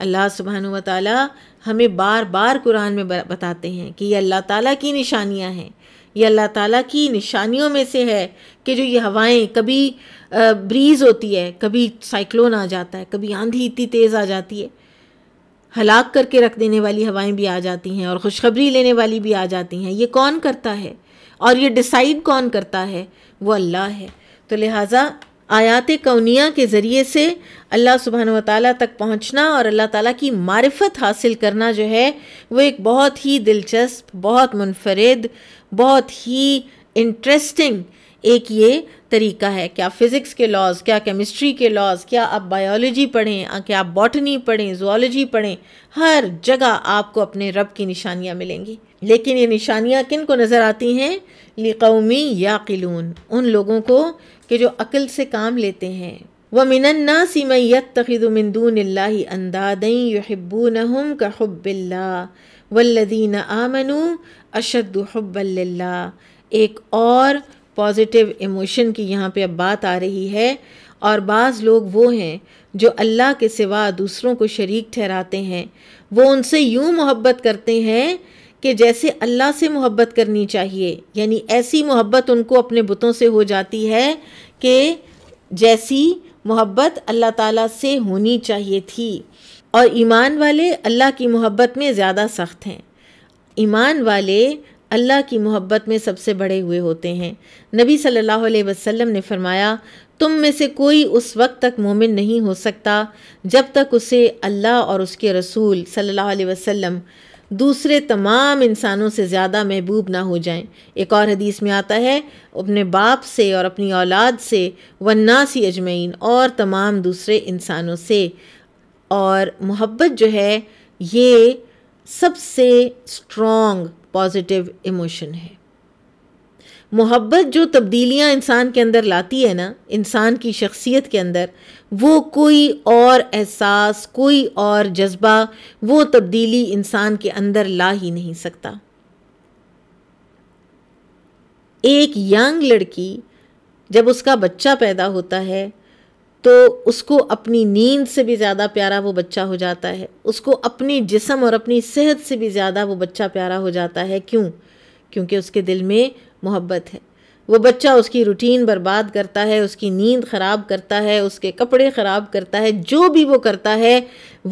अल्लाह सुबहान व हमें बार बार कुरान में बताते हैं कि ये अल्लाह ताला की निशानियाँ हैं ये अल्लाह ताला की निशानियों में से है कि जो ये हवाएं कभी ब्रीज़ होती है कभी साइक्लोन आ जाता है कभी आंधी इतनी तेज़ आ जाती है हलाक करके रख देने वाली हवाएं भी आ जाती हैं और खुशखबरी लेने वाली भी आ जाती हैं ये कौन करता है और ये डिसाइड कौन करता है वो अल्लाह है तो लिहाजा आयात कौनिया के ज़रिए से अल्लाह सुबहान ताली तक पहुँचना और अल्लाह ताली की मारफत हासिल करना जो है वो एक बहुत ही दिलचस्प बहुत मुनफरद बहुत ही इंटरेस्टिंग एक ये तरीका है क्या फिज़िक्स के लॉज़ क्या केमिस्ट्री के लॉज़ क्या आप बायोलॉजी पढ़ें क्या आप बॉटनी पढ़ें जोलॉजी पढ़ें हर जगह आपको अपने रब की निशानियाँ मिलेंगी लेकिन ये निशानियाँ किन को नज़र आती हैं लिकौमी या किलून उन लोगों को कि जो अक्ल से काम लेते हैं व मिनन्ना सीमैत तखिदमिंदून अंदादीब्बू नहम का हब्बिल्ला वल्लदीन आमनू अशद हब्बल्ला एक और पॉजिटिव इमोशन की यहाँ पे अब बात आ रही है और बाज़ लोग वो हैं जो अल्लाह के सिवा दूसरों को शरीक ठहराते हैं वो उनसे यूँ मोहब्बत करते हैं कि जैसे अल्लाह से मोहब्बत करनी चाहिए यानी ऐसी मोहब्बत उनको अपने बुतों से हो जाती है कि जैसी मोहब्बत अल्लाह ताला से होनी चाहिए थी और ईमान वाले अल्लाह की मोहब्बत में ज़्यादा सख्त हैं ईमान वाले अल्लाह की मोहब्बत में सबसे बड़े हुए होते हैं नबी सल्लल्लाहु अलैहि वसल्लम ने फरमाया तुम में से कोई उस वक्त तक मोमिन नहीं हो सकता जब तक उसे अल्लाह और उसके रसूल सल्लल्लाहु अलैहि वसल्लम दूसरे तमाम इंसानों से ज़्यादा महबूब ना हो जाएं एक और हदीस में आता है अपने बाप से और अपनी औलाद से वन्नासी अजमैन और तमाम दूसरे इंसानों से और मोहब्बत जो है ये सबसे स्ट्रॉन्ग पॉजिटिव इमोशन है मोहब्बत जो तब्दीलियाँ इंसान के अंदर लाती है ना इंसान की शख्सियत के अंदर वो कोई और एहसास कोई और जज्बा वो तब्दीली इंसान के अंदर ला ही नहीं सकता एक यंग लड़की जब उसका बच्चा पैदा होता है तो उसको अपनी नींद से भी ज़्यादा प्यारा वो बच्चा हो जाता है उसको अपने जिसम और अपनी सेहत से भी ज़्यादा वो बच्चा प्यारा हो जाता है क्यों क्योंकि उसके दिल में मोहब्बत है वो बच्चा उसकी रूटीन बर्बाद करता है उसकी नींद ख़राब करता है उसके कपड़े ख़राब करता है जो भी वो करता है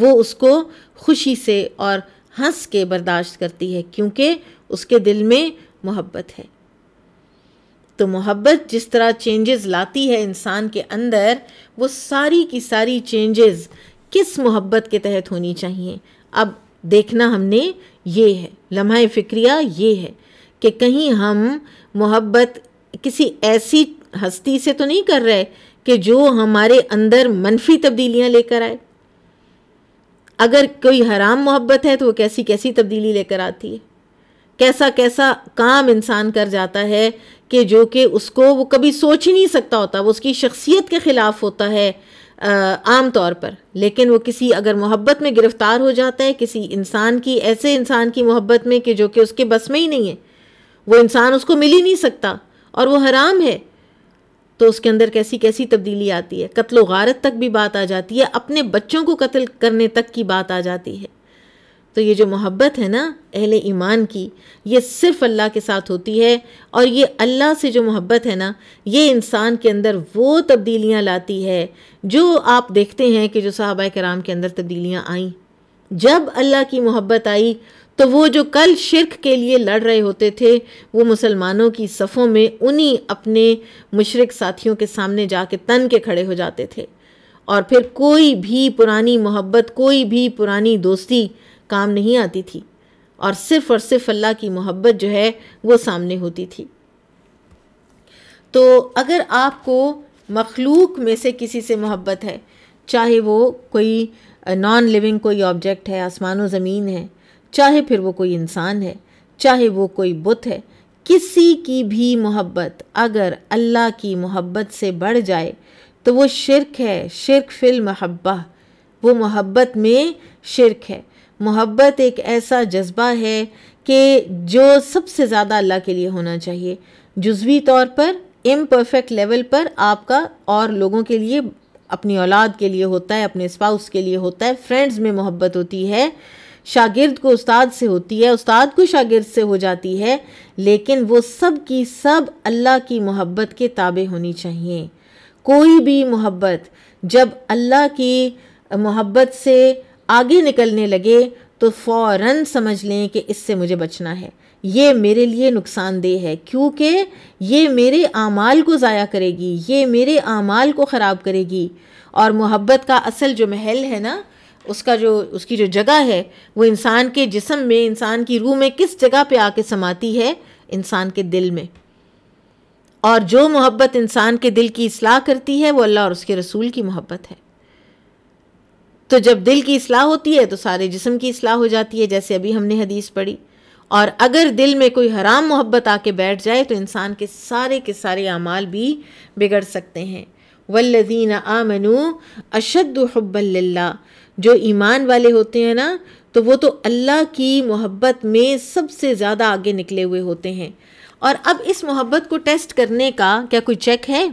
वो उसको खुशी से और हंस के बर्दाश्त करती है क्योंकि उसके दिल में मोहब्बत है तो मोहब्बत जिस तरह चेंजेस लाती है इंसान के अंदर वो सारी की सारी चेंजेस किस मोहब्बत के तहत होनी चाहिए अब देखना हमने ये है लम्हा फ़िक्रिया ये है कि कहीं हम मोहब्बत किसी ऐसी हस्ती से तो नहीं कर रहे कि जो हमारे अंदर मनफी तब्दीलियां लेकर आए अगर कोई हराम मोहब्बत है तो वो कैसी कैसी तब्दीली लेकर आती है कैसा कैसा काम इंसान कर जाता है कि जो कि उसको वो कभी सोच ही नहीं सकता होता वो उसकी शख्सियत के ख़िलाफ़ होता है आम तौर पर लेकिन वो किसी अगर मोहब्बत में गिरफ़्तार हो जाता है किसी इंसान की ऐसे इंसान की मोहब्बत में कि जो कि उसके बस में ही नहीं है वो इंसान उसको मिल ही नहीं सकता और वो हराम है तो उसके अंदर कैसी कैसी तब्दीली आती है कत्ल वारत तक भी बात आ जाती है अपने बच्चों को कत्ल करने तक की बात आ जाती है तो ये जो मोहब्बत है ना अहल ईमान की ये सिर्फ़ अल्लाह के साथ होती है और ये अल्लाह से जो मोहब्बत है ना ये इंसान के अंदर वो तब्दीलियाँ लाती है जो आप देखते हैं कि जो साहबा कराम के अंदर तब्दीलियाँ आईं जब अल्लाह की मोहब्बत आई तो वो जो कल शिरक के लिए लड़ रहे होते थे वो मुसलमानों की सफ़ों में उन्हीं अपने मुशरक साथियों के सामने जा के तन के खड़े हो जाते थे और फिर कोई भी पुरानी मोहब्बत कोई भी पुरानी दोस्ती काम नहीं आती थी और सिर्फ़ और सिर्फ अल्लाह की मोहब्बत जो है वो सामने होती थी तो अगर आपको मखलूक में से किसी से मोहब्बत है चाहे वो कोई नॉन लिविंग कोई ऑब्जेक्ट है आसमान ज़मीन है चाहे फिर वो कोई इंसान है चाहे वो कोई बुत है किसी की भी मोहब्बत अगर अल्लाह की मोहब्बत से बढ़ जाए तो वो शिरक है शिरक फिल महब्बा वो मोहब्बत में शिरक है मोहब्बत एक ऐसा जज्बा है कि जो सबसे ज़्यादा अल्लाह के लिए होना चाहिए जुजवी तौर पर इम परफेक्ट लेवल पर आपका और लोगों के लिए अपनी औलाद के लिए होता है अपने स्पाउस के लिए होता है फ्रेंड्स में मोहब्बत होती है शागिर्द को उस्ताद से होती है उस्ताद को शागिर्द से हो जाती है लेकिन वो सब की सब अल्लाह की मोहब्बत के ताबे होनी चाहिए कोई भी मोहब्बत जब अल्लाह की मोहब्बत से आगे निकलने लगे तो फौरन समझ लें कि इससे मुझे बचना है ये मेरे लिए नुकसानदेह है क्योंकि ये मेरे आमाल को ज़ाया करेगी ये मेरे आमाल को ख़राब करेगी और मोहब्बत का असल जो महल है ना उसका जो उसकी जो जगह है वो इंसान के जिसम में इंसान की रूह में किस जगह पे आके समाती है इंसान के दिल में और जो मोहब्बत इंसान के दिल की असलाह करती है वो अल्लाह और उसके रसूल की मोहब्बत है तो जब दिल की असलाह होती है तो सारे जिसम की असलाह हो जाती है जैसे अभी हमने हदीस पढ़ी और अगर दिल में कोई हराम मोहब्बत आके बैठ जाए तो इंसान के सारे के सारे अमाल भी बिगड़ सकते हैं वल्लजीन आमनु अशद हब्बल्ला जो ईमान वाले होते हैं ना तो वो तो अल्लाह की मोहब्बत में सबसे ज़्यादा आगे निकले हुए होते हैं और अब इस मोहब्बत को टेस्ट करने का क्या कोई चेक है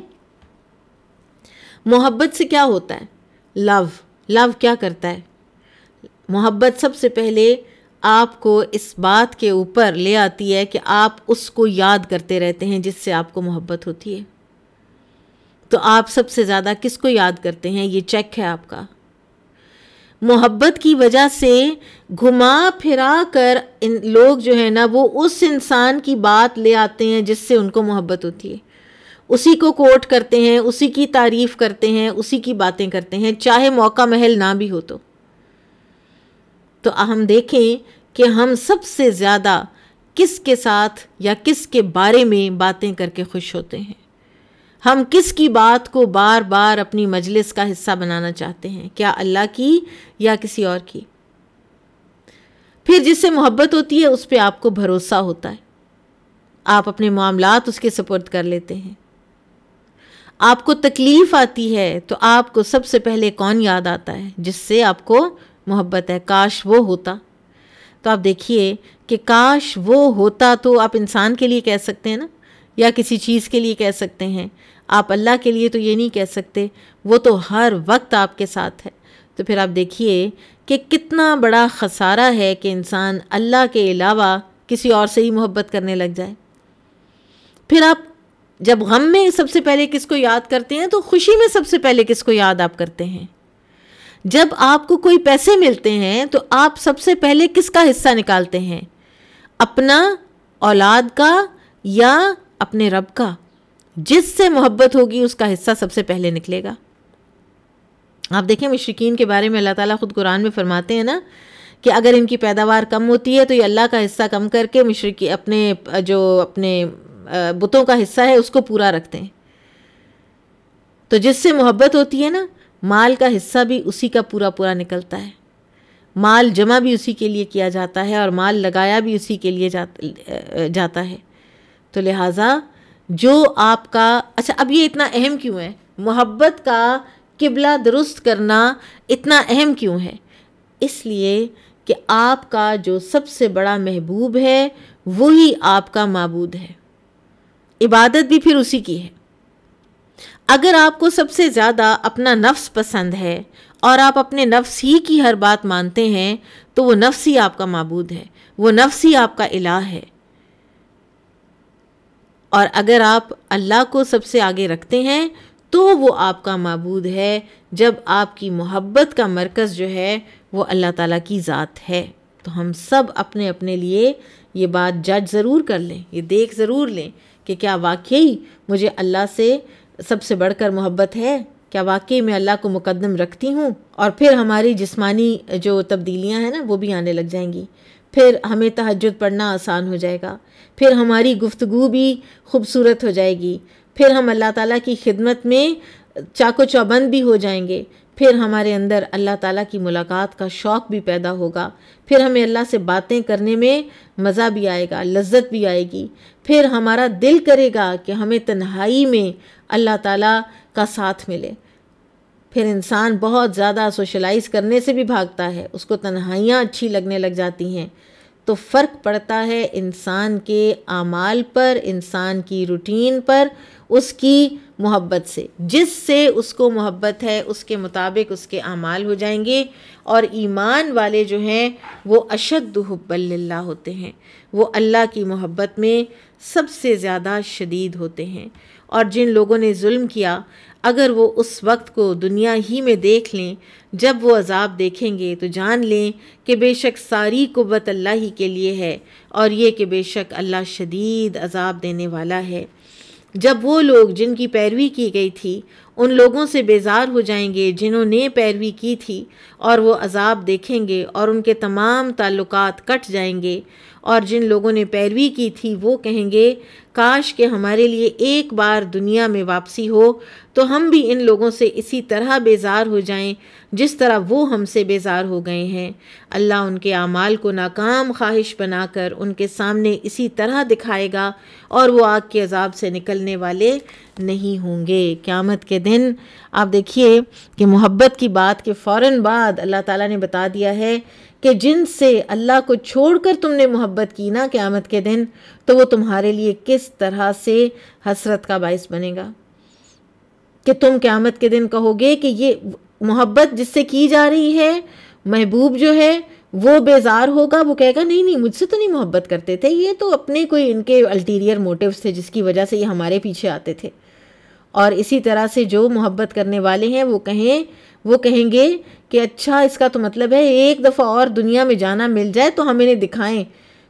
मोहब्बत से क्या होता है लव लव क्या करता है मोहब्बत सबसे पहले आपको इस बात के ऊपर ले आती है कि आप उसको याद करते रहते हैं जिससे आपको मोहब्बत होती है तो आप सबसे ज़्यादा किसको याद करते हैं ये चेक है आपका मोहब्बत की वजह से घुमा फिरा कर इन लोग जो है ना वो उस इंसान की बात ले आते हैं जिससे उनको मोहब्बत होती है उसी को कोट करते हैं उसी की तारीफ करते हैं उसी की बातें करते हैं चाहे मौका महल ना भी हो तो तो हम देखें कि हम सबसे ज़्यादा किसके साथ या किसके बारे में बातें करके खुश होते हैं हम किसकी बात को बार बार अपनी मजलिस का हिस्सा बनाना चाहते हैं क्या अल्लाह की या किसी और की फिर जिससे मोहब्बत होती है उस पर आपको भरोसा होता है आप अपने मामलात उसके सपर्द कर लेते हैं आपको तकलीफ़ आती है तो आपको सबसे पहले कौन याद आता है जिससे आपको मोहब्बत है काश वो होता तो आप देखिए कि काश वो होता तो आप इंसान के लिए कह सकते हैं ना या किसी चीज़ के लिए कह सकते हैं आप अल्लाह के लिए तो ये नहीं कह सकते वो तो हर वक्त आपके साथ है तो फिर आप देखिए कि कितना बड़ा खसारा है कि इंसान अल्लाह के अलावा किसी और से ही मोहब्बत करने लग जाए फिर आप जब गम में सबसे पहले किसको याद करते हैं तो खुशी में सबसे पहले किसको याद आप करते हैं जब आपको कोई पैसे मिलते हैं तो आप सबसे पहले किसका हिस्सा निकालते हैं अपना औलाद का या अपने रब का जिससे मोहब्बत होगी उसका हिस्सा सबसे पहले निकलेगा आप देखें मुश्किन के बारे में अल्लाह ताला ख़ुद कुरान में फरमाते हैं ना कि अगर इनकी पैदावार कम होती है तो ये अल्लाह का हिस्सा कम करके मशरकी अपने जो अपने बुतों का हिस्सा है उसको पूरा रखते हैं तो जिससे मोहब्बत होती है ना माल का हिस्सा भी उसी का पूरा पूरा निकलता है माल जमा भी उसी के लिए किया जाता है और माल लगाया भी उसी के लिए जाता जाता है तो लिहाजा जो आपका अच्छा अब ये इतना अहम क्यों है मोहब्बत का किबला दुरुस्त करना इतना अहम क्यों है इसलिए कि आपका जो सबसे बड़ा महबूब है वही आपका मबूद है इबादत भी फिर उसी की है अगर आपको सबसे ज़्यादा अपना नफ्स पसंद है और आप अपने नफ्स ही की हर बात मानते हैं तो वो नफ्स ही आपका मबूद है वो नफ्स ही आपका इलाह है और अगर आप अल्लाह को सबसे आगे रखते हैं तो वो आपका मबूद है जब आपकी मोहब्बत का मरकज़ जो है वो अल्लाह ताला की ज़ात है तो हम सब अपने अपने लिए ये बात जज ज़रूर कर लें ये देख ज़रूर लें कि क्या वाकई मुझे अल्लाह से सबसे बढ़कर मोहब्बत है क्या वाकई मैं अल्लाह को मुकदम रखती हूँ और फिर हमारी जिस्मानी जो तब्दीलियाँ हैं ना वो भी आने लग जाएंगी फिर हमें तहजद पढ़ना आसान हो जाएगा फिर हमारी गुफ्तु भी खूबसूरत हो जाएगी फिर हम अल्लाह ताला की खिदमत में चाको चौबंद भी हो जाएंगे फिर हमारे अंदर अल्लाह ताला की मुलाकात का शौक़ भी पैदा होगा फिर हमें अल्लाह से बातें करने में मज़ा भी आएगा लज्जत भी आएगी फिर हमारा दिल करेगा कि हमें तन्हाई में अल्लाह ताला का साथ मिले फिर इंसान बहुत ज़्यादा सोशलाइज़ करने से भी भागता है उसको तन्हाइयाँ अच्छी लगने लग जाती हैं तो फ़र्क पड़ता है इंसान के आमाल पर इंसान की रूटीन पर उसकी मोहब्बत से जिससे उसको मोहब्बत है उसके मुताबिक उसके अमाल हो जाएंगे और ईमान वाले जो हैं वो अशद हब्बल्ला होते हैं वो अल्लाह की मोहब्बत में सबसे ज़्यादा शदीद होते हैं और जिन लोगों ने जुल्म किया अगर वो उस वक्त को दुनिया ही में देख लें जब वो अजाब देखेंगे तो जान लें कि बेशक सारी कुत अल्लाह ही के लिए है और ये कि बेशक अल्लाह शदीद अजाब देने वाला है जब वो लोग जिनकी पैरवी की गई थी उन लोगों से बेजार हो जाएंगे जिन्होंने पैरवी की थी और वो अजाब देखेंगे और उनके तमाम ताल्लुकात कट जाएंगे और जिन लोगों ने पैरवी की थी वो कहेंगे काश के हमारे लिए एक बार दुनिया में वापसी हो तो हम भी इन लोगों से इसी तरह बेजार हो जाएं जिस तरह वो हमसे बेजार हो गए हैं अल्लाह उनके आमाल को नाकाम ख्वाहिश बनाकर उनके सामने इसी तरह दिखाएगा और वो आग के अजाब से निकलने वाले नहीं होंगे क़्यामत के दिन आप देखिए कि मोहब्बत की बात के फ़ौर बाद अल्लाह ताला ने बता दिया है कि जिनसे अल्लाह को छोड़कर तुमने मोहब्बत की ना क़्यामत के दिन तो वो तुम्हारे लिए किस तरह से हसरत का बायस बनेगा कि तुम क़्यामत के दिन कहोगे कि ये मोहब्बत जिससे की जा रही है महबूब जो है वो बेजार होगा वो कहेगा नहीं नहीं मुझसे तो नहीं मोहब्बत करते थे ये तो अपने कोई इनके अल्टीरियर मोटिव्स थे जिसकी वजह से ये हमारे पीछे आते थे और इसी तरह से जो मोहब्बत करने वाले हैं वो कहें वो कहेंगे कि अच्छा इसका तो मतलब है एक दफ़ा और दुनिया में जाना मिल जाए तो हम इन्हें दिखाएं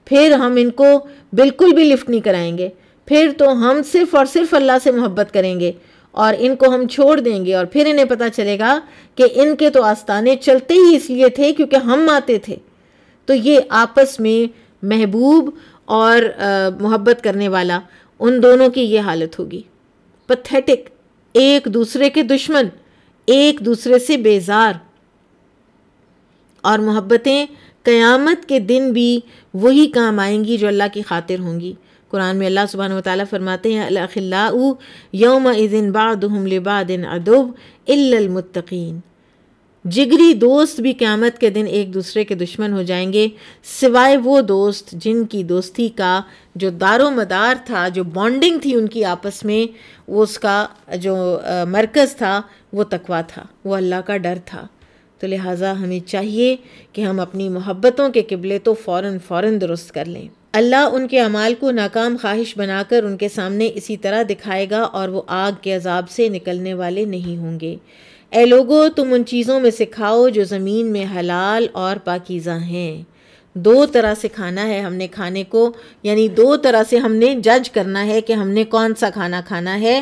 फिर हम इनको बिल्कुल भी लिफ्ट नहीं कराएंगे फिर तो हम सिर्फ़ और सिर्फ अल्लाह से मोहब्बत करेंगे और इनको हम छोड़ देंगे और फिर इन्हें पता चलेगा कि इनके तो आस्ताने चलते ही इसलिए थे क्योंकि हम आते थे तो ये आपस में महबूब और मोहब्बत करने वाला उन दोनों की ये हालत होगी पथेटिक एक दूसरे के दुश्मन एक दूसरे से बेजार और मोहब्बतें क़यामत के दिन भी वही काम आएंगी जो अल्लाह की खातिर होंगी कुरान में अल्लाह सुबहान वाली फरमाते हैं अल्ला यौम इज़िन बादम लिबादिन अदुब इल्लमुत्तकीन जिगरी दोस्त भी क़्यामत के दिन एक दूसरे के दुश्मन हो जाएंगे सिवाय वो दोस्त जिनकी दोस्ती का जो दारो मदार था जो बॉन्डिंग थी उनकी आपस में वो उसका जो मरकज़ था वो तकवा था वो अल्लाह का डर था तो लिहाजा हमें चाहिए कि हम अपनी मोहब्बतों के किबले तो फ़ौर फ़ौर दुरुस्त कर लें अल्लाह उनके अमाल को नाकाम ख्वाहिश बनाकर उनके सामने इसी तरह दिखाएगा और वो आग के अजाब से निकलने वाले नहीं होंगे ए लोगो तुम उन चीज़ों में से खाओ जो ज़मीन में हलाल और पाकिज़ा हैं दो तरह से खाना है हमने खाने को यानी दो तरह से हमने जज करना है कि हमने कौन सा खाना खाना है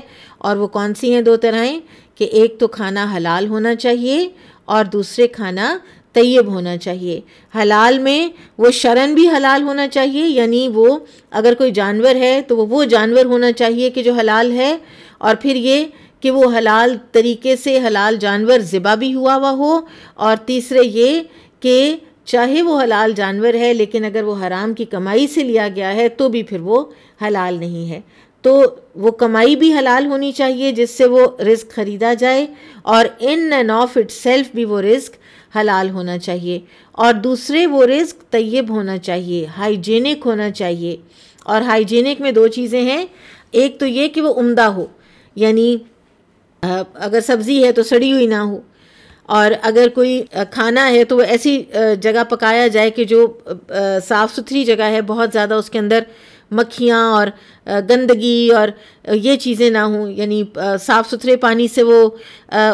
और वो कौन सी हैं दो तरहें कि एक तो खाना हलाल होना चाहिए और दूसरे खाना तयब होना चाहिए हलाल में वो शरण भी हलाल होना चाहिए यानी वो अगर कोई जानवर है तो वो वो जानवर होना चाहिए कि जो हलाल है और फिर ये कि वो हलाल तरीके से हलाल जानवर ज़िबा भी हुआ हुआ हो और तीसरे ये कि चाहे वो हलाल जानवर है लेकिन अगर वो हराम की कमाई से लिया गया है तो भी फिर वो हलाल नहीं है तो वो कमाई भी हलाल होनी चाहिए जिससे वो रिस्क ख़रीदा जाए और in and of itself भी वो रिस्क हलाल होना चाहिए और दूसरे वो रिस्क तयब होना चाहिए हाइजेनिक होना चाहिए और हाइजेनिक में दो चीज़ें हैं एक तो ये कि वो उम्दा हो यानी अगर सब्ज़ी है तो सड़ी हुई ना हो और अगर कोई खाना है तो वो ऐसी जगह पकाया जाए कि जो साफ़ सुथरी जगह है बहुत ज़्यादा उसके अंदर मक्खियाँ और गंदगी और ये चीज़ें ना हों यानी साफ़ सुथरे पानी से वो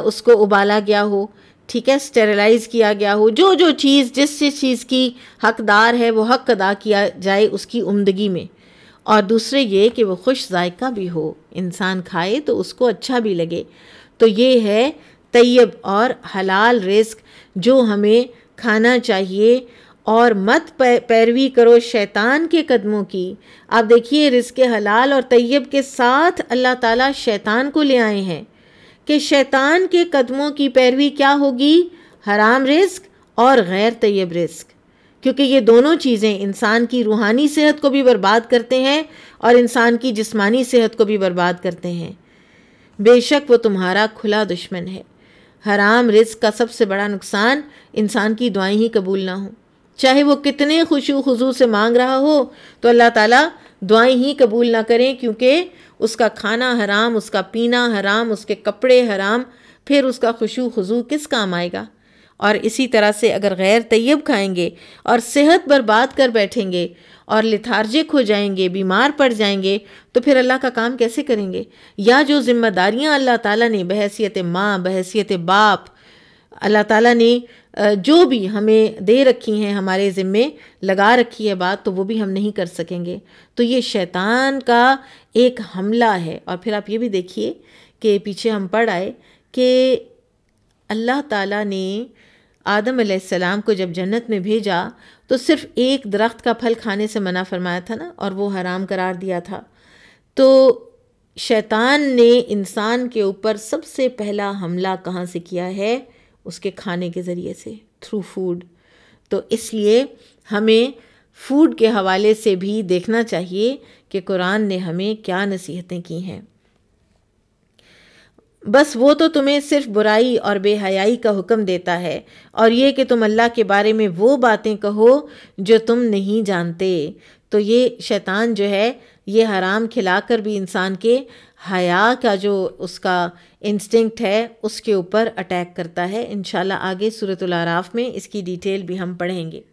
उसको उबाला गया हो ठीक है स्टेरलाइज किया गया हो जो जो चीज़ जिस जिस चीज़ की हकदार है वो हक अदा किया जाए उसकी उमदगी में और दूसरे ये कि वो खुश जायका भी हो इंसान खाए तो उसको अच्छा भी लगे तो ये है तयब और हलाल रिस्क जो हमें खाना चाहिए और मत पैरवी करो शैतान के कदमों की आप देखिए रिस्क हलाल और तैयब के साथ अल्लाह ताला शैतान को ले आए हैं कि शैतान के कदमों की पैरवी क्या होगी हराम रिस्क और गैर तैयब रिस्क क्योंकि ये दोनों चीज़ें इंसान की रूहानी सेहत को भी बर्बाद करते हैं और इंसान की जिस्मानी सेहत को भी बर्बाद करते हैं बेशक वो तुम्हारा खुला दुश्मन है हराम रिस्क का सबसे बड़ा नुकसान इंसान की दुआएं ही कबूल ना हों चाहे वो कितने खुशू खुजू से मांग रहा हो तो अल्लाह ताला दुआएं ही कबूल ना करें क्योंकि उसका खाना हराम उसका पीना हराम उसके कपड़े हराम फिर उसका खुशू खुजू किस काम आएगा और इसी तरह से अगर गैर तैयब खाएंगे और सेहत बर्बाद कर बैठेंगे और लिथार्जिक हो जाएंगे बीमार पड़ जाएंगे तो फिर अल्लाह का काम कैसे करेंगे या जो ज़िम्मेदारियाँ अल्लाह ताला ने बहसीत माँ बहसीत बाप अल्लाह ताला ने जो भी हमें दे रखी हैं हमारे ज़िम्मे लगा रखी है बात तो वो भी हम नहीं कर सकेंगे तो ये शैतान का एक हमला है और फिर आप ये भी देखिए कि पीछे हम पढ़ आए कि अल्लाह ताला ने आदम सलाम को जब जन्नत में भेजा तो सिर्फ एक दरख्त का फल खाने से मना फरमाया था ना और वो हराम करार दिया था तो शैतान ने इंसान के ऊपर सबसे पहला हमला कहाँ से किया है उसके खाने के ज़रिए से थ्रू फूड तो इसलिए हमें फूड के हवाले से भी देखना चाहिए कि कुरान ने हमें क्या नसीहतें की हैं बस वो तो तुम्हें सिर्फ बुराई और बेहयाई का हुक्म देता है और ये कि तुम अल्लाह के बारे में वो बातें कहो जो तुम नहीं जानते तो ये शैतान जो है ये हराम खिलाकर भी इंसान के हया का जो उसका इंस्टिंक्ट है उसके ऊपर अटैक करता है इनशाला आगे सूरत आराफ में इसकी डिटेल भी हम पढ़ेंगे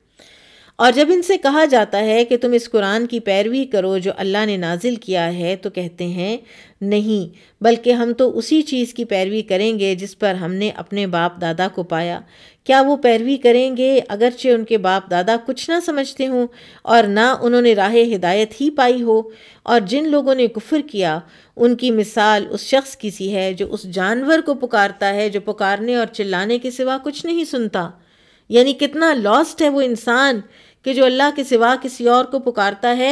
और जब इनसे कहा जाता है कि तुम इस कुरान की पैरवी करो जो अल्लाह ने नाजिल किया है तो कहते हैं नहीं बल्कि हम तो उसी चीज़ की पैरवी करेंगे जिस पर हमने अपने बाप दादा को पाया क्या वो पैरवी करेंगे अगरचे उनके बाप दादा कुछ ना समझते हों और ना उन्होंने राह हिदायत ही पाई हो और जिन लोगों ने कुफर किया उनकी मिसाल उस शख्स की सी है जो उस जानवर को पुकारता है जो पुकारने और चिल्लाने के सिवा कुछ नहीं सुनता यानी कितना लॉस्ट है वो इंसान कि जो अल्लाह के सिवा किसी और को पुकारता है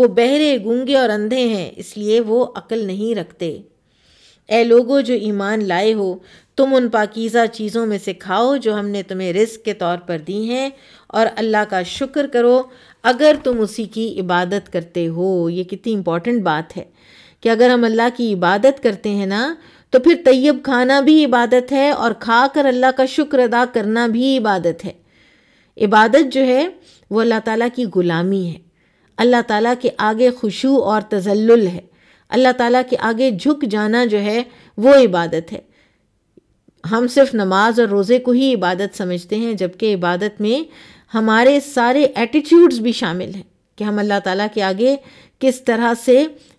वो बहरे गूंगे और अंधे हैं इसलिए वो अकल नहीं रखते ए लोगो जो ईमान लाए हो तुम उन पाकिज़ा चीज़ों में से खाओ जो हमने तुम्हें रिस्क के तौर पर दी हैं और अल्लाह का शुक्र करो अगर तुम उसी की इबादत करते हो ये कितनी इम्पॉर्टेंट बात है कि अगर हम अल्लाह की इबादत करते हैं ना तो फिर तैयब खाना भी इबादत है और खा कर अल्लाह का शुक्र अदा करना भी इबादत है इबादत जो है वो अल्लाह ताला की ग़ुलामी है अल्लाह ताला के आगे खुशू और तजल्लुल है अल्लाह ताला के आगे झुक जाना जो है वो इबादत है हम सिर्फ नमाज और रोज़े को ही इबादत समझते हैं जबकि इबादत में हमारे सारे एटीट्यूड्स भी शामिल हैं कि हम अल्लाह ताला के आगे किस तरह से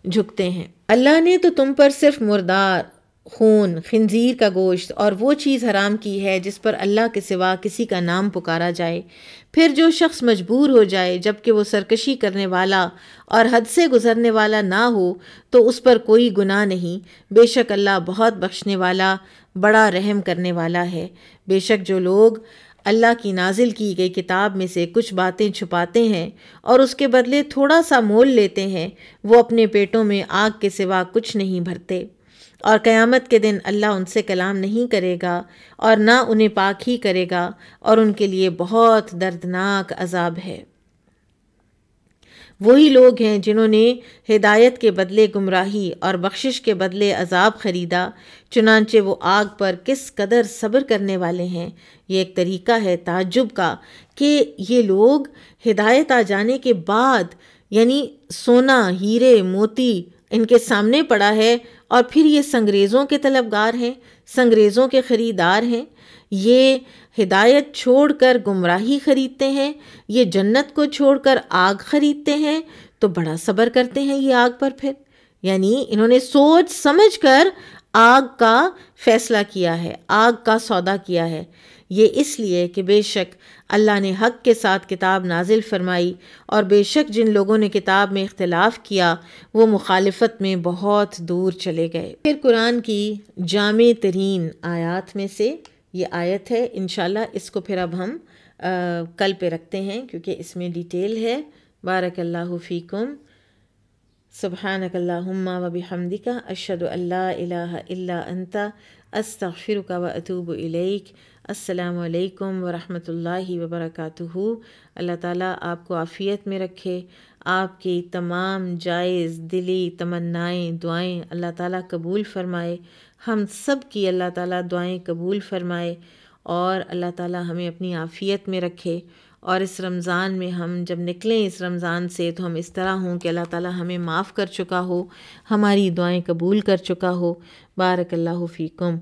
झुकते हैं अल्लाह ने तो तुम पर सिर्फ मुर्दार खून खंजीर का गोश्त और वो चीज़ हराम की है जिस पर अल्लाह के सिवा किसी का नाम पुकारा जाए फिर जो शख्स मजबूर हो जाए जबकि वो सरकशी करने वाला और हद से गुज़रने वाला ना हो तो उस पर कोई गुनाह नहीं बेशक अल्लाह बहुत बख्शने वाला बड़ा रहम करने वाला है बेशक जो लोग अल्लाह की नाजिल की गई किताब में से कुछ बातें छुपाते हैं और उसके बदले थोड़ा सा मोल लेते हैं वो अपने पेटों में आग के सिवा कुछ नहीं भरते और क़यामत के दिन अल्लाह उनसे कलाम नहीं करेगा और ना उन्हें पाक ही करेगा और उनके लिए बहुत दर्दनाक अजाब है वही लोग हैं जिन्होंने हिदायत के बदले गुमराही और बख्शिश के बदले अजाब ख़रीदा चुनानचे वो आग पर किस कदर सब्र करने वाले हैं ये एक तरीका है ताजुब का कि ये लोग हिदायत आ जाने के बाद यानी सोना हीरे मोती इनके सामने पड़ा है और फिर ये संग्रेज़ों के तलबगार हैं संग्रेज़ों के ख़रीदार हैं ये हिदायत छोड़कर गुमराही ख़रीदते हैं ये जन्नत को छोड़कर आग ख़रीदते हैं तो बड़ा सब्र करते हैं ये आग पर फिर यानी इन्होंने सोच समझ कर आग का फ़ैसला किया है आग का सौदा किया है ये इसलिए कि बेशक अल्लाह ने हक के साथ किताब नाजिल फरमाई और बेशक जिन लोगों ने किताब में इख्तलाफ किया वो मुखालफत में बहुत दूर चले गए फिर कुरान की जाम तरीन आयात में से ये आयत है इन इसको फिर अब हम आ, कल पे रखते हैं क्योंकि इसमें डिटेल है बारक अल्लाह फ़ीकुम सुबहानकल्लाहुम्मा व बिहमदिका अशहदु अल्ला अंता अस्तफ़िर व अतूबु इलैक असलकम वरहमल वबरक अल्लाह ताला आपको आफ़ियत में रखे आपकी तमाम जायज़ दिली तमन्नाएं दुआएं अल्लाह ताला कबूल फ़रमाए हम सब की अल्लाह ताला दुआएं कबूल फ़रमाए और अल्लाह ताला हमें अपनी आफ़ियत में रखे और इस रमज़ान में हम जब निकलें इस रमज़ान से तो हम इस तरह हों कि अल्लाह ताला हमें माफ़ कर चुका हो हमारी दुआएं कबूल कर चुका हो बारक फ़ीकुम